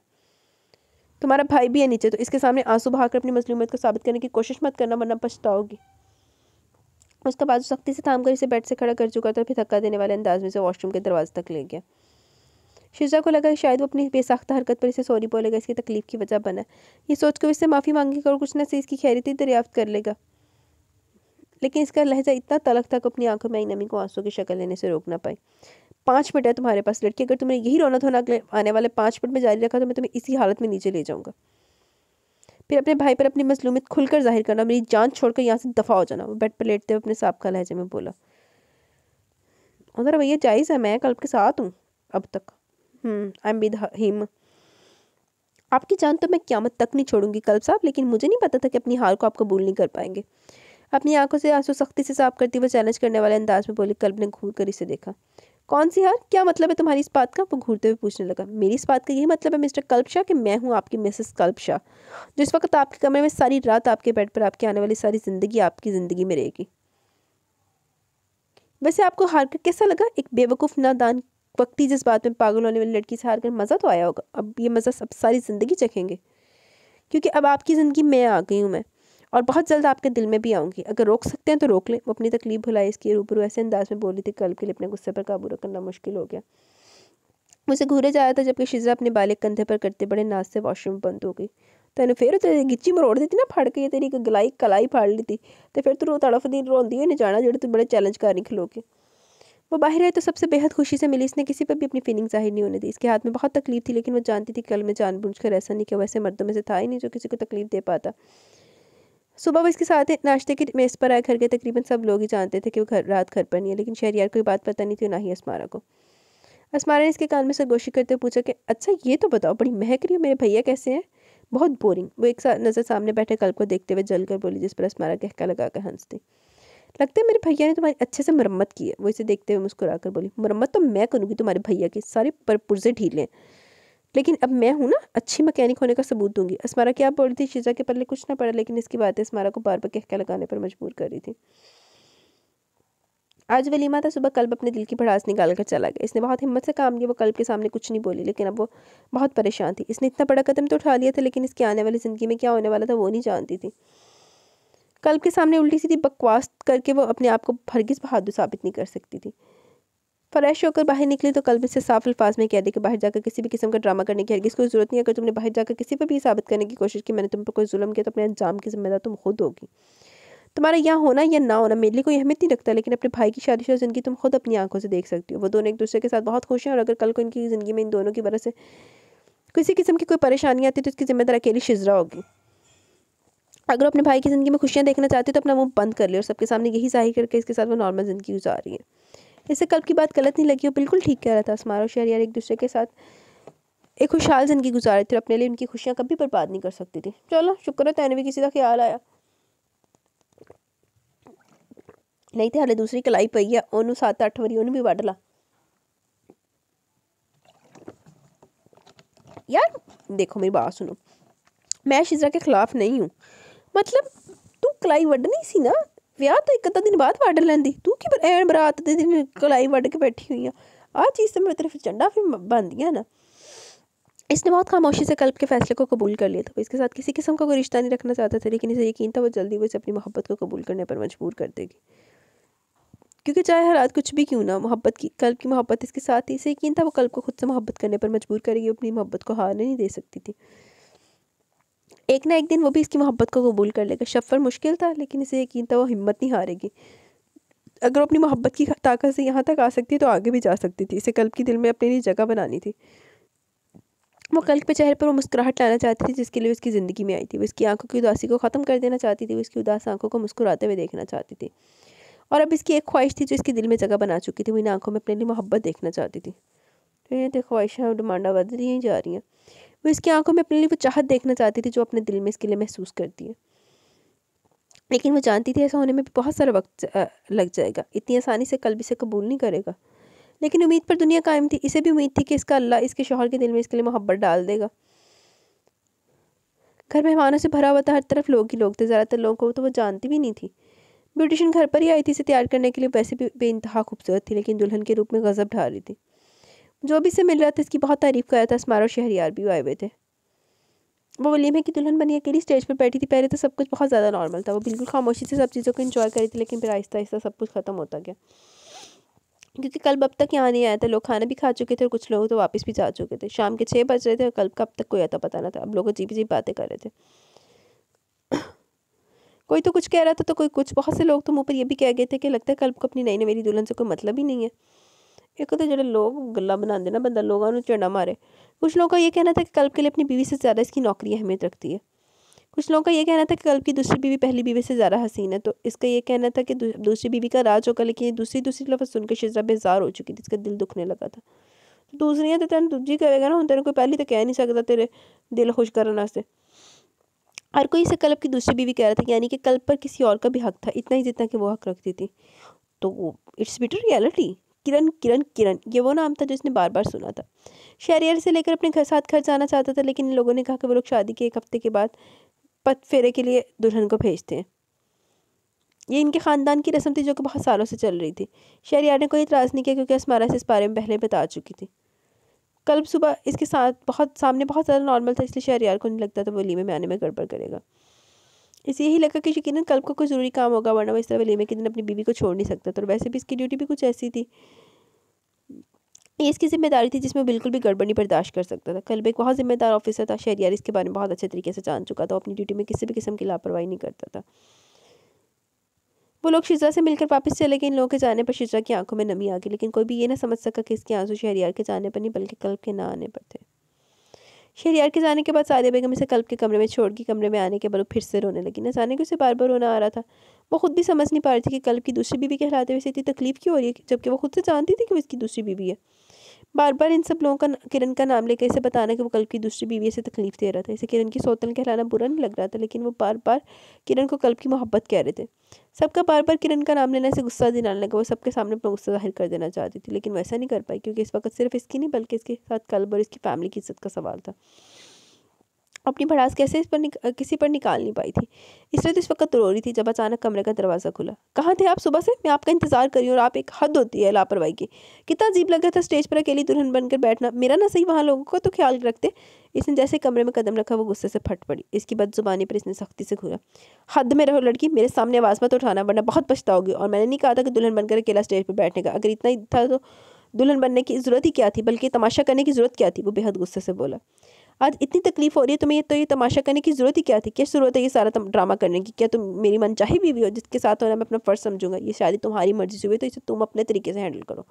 तुम्हारा भाई भी है नीचे तो इसके सामने आंसू बहाकर अपनी मजलूमियत को साबित करने की कोशिश मत करना वरना पछताओगी उसका बाद सख्ती से थाम कर इसे बेड से खड़ा कर चुका था फिर धक्का देने वाले अंदाज में से वॉशरूम के दरवाजे तक ले गया शिजा को लगा कि शायद वो अपनी बेसाख्ता हरकत पर इसे सॉरी बोलेगा इसकी तकलीफ की वजह बना ये सोच कर इससे माफ़ी मांगेगा और कुछ न से इसकी खैरियत दरियाफ्त कर लेगा लेकिन इसका लहजा इतना तलक था कि अपनी आंखों में आई नमी को आंसू की शक्ल लेने से रोक ना पाई पाँच मिनट है तुम्हारे पास लड़की अगर तुमने यही रौनक होना आने वाले पाँच मिनट में जारी रखा तो मैं तुम्हें इसी हालत में नीचे ले जाऊँगा फिर अपने भाई पर अपनी मजलूमियत खुलकर जाहिर करना मेरी जान छोड़कर यहाँ से दफा हो जाना वो बेड पर लेटते हुए अपने साहब का लहजे में बोला उधर भैया जायज़ है मैं कल के साथ हूँ अब तक आई एम विद हिम आपकी जान तो मैं क्यामत तक नहीं छोड़ूंगी कल्प साहब लेकिन मुझे नहीं पता था कि अपनी हार को आप कबूल नहीं कर पाएंगे अपनी आंखों से आंसू सख्ती से साफ करती हुआ चैलेंज करने वाले अंदाज में बोली कल्प ने घूर कर इसे देखा कौन सी हार क्या मतलब है तुम्हारी इस बात का वो घूरते हुए पूछने लगा मेरी इस बात का यही मतलब है मिस्टर कल्प शाह कि मैं हूँ आपकी मिसेस कल्प शाह जो इस वक्त आपके कमरे में सारी रात आपके बेड पर आपकी आने वाली सारी ज़िंदगी आपकी ज़िंदगी में रहेगी वैसे आपको हार कर कैसा लगा एक बेवकूफ़ नादान वक्ती जिस बात में पागल होने वाली लड़की से हार कर मज़ा तो आया होगा अब ये मज़ा सब सारी ज़िंदगी चखेंगे क्योंकि अब आपकी ज़िंदगी मैं आ गई हूँ मैं और बहुत जल्द आपके दिल में भी आऊँगी अगर रोक सकते हैं तो रोक लें वो अपनी तकलीफ भुलाई इसकी रूबरू ऐसे अंदाज में बोली थी कल के लिए अपने गुस्से पर काबू रखना मुश्किल हो गया उसे घूरे जाया था जबकि शिजा अपने बालिक कंधे पर करते बड़े नाच से वॉशरूम बंद हो गई तेन फिर तो गिची मरोड़ दी थी ना फड़ के तेरी गलाई कलाई फाड़ ली थी तो फिर तू दिन रोंदी होने जाना जो तू बड़े चैलेंज कर रही के वो बाहर आई तो सबसे बेहद खुशी से मिली इसने किसी पर भी अपनी फीलिंग जाहिर नहीं होने दी इसके हाथ में बहुत तकलीफ थी लेकिन वो जानती थी कल मैं जानबूझ कर ऐसा नहीं किया वैसे मर्दों में से था ही नहीं जो किसी को तकलीफ दे पाता सुबह वो इसके साथ नाश्ते की मेज़ पर आए घर के तकरीबन सब लोग ही जानते थे कि वो घर रात घर पर नहीं है लेकिन शहरियार यार कोई बात पता नहीं थी ना ही असमारा को असमारा ने इसके कान में सरगोशी करते हुए पूछा कि अच्छा ये तो बताओ बड़ी महक रही है मेरे भैया कैसे हैं बहुत बोरिंग वो एक सा, नज़र सामने बैठे कल को देखते हुए जल कर बोली जिस पर असमारा कहका लगाकर हंस दी लगता है मेरे भैया ने तुम्हारी अच्छे से मरम्मत की है वो इसे देखते हुए मुस्कुरा कर बोली मरम्मत तो मैं करूँगी तुम्हारे भैया की सारे पर पुरजे ढीले हैं लेकिन अब मैं हूँ ना अच्छी मकैनिक होने का सबूत दूंगी इसमारा क्या बोल रही थी शीजा के पल्ले कुछ ना पड़ा लेकिन इसकी बातें असमारा को बार बार कहकर लगाने पर मजबूर कर रही थी आज वलीमा था सुबह कल्ब अपने दिल की भड़ास निकाल कर चला गया इसने बहुत हिम्मत से काम किया वो कल्ब के सामने कुछ नहीं बोली लेकिन अब वो बहुत परेशान थी इसने इतना बड़ा कदम तो उठा लिया था लेकिन इसकी आने वाली ज़िंदगी में क्या होने वाला था वो नहीं जानती थी कल्ब के सामने उल्टी सीधी बकवास करके वो अपने आप को हरगिज़ बहादुर साबित नहीं कर सकती थी फ़्रेश होकर बाहर निकली तो कलबी से साफ अल्फाज में कह दी कि बाहर जाकर किसी भी किस्म का ड्रामा करने की हरगिज़ कोई ज़रूरत नहीं अगर तुमने बाहर जाकर किसी पर भी साबित करने की कोशिश की मैंने तुम पर कोई जुलम किया तो अपने अंजाम की जिम्मेदार तुम खुद होगी तुम्हारा यहाँ होना या ना होना मेरे लिए कोई अहमियत नहीं रखता लेकिन अपने भाई की शादी शादी जिंदगी तुम खुद अपनी आंखों से देख सकती हो वो दोनों एक दूसरे के साथ बहुत खुश हैं और अगर कल को इनकी ज़िंदगी में इन दोनों की वजह से किसी किस्म की कोई परेशानी आती तो इसकी जिम्मेदार अकेली शिजरा होगी अगर अपने भाई की ज़िंदगी में खुशियाँ देखना चाहती तो अपना मुँह बंद कर ले और सबके सामने यही जाहिर करके इसके साथ वो नॉर्मल ज़िंदगी गुजार रही है इससे कल की बात गलत नहीं लगी और बिल्कुल ठीक कह रहा था असमार शहर यार एक दूसरे के साथ एक खुशहाल ज़िंदगी गुजारे थे अपने लिए उनकी खुशियाँ कभी बर्बाद नहीं कर सकती थी चलो शुक्र है तैनवी किसी का ख्याल आया नहीं ਤੇ हाले दूसरी कलाई ਪਈ है ओनू सात अठ वरी ओनू भी वढ़ ला यार देखो मेरी बात सुनो मैं शिजरा के खिलाफ नहीं हूँ मतलब तू कलाई वढ़नी सी ना ਵਿਆਹ ਤਾਂ ਇੱਕ ਅੱਧਾ ਦਿਨ ਬਾਅਦ ਵੱਢ ਲੈਂਦੀ ਤੂੰ ਕੀ ਐਨ ਬਰਾਤ ਦੇ ਦਿਨ ਕਲਾਈ ਵੱਢ ਕੇ ਬੈਠੀ ਹੋਈ ਆ ਆ ਚੀਜ਼ तो ਮੇਰੇ ਤਰਫ ਚੰਡਾ ਫਿਰ ਬੰਦੀਆਂ ਨਾ इसने बहुत खामोशी से कल्प के फैसले को कबूल कर लिया था इसके साथ किसी किस्म का कोई रिश्ता नहीं रखना चाहता था लेकिन इसे यकीन था वो जल्दी वो इसे अपनी मोहब्बत को कबूल करने पर मजबूर कर देगी क्योंकि चाहे हालात कुछ भी क्यों ना मोहब्बत की कल्प की मोहब्बत इसके साथ ही इसे यकीन था वो कल्प को खुद से मोहब्बत करने पर मजबूर करेगी अपनी मोहब्बत को हारने नहीं दे सकती थी एक ना एक दिन वो भी इसकी मोहब्बत को कबूल कर लेगा शफ़र मुश्किल था लेकिन इसे यकीन था वो हिम्मत नहीं हारेगी अगर वो अपनी मोहब्बत की ताकत से यहाँ तक आ सकती तो आगे भी जा सकती थी इसे कल्प की दिल में अपने लिए जगह बनानी थी वो कल्प के चेहरे पर वो मुस्कुराहट लाना चाहती थी जिसके लिए उसकी ज़िंदगी में आई थी वो इसकी आंखों की उदासी को ख़त्म कर देना चाहती थी वो इसकी उदास आंखों को मुस्कुराते हुए देखना चाहती थी और अब इसकी एक ख्वाहिश थी जो इसके दिल में जगह बना चुकी थी वो इन आंखों में अपने लिए मोहब्बत देखना चाहती थी तो ये ख्वाहिशें और डिमांडा बदल ही जा रही हैं वो इसकी आंखों में अपने लिए वो चाहत देखना चाहती थी जो अपने दिल में इसके लिए महसूस करती है लेकिन वो जानती थी ऐसा होने में भी बहुत सारा वक्त लग जाएगा इतनी आसानी से कल भी इसे कबूल नहीं करेगा लेकिन उम्मीद पर दुनिया कायम थी इसे भी उम्मीद थी कि इसका अल्लाह इसके शोहर के दिल में इसके लिए मोहब्बत डाल देगा घर मेहमानों से भरा हुआ था हर तरफ लोग ही लोग थे ज़्यादातर लोगों को तो वो जानती भी नहीं थी ब्यूटिशन घर पर ही आई थी इसे तैयार करने के लिए वैसे भी बे खूबसूरत थी लेकिन दुल्हन के रूप में गज़ब ढा रही थी जो भी इसे मिल रहा था इसकी बहुत तारीफ़ कर रहा था इसमारो शहरियार भी आए हुए थे वो है कि दुल्हन बनी अकेली स्टेज पर बैठी थी पहले तो सब कुछ बहुत ज़्यादा नॉर्मल था वो बिल्कुल खामोशी से सब चीज़ों को इन्जॉय कर रही थी लेकिन फिर आहिस्ता आहिस्ता सब कुछ ख़त्म होता गया क्योंकि कल्ब अब तक यहाँ नहीं आया था लोग खाना भी खा चुके थे और कुछ लोग तो वापस भी जा चुके थे शाम के छः बज रहे थे और कल्ब का अब तक कोई आता पता ना था अब लोग अजीब अजीब बातें कर रहे थे कोई तो कुछ कह रहा था तो कोई कुछ बहुत से लोग तो मुँह पर यह भी कह गए थे कि लगता है कल्ब को अपनी नई नवेरी दुल्हन से कोई मतलब ही नहीं है एक तो जो लोग गला बनाते ना बंदा लोगों को झंडा मारे कुछ लोगों का ये कहना था कि कल्प के लिए अपनी बीवी से ज़्यादा इसकी नौकरी अहमियत रखती है कुछ लोगों का ये कहना था कि कल्प की दूसरी बीवी पहली बीवी से ज़्यादा हसीन है तो इसका ये कहना था कि दूसरी बीवी का राज होगा लेकिन दूसरी दूसरी लफ्ज़ सुनकर शिजरा बेजार हो चुकी थी इसका दिल दुखने लगा था तो दूसरी तो तेन दूजी करेगा ना हम तेरे कोई पहली तो कह नहीं सकता तेरे दिल खुश करने वास्ते हर कोई इसे कल्प की दूसरी बीवी कह रहा था यानी कि कल्प पर किसी और का भी हक था इतना ही जितना कि वो हक रखती थी तो it's bitter reality Kiran Kiran Kiran ये वो नाम था जो इसने बार बार सुना था शहरियर से लेकर अपने घर साथ घर जाना चाहता था लेकिन इन लोगों ने कहा कि वो लोग शादी के एक हफ्ते के बाद पत फेरे के लिए दुल्हन को भेजते हैं ये इनके ख़ानदान की रस्म थी जो कि बहुत सालों से चल रही थी शहरियार ने कोई इतराज़ नहीं किया क्योंकि असमारा से इस बारे में पहले बता चुकी थी कल सुबह इसके साथ बहुत सामने बहुत ज़्यादा नॉर्मल था इसलिए शहरियार को नहीं लगता था वो लीमे में आने में गड़बड़ करेगा इसे यही लगा कि यकीन कल को कोई ज़रूरी काम होगा वरना वो इस तरह वलीमे के दिन अपनी बीवी को छोड़ नहीं सकता था तो और वैसे भी इसकी ड्यूटी भी कुछ ऐसी थी ये इसकी जिम्मेदारी थी जिसमें बिल्कुल भी गड़बड़ी बर्दाश्त कर सकता था कल भी एक बहुत जिम्मेदार ऑफिसर था शहरियार इसके बारे में बहुत अच्छे तरीके से जान चुका था अपनी ड्यूटी में किसी भी किस्म की लापरवाही नहीं करता था वो लोग शिजा से मिलकर वापस चले गए इन लोगों के जाने पर शिजा की आंखों में नमी आ गई लेकिन कोई भी ये ना समझ सका कि इसके आंसू शहरियार के जाने पर नहीं बल्कि कल्ब के ना आने पर थे शहरियार के जाने के बाद सादिया बेगम इसे कल्प के कमरे में छोड़ के कमरे में आने के बाद फिर से रोने लगी नजाने को उसे बार बार रोना आ रहा था वो खुद भी समझ नहीं पा रही थी कि कल्प की दूसरी बीवी कहलाते हुए इसे इतनी तकलीफ क्यों हो रही है जबकि वो खुद से जानती थी कि वो इसकी दूसरी बीवी है बार बार इन सब लोगों का किरण का नाम लेकर इसे बताना कि वो कल्प की दूसरी बीवी से तकलीफ दे रहा था इसे किरण की सौतन कहलाना बुरा नहीं लग रहा था लेकिन वो बार बार किरण को कल्प की मोहब्बत कह रहे थे सबका बार बार किरण का नाम लेना इसे गुस्सा दिलाने लगा वो सबके सामने अपना गुस्सा जाहिर कर देना चाहती थी लेकिन वैसा नहीं कर पाई क्योंकि इस वक्त सिर्फ इसकी नहीं बल्कि इसके साथ कल्ब और इसकी फैमिली की इज्जत का सवाल था अपनी भड़ास कैसे इस पर किसी पर निकाल नहीं पाई थी इसलिए तो इस वक्त रो रही थी जब अचानक कमरे का दरवाज़ा खुला कहाँ थे आप सुबह से मैं आपका इंतजार करी और आप एक हद होती है लापरवाही की कितना अजीब लग रहा था स्टेज पर अकेली दुल्हन बनकर बैठना मेरा ना सही वहाँ लोगों का तो ख्याल रखते इसने जैसे कमरे में कदम रखा वो गुस्से से फट पड़ी इसकी बदजुबानी पर इसने सख्ती से घूरा हद में रहो लड़की मेरे सामने आवाज़ मत उठाना वरना बहुत पछताओगी और मैंने नहीं कहा था कि दुल्हन बनकर अकेला स्टेज पर बैठने का अगर इतना ही था तो दुल्हन बनने की ज़रूरत ही क्या थी बल्कि तमाशा करने की ज़रूरत क्या थी वो बेहद गुस्से से बोला आज इतनी तकलीफ हो रही है तुम्हें तो ये तमाशा करने की ज़रूरत ही क्या थी क्या ज़रूरत है ये सारा ड्रामा करने की क्या तुम मेरी मनचाही बीवी हो जिसके साथ होना मैं अपना फ़र्ज समझूंगा ये शादी तुम्हारी मर्जी से हुई तो इसे तुम अपने तरीके से हैंडल करो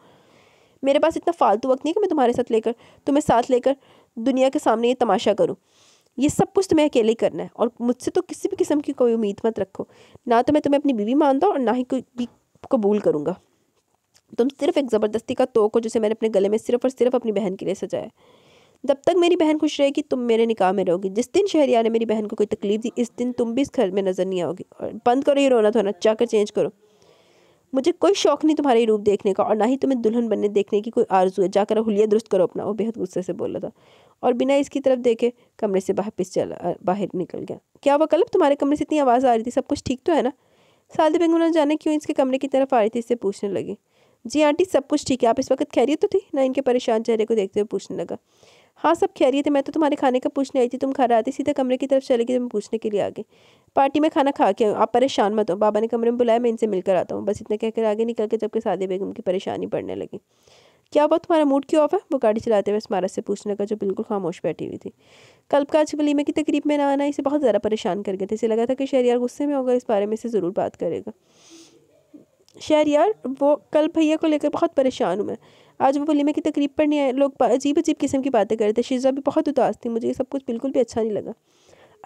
मेरे पास इतना फालतू वक्त नहीं कि मैं तुम्हारे साथ लेकर तुम्हें साथ लेकर दुनिया के सामने ये तमाशा करूँ ये सब कुछ तुम्हें अकेले करना है और मुझसे तो किसी भी किस्म की कोई उम्मीद मत रखो ना तो मैं तुम्हें अपनी बीवी मानता और ना ही कोई भी कबूल करूँगा तुम सिर्फ एक ज़बरदस्ती का तोक हो जिसे मैंने अपने गले में सिर्फ और सिर्फ अपनी बहन के लिए सजाया जब तक मेरी बहन खुश रहेगी तुम मेरे निकाह में रहोगी जिस दिन शहरिया ने मेरी बहन को कोई तकलीफ दी इस दिन तुम भी इस घर में नज़र नहीं आओगी और बंद करो ये रोना धोना जाकर चेंज करो मुझे कोई शौक नहीं तुम्हारे रूप देखने का और ना ही तुम्हें दुल्हन बनने देखने की कोई आरजू है जाकर हुलिया दुरुस्त करो अपना वो बेहद गुस्से से बोल था और बिना इसकी तरफ देखे कमरे से बाहर पिस चला बाहर निकल गया क्या वह कलब तुम्हारे कमरे से इतनी आवाज़ आ रही थी सब कुछ ठीक तो है ना सादी बेगम ना जाने क्यों इसके कमरे की तरफ आ रही थी इससे पूछने लगी जी आंटी सब कुछ ठीक है आप इस वक्त खैरियत तो थी ना इनके परेशान चेहरे को देखते हुए पूछने लगा हाँ सब खैरियत है तो मैं तो तुम्हारे खाने का पूछने आई थी तुम खा रहा थे सीधे कमरे की तरफ चले गए तुम पूछने के लिए आगे पार्टी में खाना खा के आप परेशान मत हो बाबा ने कमरे में बुलाया मैं इनसे मिलकर आता हूँ बस इतना कहकर आगे निकल के जबकि सादे बेगम की परेशानी पड़ने लगी क्या हुआ तुम्हारा मूड क्यों ऑफ है वो गाड़ी चलाते हुए स्मारक से पूछने का जो बिल्कुल खामोश बैठी हुई थी कल का आज वलीमे की तकरीब में ना आना इसे बहुत ज़्यादा परेशान कर गए थे इसे लगा था कि शहरियार गुस्से में होगा इस बारे में इसे ज़रूर बात करेगा शहरियार वो कल भैया को लेकर बहुत परेशान हूँ मैं आज वो वलीमा की तकरीब पर नहीं आए लोग अजीब अजीब किस्म की बातें कर रहे थे शीजा भी बहुत उदास थी मुझे ये सब कुछ बिल्कुल भी अच्छा नहीं लगा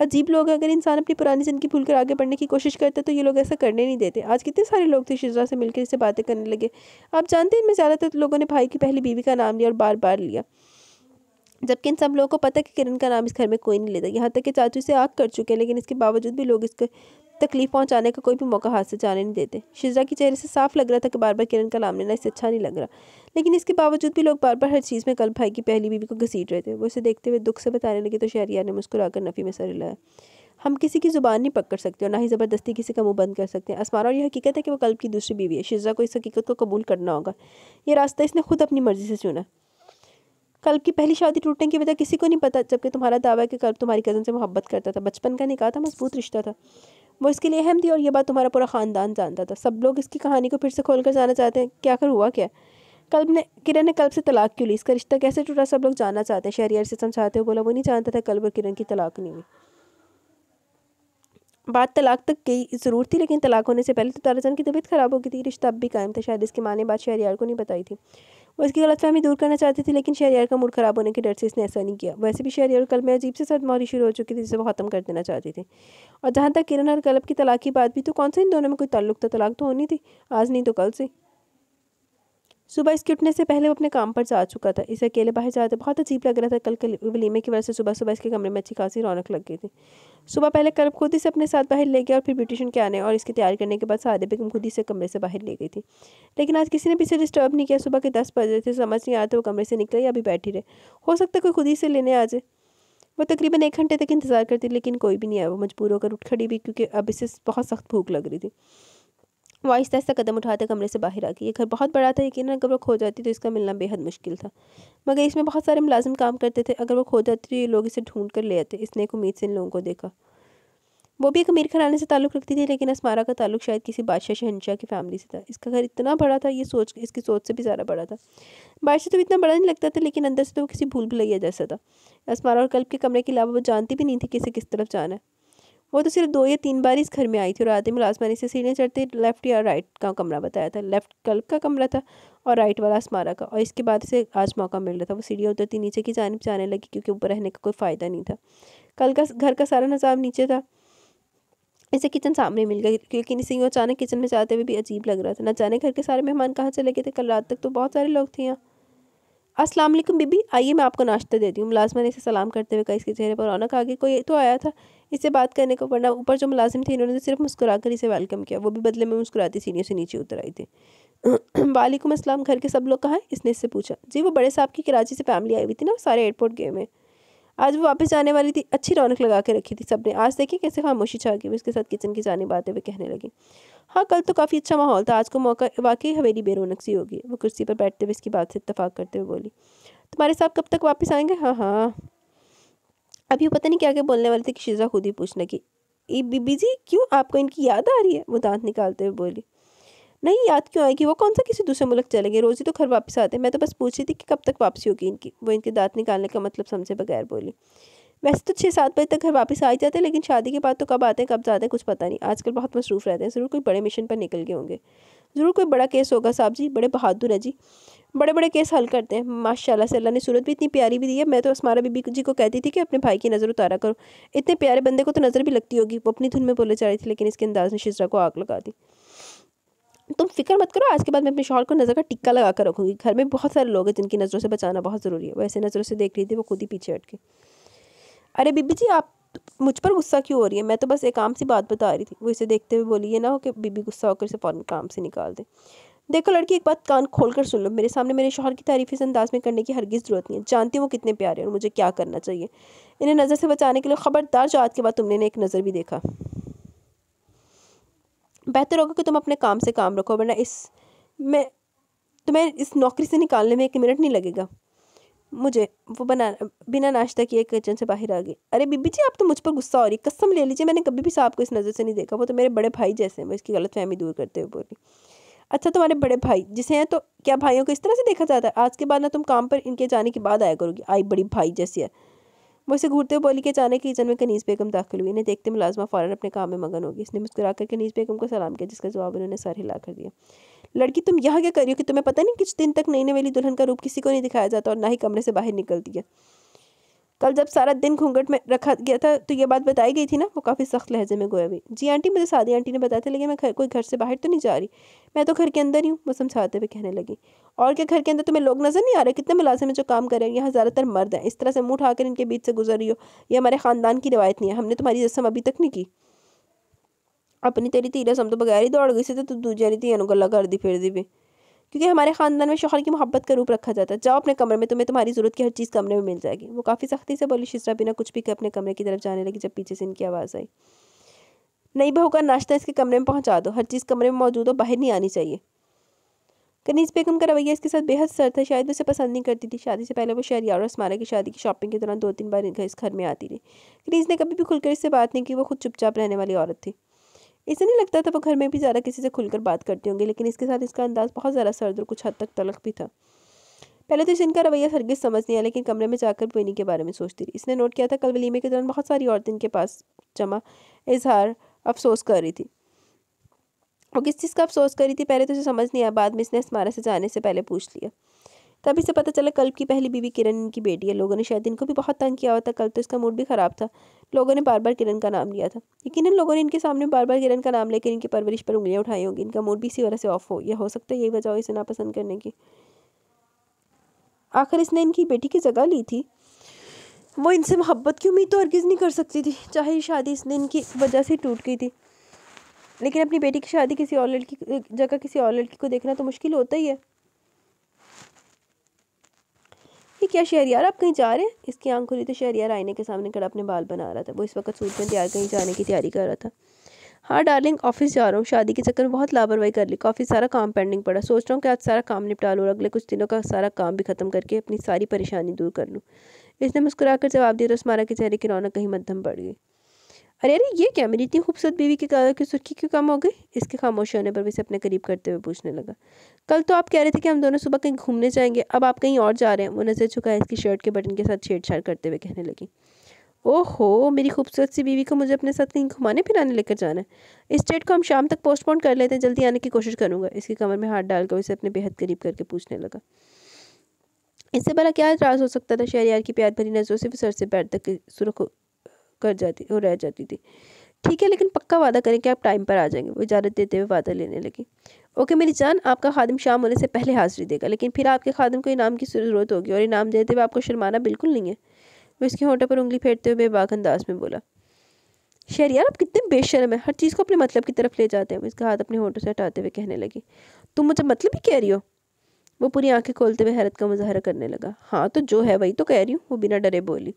अजीब लोग अगर इंसान अपनी पुरानी ज़िंदगी भूल कर आगे बढ़ने की कोशिश करते तो ये लोग ऐसा करने नहीं देते आज कितने सारे लोग थे शिजरा से मिलकर इससे बातें करने लगे आप जानते हैं इनमें ज़्यादातर तो लोगों ने भाई की पहली बीवी का नाम लिया और बार बार लिया जबकि इन सब लोगों को पता कि किरण का नाम इस घर में कोई नहीं लेता यहाँ तक कि चाचू से आग कर चुके हैं लेकिन इसके बावजूद भी लोग इसको तकलीफ पहुंचाने का कोई भी मौका हाथ से जाने नहीं देते शिजरा के चेहरे से साफ लग रहा था कि बार बार किरण का नाम लेना इससे अच्छा नहीं लग रहा लेकिन इसके बावजूद भी लोग बार बार हर चीज़ में कल भाई की पहली बीवी को घसीट रहे थे वो इसे देखते हुए दुख से बताने लगे तो शहरिया ने मुस्कुराकर नफ़ी में सर लाया हम किसी की ज़ुबान नहीं पकड़ सकते और ना ही ज़बरदस्ती किसी का मुंह बंद कर सकते हैं असमारा और यह हकीकत है कि वो कल्ब की दूसरी बीवी है शिजा को इस हकीकत को कबूल करना होगा यह रास्ता इसने खुद अपनी मर्ज़ी से चुना कल्ब की पहली शादी टूटने की वजह किसी को नहीं पता जबकि तुम्हारा दावा है कि कल्ब तुम्हारी कज़न से मोहब्बत करता था बचपन का निकाह था मजबूत रिश्ता था वो इसके लिए अहम थी और यह बात तुम्हारा पूरा ख़ानदान जानता था सब लोग इसकी कहानी को फिर से खोल कर जाना चाहते हैं क्या कर हुआ क्या कल्ब ने किरण ने कल्ब से तलाक क्यों ली इसका रिश्ता कैसे टूटा सब लोग जानना चाहते हैं शहरियर से समझाते हो बोला वो नहीं जानता था कल्ब और किरण की तलाक नहीं हुई बात तलाक तक की ज़रूर थी लेकिन तलाक होने से पहले तो ताराजन की तबीयत ख़राब हो गई थी रिश्ता अब भी कायम था शायद इसकी माँ ने बात शहरियार को नहीं बताई थी वो इसकी गलतफहमी दूर करना चाहती थी लेकिन शहरियार का मूड ख़राब होने के डर से इसने ऐसा नहीं किया वैसे भी शहरियार कल में अजीब से सदमौरी शुरू हो चुकी थी जिसे वो ख़त्म कर देना चाहती थी और जहाँ तक किरण और कलब की तलाक की बात भी तो कौन सा इन दोनों में कोई ताल्लुक था तलाक तो होनी थी आज नहीं तो कल से सुबह इसके उठने से पहले वो अपने काम पर जा चुका था इसे अकेले बाहर जाते बहुत अजीब लग रहा था कल कल वलीमे की वजह से सुबह सुबह इसके कमरे में अच्छी खासी रौनक लग गई थी सुबह पहले कल खुद ही से अपने साथ बाहर ले गया और फिर ब्यूटिशन के आने और इसकी तैयारी करने के बाद सादे बेगम खुद ही से कमरे से बाहर ले गई थी लेकिन आज किसी ने भी इसे डिस्टर्ब नहीं किया सुबह के दस बजे थे समझ नहीं आया था वो कमरे से निकले या अभी बैठी रहे हो सकता कोई खुद ही से लेने आ जाए वो तकरीबन एक घंटे तक इंतजार करती लेकिन कोई भी नहीं आया वो मजबूर होकर उठ खड़ी भी क्योंकि अब इसे बहुत सख्त भूख लग रही थी वो तो आहिस्ता आहिस्ता कदम उठाते कमरे से बाहर आ गई ये घर बहुत बड़ा था यकीन अगर वो खो जाती तो इसका मिलना बेहद मुश्किल था मगर इसमें बहुत सारे मुलाजिम काम करते थे अगर वो खो जाती तो ये लोग इसे ढूंढ कर ले आते इसने एक उम्मीद से इन लोगों को देखा वो भी एक अमीर खराने से ताल्लुक़ रखती थी लेकिन असमारा का ताल्लुक शायद किसी बादशाह शहनशाह की फैमिली से था इसका घर इतना बड़ा था ये सोच इसकी सोच से भी ज़्यादा बड़ा था बादशाह तो इतना बड़ा नहीं लगता था लेकिन अंदर से तो वो किसी भूल भुलैया जैसा था असमारा और कल्प के कमरे के अलावा वो जानती भी नहीं थी कि इसे किस तरफ जाना है वो तो सिर्फ दो या तीन बार इस घर में आई थी और आदिम मुलाजमानी से सीढ़ियाँ चढ़ते लेफ़्ट या राइट का कमरा बताया था लेफ़्ट कल्ब का कमरा था और राइट वाला स्मारक का और इसके बाद से आज मौका मिल रहा था वो सीढ़ियाँ उतरती नीचे की जानब जाने लगी क्योंकि ऊपर रहने का कोई फ़ायदा नहीं था कल का घर का सारा नज़ाम नीचे था इसे किचन सामने मिल गया क्योंकि सिंह अचानक किचन में जाते हुए भी अजीब लग रहा था ना जाने घर के सारे मेहमान कहाँ चले गए थे कल रात तक तो बहुत सारे लोग थे यहाँ अस्सलाम वालेकुम बीबी आइए मैं आपको नाश्ता देती हूँ मुलाजमा ने इसे सलाम करते हुए कहा इसके चेहरे पर रौनक आ गई कोई तो आया था इससे बात करने को वरना ऊपर जो मुलाजिम थे इन्होंने तो सिर्फ मुस्कुरा कर इसे वेलकम किया वो भी बदले में मुस्कुराती सीनियों से नीचे उतर आई थी वालेकुम अस्सलाम घर के सब लोग कहाँ हैं इसने इससे पूछा जी वो बड़े साहब की कराची से फैमिली आई हुई थी ना सारे एयरपोर्ट गए हुए आज वो वापस आने वाली थी अच्छी रौनक लगा के रखी थी सबने आज देखिए कैसे खामोशी छा गई उसके साथ किचन की जानी बातें वे कहने लगी हाँ कल तो काफ़ी अच्छा माहौल था आज को मौका वाकई हवेली बेरोनक सी होगी वो कुर्सी पर बैठते हुए इसकी बात से इतफाक करते हुए बोली तुम्हारे साहब कब तक वापस आएंगे हाँ हाँ अभी पता नहीं क्या क्या बोलने वाली थी कि शीजा खुद ही पूछने की बीबी जी क्यों आपको इनकी याद आ रही है वो दांत निकालते हुए बोली नहीं याद क्यों आएगी वो कौन सा किसी दूसरे मुल्क चले गए रोज़ी तो घर वापस आते मैं तो बस पूछ रही थी कि कब तक वापसी होगी इनकी वो इनके दांत निकालने का मतलब समझे बगैर बोली वैसे तो छः सात बजे तक घर वापस आ जाते हैं लेकिन शादी के बाद तो कब आते हैं कब जाते हैं कुछ पता नहीं आजकल बहुत मसरूफ़ रहते हैं ज़रूर कोई बड़े मिशन पर निकल गए होंगे ज़रूर कोई बड़ा केस होगा साहब जी बड़े बहादुर है जी बड़े बड़े केस हल करते हैं माशाल्लाह से अल्लाह ने सूरत भी इतनी प्यारी भी दी है मैं तो असमारा बीबी जी को कहती थी कि अपने भाई की नज़र उतारा करो इतने प्यारे बंदे को तो नज़र भी लगती होगी वो अपनी धुन में बोले जा रही थी लेकिन इसके अंदाज ने शिजरा को आग लगा दी तुम फिक्र मत करो आज के बाद मैं अपने शौहर को नज़र का टिक्का लगा कर रखूँगी घर में बहुत सारे लोग हैं जिनकी नज़रों से बचाना बहुत ज़रूरी है वैसे नज़रों से देख रही थी वो खुद ही पीछे हट के अरे बीबी जी आप मुझ पर गुस्सा क्यों हो रही है मैं तो बस एक आम सी बात बता रही थी वो इसे देखते हुए बोली ये ना हो कि बीबी गुस्सा होकर इसे फ़ौरन काम से निकाल दे देखो लड़की एक बात कान खोल कर सुन लो मेरे सामने मेरे शोहर की तारीफ इस अंदाज में करने की हरगिज़ ज़रूरत नहीं है जानती हूँ वो कितने प्यारे और मुझे क्या करना चाहिए इन्हें नज़र से बचाने के लिए ख़बरदार जो आज के बाद तुमने एक नज़र भी देखा बेहतर होगा कि तुम अपने काम से काम रखो वरना इस में तुम्हें इस नौकरी से निकालने में एक मिनट नहीं लगेगा मुझे वो बना बिना नाश्ता किए किचन से बाहर आ गई अरे बीबी जी आप तो मुझ पर गुस्सा हो रही कसम ले लीजिए मैंने कभी भी साहब को इस नज़र से नहीं देखा वो तो मेरे बड़े भाई जैसे हैं मैं इसकी गलत फहमी दूर करते हुए बोल रही अच्छा तुम्हारे बड़े भाई जिसे हैं तो क्या भाइयों को इस तरह से देखा जाता है आज के बाद ना तुम काम पर इनके जाने के बाद आया करोगी आई बड़ी भाई जैसी है मुझसे घूरते हुए बोली कि अचानक किचन में कनीज़ बेगम दाखिल हुई इन्हें देखते मुलाजमा फ़ौरन अपने काम में मगन होगी इसने मुस्कुरा कर कनीज़ बेगम को सलाम किया जिसका जवाब उन्होंने सर हिला कर दिया लड़की तुम यहाँ क्या कर रही हो कि तुम्हें पता नहीं कुछ दिन तक नई नवेली दुल्हन का रूप किसी को नहीं दिखाया जाता और ना ही कमरे से बाहर निकलती है कल जब सारा दिन घूंघट में रखा गया था तो ये बात बताई गई थी ना वो काफ़ी सख्त लहजे में गोया हुई जी आंटी मुझे सादी आंटी ने बताया था लेकिन मैं घर कोई घर से बाहर तो नहीं जा रही मैं तो घर के अंदर ही हूँ वो समझाते हुए कहने लगी और क्या घर के अंदर तुम्हें लोग नज़र नहीं आ रहे कितने मुलाजिम जो काम कर रहे हैं यहाँ ज़्यादातर मर्द हैं इस तरह से मुँह उठाकर इनके बीच से गुजर रही हो ये हमारे ख़ानदान की रिवायत नहीं है हमने तुम्हारी रस्म अभी तक नहीं की अपनी तेरी ती रसम तो बगैर ही दौड़ गई थी तो तू दूजे नहीं धी कर दी फिर दी भी क्योंकि हमारे ख़ानदान में शोहर की मोहब्बत का रूप रखा जाता है जाओ अपने कमरे में तुम्हें तुम्हारी ज़रूरत की हर चीज़ कमरे में मिल जाएगी वो काफ़ी सख्ती से बोली शिसरा बिना कुछ भी कर अपने कमरे की तरफ जाने लगी जब पीछे से इनकी आवाज़ आई नई बहू का नाश्ता इसके कमरे में पहुँचा दो हर चीज़ कमरे में मौजूद हो बाहर नहीं आनी चाहिए कनीज बेगम का रवैया इसके साथ बेहद सर था शायद उसे पसंद नहीं करती थी शादी से पहले वो शहर और स्मारा की शादी की शॉपिंग के दौरान दो तीन बार इस घर में आती थी कनीज ने कभी भी खुलकर इससे बात नहीं की वो खुद चुपचाप रहने वाली औरत थी ऐसे नहीं लगता था वो घर में भी ज़्यादा किसी से खुलकर बात करती होंगी लेकिन इसके साथ इसका अंदाज़ बहुत ज़्यादा सर्द और कुछ हद तक तलख भी था पहले तो इसे इनका रवैया हरगिज समझ नहीं आया लेकिन कमरे में जाकर इन्हीं के बारे में सोचती रही इसने नोट किया था कल वलीमे के दौरान बहुत सारी औरतें इनके पास जमा इजहार अफसोस कर रही थी वो किस चीज़ का अफसोस कर रही थी पहले तो उसे समझ नहीं आया बाद में इसने स्मारा से जाने से पहले पूछ लिया तभी से पता चला कल्प की पहली बीवी किरण इनकी बेटी है लोगों ने शायद इनको भी बहुत तंग किया हुआ था कल तो इसका मूड भी ख़राब था लोगों ने बार बार किरण का नाम लिया था लेकिन इन लोगों ने इनके सामने बार बार किरण का नाम लेकर इनकी परवरिश पर उंगलियाँ उठाई होंगी इनका मूड भी इसी वजह से ऑफ हो या हो सकता है यही वजह हो इसे नापसंद करने की आखिर इसने इनकी बेटी की जगह ली थी वो इनसे मोहब्बत की उम्मीद तो हरगिज़ नहीं कर सकती थी चाहे शादी इसने इनकी वजह से टूट गई थी लेकिन अपनी बेटी की शादी किसी और लड़की जगह किसी और लड़की को देखना तो मुश्किल होता ही है थी क्या यार आप कहीं जा रहे हैं इसकी आंख खुली तो शहर यार आईने के सामने खड़ा अपने बाल बना रहा था वो इस वक्त सूट में तैयार कहीं जाने की तैयारी कर रहा था हाँ डार्लिंग ऑफिस जा रहा हूँ शादी के चक्कर में बहुत लापरवाही कर ली काफ़ी सारा काम पेंडिंग पड़ा सोच रहा हूँ कि आज सारा काम निपटा लूँ और अगले कुछ दिनों का सारा काम भी खत्म करके अपनी सारी परेशानी दूर कर लूँ इसने मुस्कुरा कर जवाब दिया तो स्मारा के चेहरे की रौनक कहीं मध्यम पड़ गई अरे अरे ये क्या मेरी इतनी खूबसूरत बीवी की की सुर्खी क्यों कम हो गई इसके खामोश होने पर भी से अपने करीब करते हुए पूछने लगा कल तो आप कह रहे थे कि हम दोनों सुबह कहीं घूमने जाएंगे अब आप कहीं और जा रहे हैं वो नजर है इसकी शर्ट के बटन के साथ छेड़छाड़ करते हुए कहने लगी ओहो मेरी खूबसूरत सी बीवी को मुझे अपने साथ कहीं घुमाने फिराने लेकर जाना है इस डेट को हम शाम तक पोस्टपोन कर लेते हैं जल्दी आने की कोशिश करूँगा इसकी कमर में हाथ डालकर उसे अपने बेहद करीब करके पूछने लगा इससे बड़ा क्या इतराज़ हो सकता था यार की प्यार भरी नज़रों से सर से पैर तक सुरख कर जाती और रह जाती थी ठीक है लेकिन पक्का वादा करें कि आप टाइम पर आ जाएंगे वो इजाज़त देते हुए वादा लेने लगी ओके मेरी जान आपका खादम शाम होने से पहले हाजिरी देगा लेकिन फिर आपके खादम को इनाम की ज़रूरत होगी और इनाम देते हुए आपको शर्माना बिल्कुल नहीं है वो इसके होटल पर उंगली फेरते हुए बेबाक अंदाज में बोला शेर यार आप कितने बेशरम है हर चीज़ को अपने मतलब की तरफ ले जाते हैं इसका हाथ अपने होटों से हटाते हुए कहने लगी तुम मुझे मतलब ही कह रही हो वो पूरी आंखें खोलते हुए हैरत का मुजाहरा करने लगा हाँ तो जो है वही तो कह रही हूँ वो बिना डरे बोली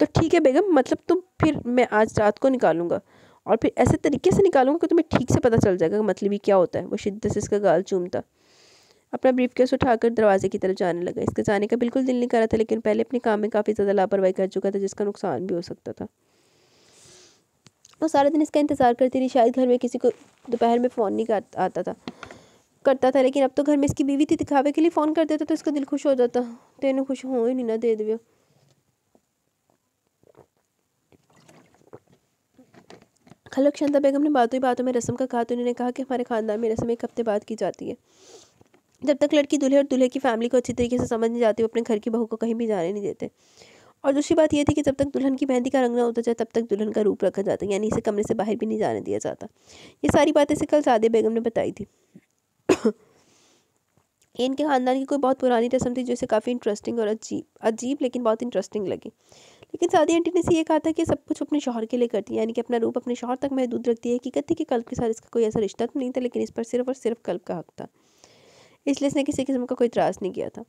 तो ठीक है बेगम मतलब तुम फिर मैं आज रात को निकालूंगा और फिर ऐसे तरीके से निकालूंगा कि तुम्हें ठीक से पता चल जाएगा मतलब ये क्या होता है वो शिद्दत से इसका गाल चूमता अपना ब्रीफ केस उठाकर दरवाजे की तरफ जाने लगा इसके जाने का बिल्कुल दिल नहीं कर रहा था लेकिन पहले अपने काम में काफ़ी ज़्यादा लापरवाही कर चुका था जिसका नुकसान भी हो सकता था वो सारा दिन इसका इंतज़ार करती रही शायद घर में किसी को दोपहर में फ़ोन नहीं कर आता था करता था लेकिन अब तो घर में इसकी बीवी थी दिखावे के लिए फ़ोन कर देता तो इसका दिल खुश हो जाता इन्हें खुश हो ही नहीं ना दे देवे खलक शंदा बेगम ने बातों ही बातों में रस्म का कहा तो उन्होंने कहा कि हमारे खानदान में रस्म एक हफ्ते बाद की जाती है जब तक लड़की दूल्हे और दूल्हे की फैमिली को अच्छी तरीके से समझ नहीं जाती वो अपने घर की बहू को कहीं भी जाने नहीं देते और दूसरी बात यह थी कि जब तक दुल्हन की मेहंदी का रंग ना होता जाए तब तक दुल्हन का रूप रखा जाता यानी इसे कमरे से बाहर भी नहीं जाने दिया जाता ये सारी बातें इसे कल सादे बेगम ने बताई थी इनके खानदान की कोई बहुत पुरानी रस्म थी जो इसे काफ़ी इंटरेस्टिंग और अजीब अजीब लेकिन बहुत इंटरेस्टिंग लगी लेकिन सादी आंटी ने इसे ये कहा था कि सब कुछ अपने शोहर के लिए करती है यानी कि अपना रूप अपने शोहर तक महदूद रखती है हकीकत थी कि कल्प के साथ इसका कोई ऐसा रिश्ता तो नहीं था लेकिन इस पर सिर्फ और सिर्फ कल्प का हक था इसलिए इसने किसी किस्म का कोई त्रास नहीं किया था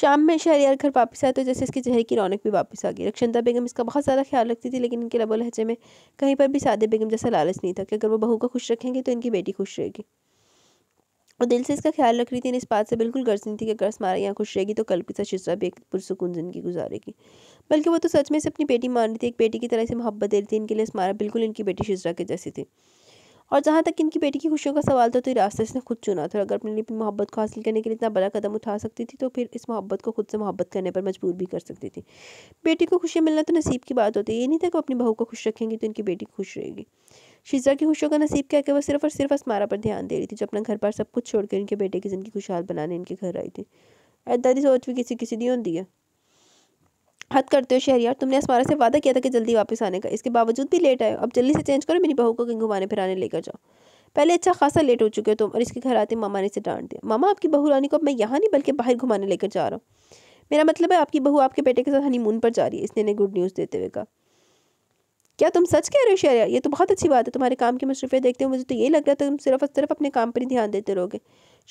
शाम में यार घर वापस आया तो जैसे इसके चेहरे की रौनक भी वापस आ गई रक्षंदा बेगम इसका बहुत ज़्यादा ख्याल रखती थी लेकिन इनके लबो लहजे में कहीं पर भी सादे बेगम जैसा लालच नहीं था कि अगर वो बहू को खुश रखेंगे तो इनकी बेटी खुश रहेगी और दिल से इसका ख्याल रख रही थी इस बात से बिल्कुल गर्ज नहीं थी कि अगर मारा यहाँ खुश रहेगी तो कल के साथ शिजरा भी एक पुरसकून ज़िंदगी गुजारेगी बल्कि वो तो सच में इसे अपनी बेटी मान रही थी एक बेटी की तरह से मोहब्बत दे रही थी इनके लिए मारा बिल्कुल इनकी बेटी शिजरा के जैसी थी और जहाँ तक इनकी बेटी की खुशियों का सवाल था तो ये रास्ता इसने खुद चुना था अगर अपने लिए मोहब्बत को हासिल करने के लिए इतना बड़ा कदम उठा सकती थी तो फिर इस मोहब्बत को खुद से मोहब्बत करने पर मजबूर भी कर सकती थी बेटी को खुशियाँ मिलना तो नसीब की बात होती है ये नहीं था कि अपनी बहू को खुश रखेंगी तो इनकी बेटी खुश रहेगी शीजा की खुशियों का नसीब क्या कि वह सिर्फ और सिर्फ असमारा पर ध्यान दे रही थी जो अपना घर पर सब कुछ छोड़कर इनके बेटे की जिंदगी खुशहाल बनाने इनके घर आई थी ऐदा सोच भी किसी किसी दी होती है हद करते हो शहर यार तुमने असमारा से वादा किया था कि जल्दी वापस आने का इसके बावजूद भी लेट आए अब जल्दी से चेंज करो मेरी बहू को कहीं घुमाने फिराने लेकर जाओ पहले अच्छा खासा लेट हो चुके हो तुम और इसके घर आते मामा ने इसे डांट दिया मामा आपकी बहू रानी को अब मैं यहाँ नहीं बल्कि बाहर घुमाने लेकर जा रहा हूँ मेरा मतलब है आपकी बहू आपके बेटे के साथ हनीमून पर जा रही है इसने गुड न्यूज़ देते हुए कहा क्या तुम सच कह रहे हो शहर ये तो बहुत अच्छी बात है तुम्हारे काम की मसरूफियत देखते हो मुझे तो यही लग रहा था तुम सिर्फ और सिर्फ अपने काम पर ही ध्यान देते रहोगे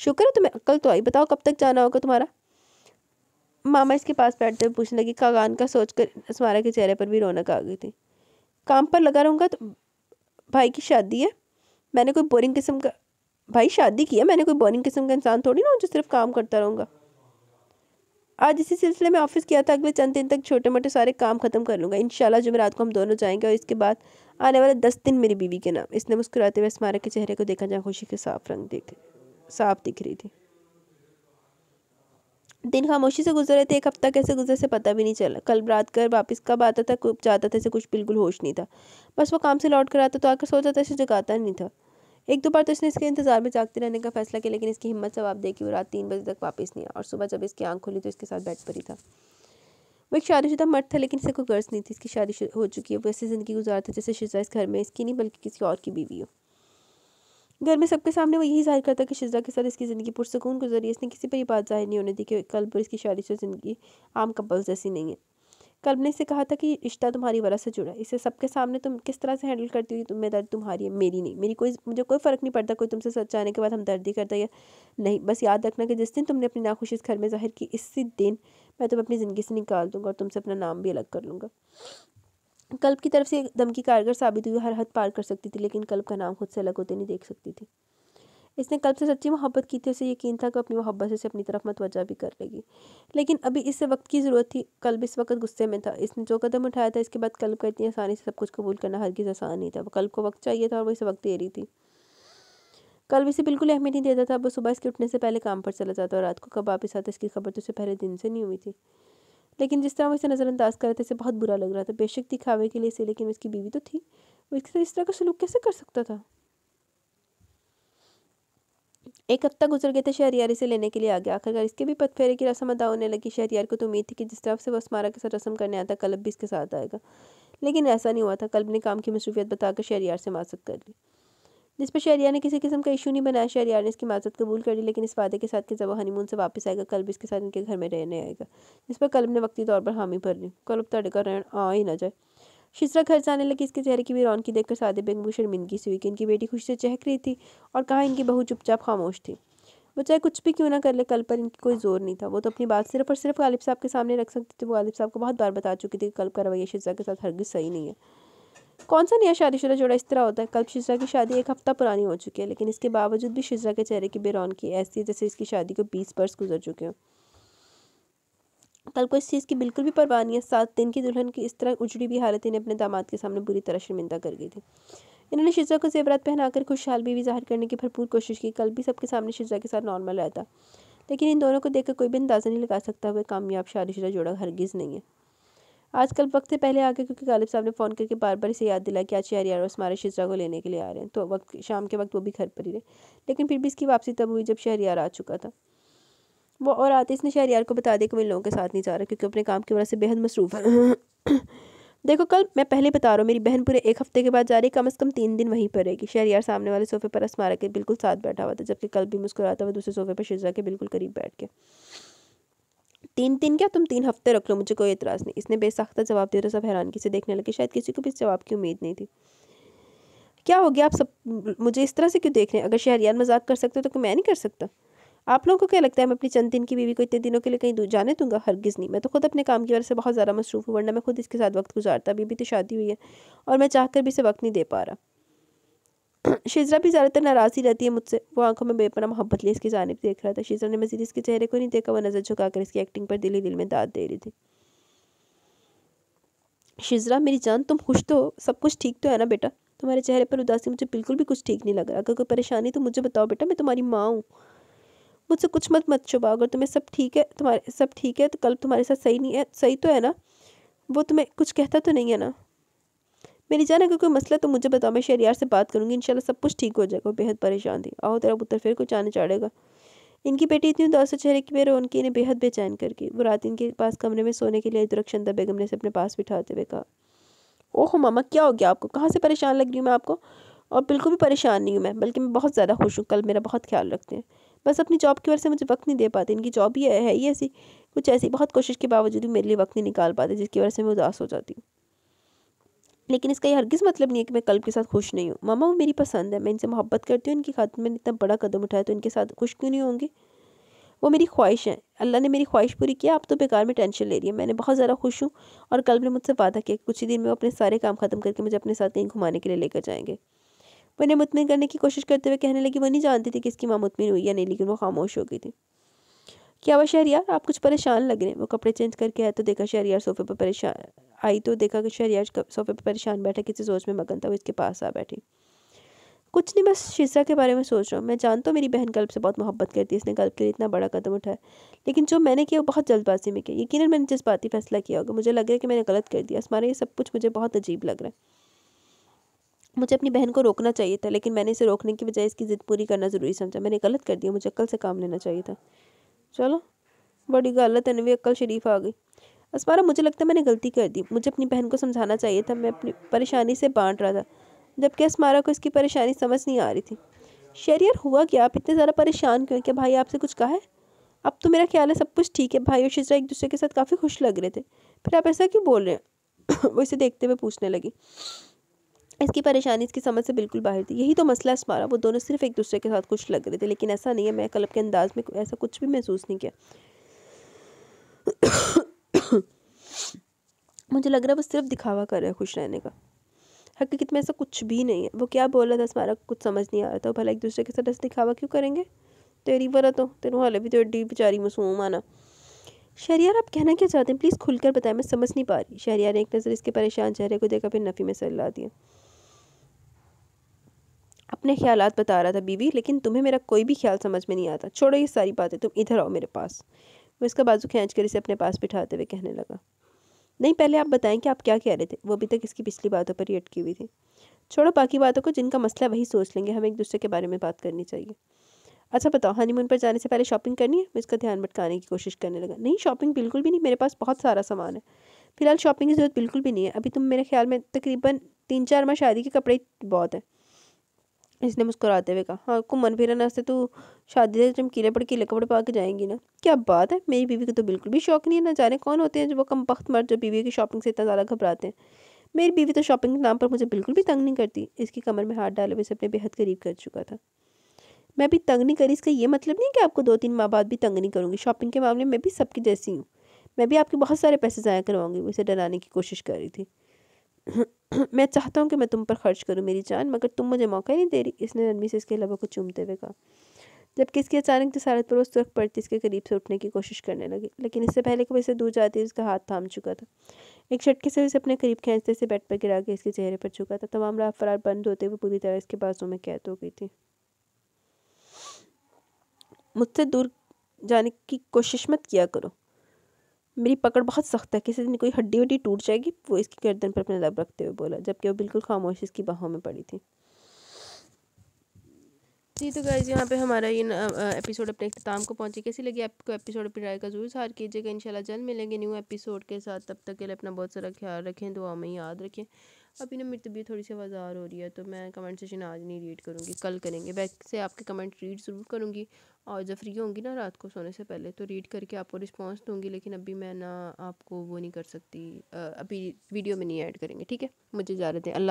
शुक्र है तुम्हें अक्ल तो आई बताओ कब तक जाना होगा तुम्हारा मामा इसके पास बैठते हुए पूछने लगी कागान का सोचकर स्मारा के चेहरे पर भी रौनक आ गई थी काम पर लगा रहूँगा तो भाई की शादी है मैंने कोई बोरिंग किस्म का भाई शादी की है मैंने कोई बोरिंग किस्म का इंसान थोड़ी ना जो सिर्फ काम करता रहूँगा आज इसी सिलसिले में ऑफिस किया था अगले चंद दिन तक छोटे मोटे सारे काम खत्म कर लूँगा इन शाला जुमेरात को हम दोनों जाएंगे और इसके बाद आने वाले दस दिन मेरी बीवी के नाम इसने मुस्कुराते हुए स्मारक के चेहरे को देखा जहाँ खुशी के साफ रंग देख साफ दिख रही थी दिन खामोशी से गुजर रहे थे एक हफ्ता कैसे गुजर से पता भी नहीं चला कल रात कर वापस कब आता था कब जाता था इसे कुछ बिल्कुल होश नहीं था बस वो काम से लौट कर आता तो आकर सोचा था इसे जगाता नहीं था एक दो बार तो इसने इसके इंतजार में जागते रहने का फैसला किया लेकिन इसकी हिम्मत जवाब दे कि वो रात तीन बजे तक वापस नहीं आया और सुबह जब इसकी आंख खुली तो इसके साथ बैठ पर ही था वो एक शादीशुदा मर्द था लेकिन इसे कोई गर्ज नहीं थी इसकी शादी हो चुकी है वो ऐसी ज़िंदगी गुजार था जैसे शिजा इस घर में इसकी नहीं बल्कि किसी और की बीवी हो घर में सबके सामने वो यही जाहिर करता कि शिजा के साथ इसकी ज़िंदगी पुरसकून गुजरी इसने किसी पर ये बात जाहिर नहीं होने दी कि कल पर इसकी से ज़िंदगी आम कपल जैसी नहीं है कल्ब ने इसे कहा था कि रिश्ता तुम्हारी वरह से जुड़ा इसे सबके सामने तुम किस तरह से हैंडल करती हुई तुम्हें दर्द तुम्हारी है मेरी नहीं मेरी कोई मुझे कोई फ़र्क नहीं पड़ता कोई तुमसे सच आने के बाद हम दर्दी करते करता या नहीं बस याद रखना कि जिस दिन तुमने अपनी नाखुशी इस घर में जाहिर की इसी दिन मैं तुम्हें अपनी ज़िंदगी से निकाल दूंगा और तुमसे अपना नाम भी अलग कर लूँगा कल्प की तरफ से धमकी कारगर साबित हुई हर हद पार कर सकती थी लेकिन कल्प का नाम खुद से अलग होते नहीं देख सकती थी इसने कल्प से सच्ची मोहब्बत की थी उसे यकीन था कि अपनी मोहब्बत से उसे अपनी तरफ मतवजा भी कर लेगी लेकिन अभी इससे वक्त की ज़रूरत थी कल्प इस वक्त गुस्से में था इसने जो कदम उठाया था इसके बाद कल्प का इतनी आसानी से सब कुछ कबूल करना हर चीज़ आसान नहीं था वो कल्प को वक्त चाहिए था और वो इसे वक्त दे रही थी कल इसे बिल्कुल अहमियत नहीं देता था वो सुबह इसके उठने से पहले काम पर चला जाता और रात को कब वापस आता इसकी खबर तो उसे पहले दिन से नहीं हुई थी लेकिन जिस तरह वो इसे नज़रअंदाज कर रहे थे इसे बहुत बुरा लग रहा था बेशक दिखावे के लिए इसे लेकिन उसकी बीवी तो थी वो इसके साथ इस तरह का सलूक कैसे कर सकता था एक हफ्ता गुजर गए थे शहरियार इसे लेने के लिए आ गया आखिरकार इसके भी पतफेरे की रस्म अदा होने लगी शहरियार को तो उम्मीद थी कि जिस तरह से वो स्मारक के साथ रस्म करने आता कल्ब भी इसके साथ आएगा लेकिन ऐसा नहीं हुआ था कल्ब ने काम की मसरूफियत बताकर शहरियार से माजत कर ली जिस पर शहरिया ने किसी किस्म का इशू नहीं बनाया शहरिया ने इसकी माजत कबूल कर ली लेकिन इस वादे के साथ कि जब वो हनीमून से वापस आएगा कल भी इसके साथ इनके घर में रहने आएगा जिस पर कलब ने वक्ती तौर पर हामी भर ली तड़े तड़का रहन आ ही ना जाए शिसरा घर से आने लगी इसके चेहरे की भी रौनकी देखकर सादे बेगम को शर्मिंदगी सी हुई कि इनकी बेटी खुशी से चहक रही थी और कहा इनकी बहू चुपचाप खामोश थी वो चाहे कुछ भी क्यों ना कर ले कल पर इनकी कोई जोर नहीं था वो तो अपनी बात सिर्फ और सिर्फ गालिब साहब के सामने रख सकती थी वो गालिब साहब को बहुत बार बता चुकी थी कि कल का रवैया शिजा के साथ हरगिज सही नहीं है कौन सा नया शादीशुदा जोड़ा इस तरह होता है कल शिजरा की शादी एक हफ्ता पुरानी हो चुकी है लेकिन इसके बावजूद भी शिजरा के चेहरे की की ऐसी है जैसे इसकी शादी को बीस बरस गुजर चुके हों कल को इस चीज़ की बिल्कुल भी परवाह नहीं है सात दिन की दुल्हन की इस तरह उजड़ी भी हालत इन्हें अपने दामाद के सामने बुरी तरह शर्मिंदा कर गई थी इन्होंने शिजा को जेवरात पहनाकर खुशहाल भी जाहिर करने की भरपूर कोशिश की कल भी सबके सामने शिजा के साथ नॉर्मल रहता लेकिन इन दोनों को देखकर कोई भी अंदाज़ा नहीं लगा सकता हुआ कामयाब शादीशुदा जोड़ा हरगिज़ नहीं है आजकल वक्त से पहले आ गए क्योंकि गालिब साहब ने फ़ोन करके बार बार इसे याद दिलाया कि आज यार यार हमारे शिजरा को लेने के लिए आ रहे हैं तो वक्त शाम के वक्त वो भी घर पर ही रहे लेकिन फिर भी इसकी वापसी तब हुई जब शहर आ चुका था वो और आते इसने शहरियार को बता दिया कि मैं लोगों के साथ नहीं जा रहा क्योंकि अपने काम की वजह से बेहद मसरूफ़ है देखो कल मैं पहले बता रहा हूँ मेरी बहन पूरे एक हफ्ते के बाद जा रही कम से कम तीन दिन वहीं पर रहेगी यार सामने वाले सोफे पर असमारा के बिल्कुल साथ बैठा हुआ था जबकि कल भी मुस्कुराता हुआ दूसरे सोफे पर शिजरा के बिल्कुल करीब बैठ के तीन दिन क्या तुम तीन हफ्ते रख लो मुझे कोई इतराज नहीं इसने बेसाख्ता जवाब दिया तो सब हैरान किसी देखने लगे शायद किसी को भी इस जवाब की उम्मीद नहीं थी क्या हो गया आप सब मुझे इस तरह से क्यों देख रहे हैं अगर शहरियार मजाक कर सकते हो तो मैं नहीं कर सकता आप लोगों को क्या लगता है मैं अपनी चंद दिन की बीवी को इतने दिनों के लिए कहीं दूर जाने दूंगा हरगिज़ नहीं मैं तो खुद अपने काम की वजह से बहुत ज़्यादा मसरूफ़ हूँ वरना मैं खुद इसके साथ वक्त गुजारता बीबी तो शादी हुई है और मैं चाह भी इसे वक्त नहीं दे पा रहा शिजरा भी ज़्यादातर नाराज़ ही रहती है मुझसे वो आंखों में बेपना मोहब्बत लिए इसकी जानब देख रहा था शिजरा ने मजीद इसके चेहरे को नहीं देखा वह नज़र झुकाकर इसकी एक्टिंग पर दिल ही दिल में दाद दे रही थी शिजरा मेरी जान तुम खुश तो हो सब कुछ ठीक तो है ना बेटा तुम्हारे चेहरे पर उदासी मुझे बिल्कुल भी कुछ ठीक नहीं लग रहा अगर कोई परेशानी तो मुझे बताओ बेटा मैं तुम्हारी माँ हूँ मुझसे कुछ मत मत छुपाओ अगर तुम्हें सब ठीक है तुम्हारे सब ठीक है तो कल तुम्हारे साथ सही नहीं है सही तो है ना वो तुम्हें कुछ कहता तो नहीं है ना मेरी जान अगर कोई मसला तो मुझे बताओ मैं यार से बात करूँगी इनशाला सब कुछ ठीक हो जाएगा बेहद परेशान थी आओ तेरा पुत्र फिर कुछ आने चाड़ेगा इनकी बेटी इतनी उदास चेहरे की मेरे उनकी इन्हें बेहद बेचैन कर वो रात इनके पास कमरे में सोने के लिए दुरक्षंदा बेगम ने से अपने पास बिठाते हुए कहा ओहो मामा क्या हो गया आपको कहाँ से परेशान लग रही हूँ मैं आपको और बिल्कुल भी परेशान नहीं हूँ मैं बल्कि मैं बहुत ज़्यादा खुश हूँ कल मेरा बहुत ख्याल रखते हैं बस अपनी जॉब की वजह से मुझे वक्त नहीं दे पाते इनकी जॉब ही है ही ऐसी कुछ ऐसी बहुत कोशिश के बावजूद भी मेरे लिए वक्त नहीं निकाल पाते जिसकी वजह से मैं उदास हो जाती हूँ लेकिन इसका यह हरगिज़ मतलब नहीं है कि मैं कल्ब के साथ खुश नहीं हूँ मामा वो मेरी पसंद है मैं इनसे मोहब्बत करती हूँ इनकी खातिर मैंने इतना बड़ा कदम उठाया तो इनके साथ खुश क्यों नहीं होंगे वो मेरी ख्वाहिश है अल्लाह ने मेरी ख्वाहिश पूरी किया आप तो बेकार में टेंशन ले रही है मैंने बहुत ज़्यादा खुश हूँ और कल्ब ने मुझसे वादा किया कि कुछ ही दिन में वो अपने सारे काम ख़त्म करके मुझे अपने साथ कहीं घुमाने के लिए लेकर जाएंगे वो इन्हें मुतमिन करने की कोशिश करते हुए कहने लगी वो नहीं जानती थी कि इसकी माँ मुतमिन हुई या नहीं लेकिन वो खामोश हो गई थी क्या वह शहरियार आप कुछ परेशान लग रहे हैं वो कपड़े चेंज करके आए तो देखा शहरियार सोफे पर परेशान आई तो देखा कि शहरियाज सोफे पर परेशान बैठा किसी सोच में मगन था वो इसके पास आ बैठी कुछ नहीं बस शीशा के बारे में सोच रहा हूँ मैं जानता तो हूँ मेरी बहन गल्प से बहुत मोहब्बत करती है इसने गल्प के लिए इतना बड़ा कदम उठाया लेकिन जो मैंने किया वो बहुत जल्दबाजी में किया यकीन मैंने जिस ही फैसला किया होगा मुझे लग रहा है कि मैंने गलत कर दिया हमारा ये सब कुछ मुझे बहुत अजीब लग रहा है मुझे अपनी बहन को रोकना चाहिए था लेकिन मैंने इसे रोकने की बजाय इसकी ज़िद पूरी करना ज़रूरी समझा मैंने गलत कर दिया मुझे अक्ल से काम लेना चाहिए था चलो बड़ी गलत है नवी अक्ल शरीफ आ गई असमारा मुझे लगता है मैंने गलती कर दी मुझे अपनी बहन को समझाना चाहिए था मैं अपनी परेशानी से बांट रहा था जबकि असमारा को इसकी परेशानी समझ नहीं आ रही थी शेरियर हुआ क्या आप इतने ज़्यादा परेशान क्यों क्या भाई आपसे कुछ कहा है अब तो मेरा ख्याल है सब कुछ ठीक है भाई और शिजरा एक दूसरे के साथ काफ़ी खुश लग रहे थे फिर आप ऐसा क्यों बोल रहे हैं वो इसे देखते हुए पूछने लगी इसकी परेशानी इसकी समझ से बिल्कुल बाहर थी यही तो मसला हमारा वो दोनों सिर्फ एक दूसरे के साथ खुश लग रहे थे लेकिन ऐसा नहीं है मैं कलब के अंदाज में ऐसा कुछ भी महसूस नहीं किया मुझे लग रहा है वो सिर्फ दिखावा कर रहा है खुश रहने का हकीकत में ऐसा कुछ भी नहीं है वो क्या बोल रहा था हमारा कुछ समझ नहीं आ रहा था भला एक दूसरे के साथ ऐसे दिखावा क्यों करेंगे तेरी वरा तो तेरे हाल भी तो एड्डी बेचारी मासूम आना शहरियार आप कहना क्या चाहते हैं प्लीज़ खुलकर बताएं मैं समझ नहीं पा रही शहरियार ने एक नज़र इसके परेशान चेहरे को देखा फिर नफ़ी में सर ला दिया अपने ख्याल बता रहा था बीवी लेकिन तुम्हें मेरा कोई भी ख्याल समझ में नहीं आता छोड़ो ये सारी बातें तुम इधर आओ मेरे पास वो इसका बाजू खींच कर इसे अपने पास बिठाते हुए कहने लगा नहीं पहले आप बताएं कि आप क्या कह रहे थे वो अभी तक इसकी पिछली बातों पर ही अटकी हुई थी छोड़ो बाकी बातों को जिनका मसला वही सोच लेंगे हमें एक दूसरे के बारे में बात करनी चाहिए अच्छा बताओ हनीमून पर जाने से पहले शॉपिंग करनी है मैं इसका ध्यान भटकाने की कोशिश करने लगा नहीं शॉपिंग बिल्कुल भी नहीं मेरे पास बहुत सारा सामान है फिलहाल शॉपिंग की ज़रूरत बिल्कुल भी नहीं है अभी तुम मेरे ख्याल में तकरीबन तीन चार माह शादी के कपड़े बहुत हैं इसने मुस्कुराते हुए कहा हाँ घूमन फिर नाश्ते तो शादी से चमकीले भड़कीले कपड़े पा के जाएंगी ना क्या बात है मेरी बीवी को तो बिल्कुल भी शौक नहीं है ना जाने कौन होते हैं जो वो कम वक्त मर जो बीवी की शॉपिंग से इतना ज़्यादा घबराते हैं मेरी बीवी तो शॉपिंग के नाम पर मुझे बिल्कुल भी तंग नहीं करती इसकी कमर में हाथ डाले हुए से अपने बेहद करीब कर चुका था मैं भी तंग नहीं करी इसका ये मतलब नहीं कि आपको दो तीन माह बाद भी तंग नहीं करूँगी शॉपिंग के मामले में भी सबकी जैसी हूँ मैं भी आपके बहुत सारे पैसे ज़ाया करवाऊंगी उसे डराने की कोशिश कर रही थी मैं चाहता हूँ कि मैं तुम पर खर्च करूँ मेरी जान मगर तुम मुझे मौका ही नहीं दे रही इसने नरमी से इसके अलावा को चूमते हुए कहा जबकि इसकी अचानक जसारत पर उस वक्त पड़ती इसके करीब से उठने की कोशिश करने लगी लेकिन इससे पहले कि वह इसे दूर जाती उसका हाथ थाम चुका था एक झटके से उसे अपने करीब खींचते से बेड पर गिरा के इसके चेहरे पर चुका था तमाम राह फरार बंद होते हुए पूरी तरह इसके बाजों में कैद हो गई थी मुझसे दूर जाने की कोशिश मत किया करो मेरी पकड़ बहुत सख्त है किसी दिन कोई हड्डी वड्डी टूट जाएगी वो इसकी गर्दन पर अपने लब रखते हुए बोला जबकि वो बिल्कुल खामोश इसकी बाहों में पड़ी थी जी तो गाइज यहाँ पे हमारा ये एपिसोड अपने अख्ताम को पहुँचे कैसी लगी आपको एपिसोड अपनी राय का जरूर सार कीजिएगा इंशाल्लाह जल्द मिलेंगे न्यू एपिसोड के साथ तब तक के लिए अपना बहुत सारा ख्याल रखें दुआ में याद रखें अभी ना मेरी तबीयत थोड़ी सी वज़ार हो रही है तो मैं कमेंट सेशन आज नहीं रीड करूँगी कल करेंगे वैसे आपके कमेंट रीड ज़रूर करूँगी और जब फ्री होंगी ना रात को सोने से पहले तो रीड करके आपको रिस्पॉन्स दूँगी लेकिन अभी मैं ना आपको वो नहीं कर सकती अभी वीडियो में नहीं ऐड करेंगे ठीक है मुझे इजाज़त है अल्लाह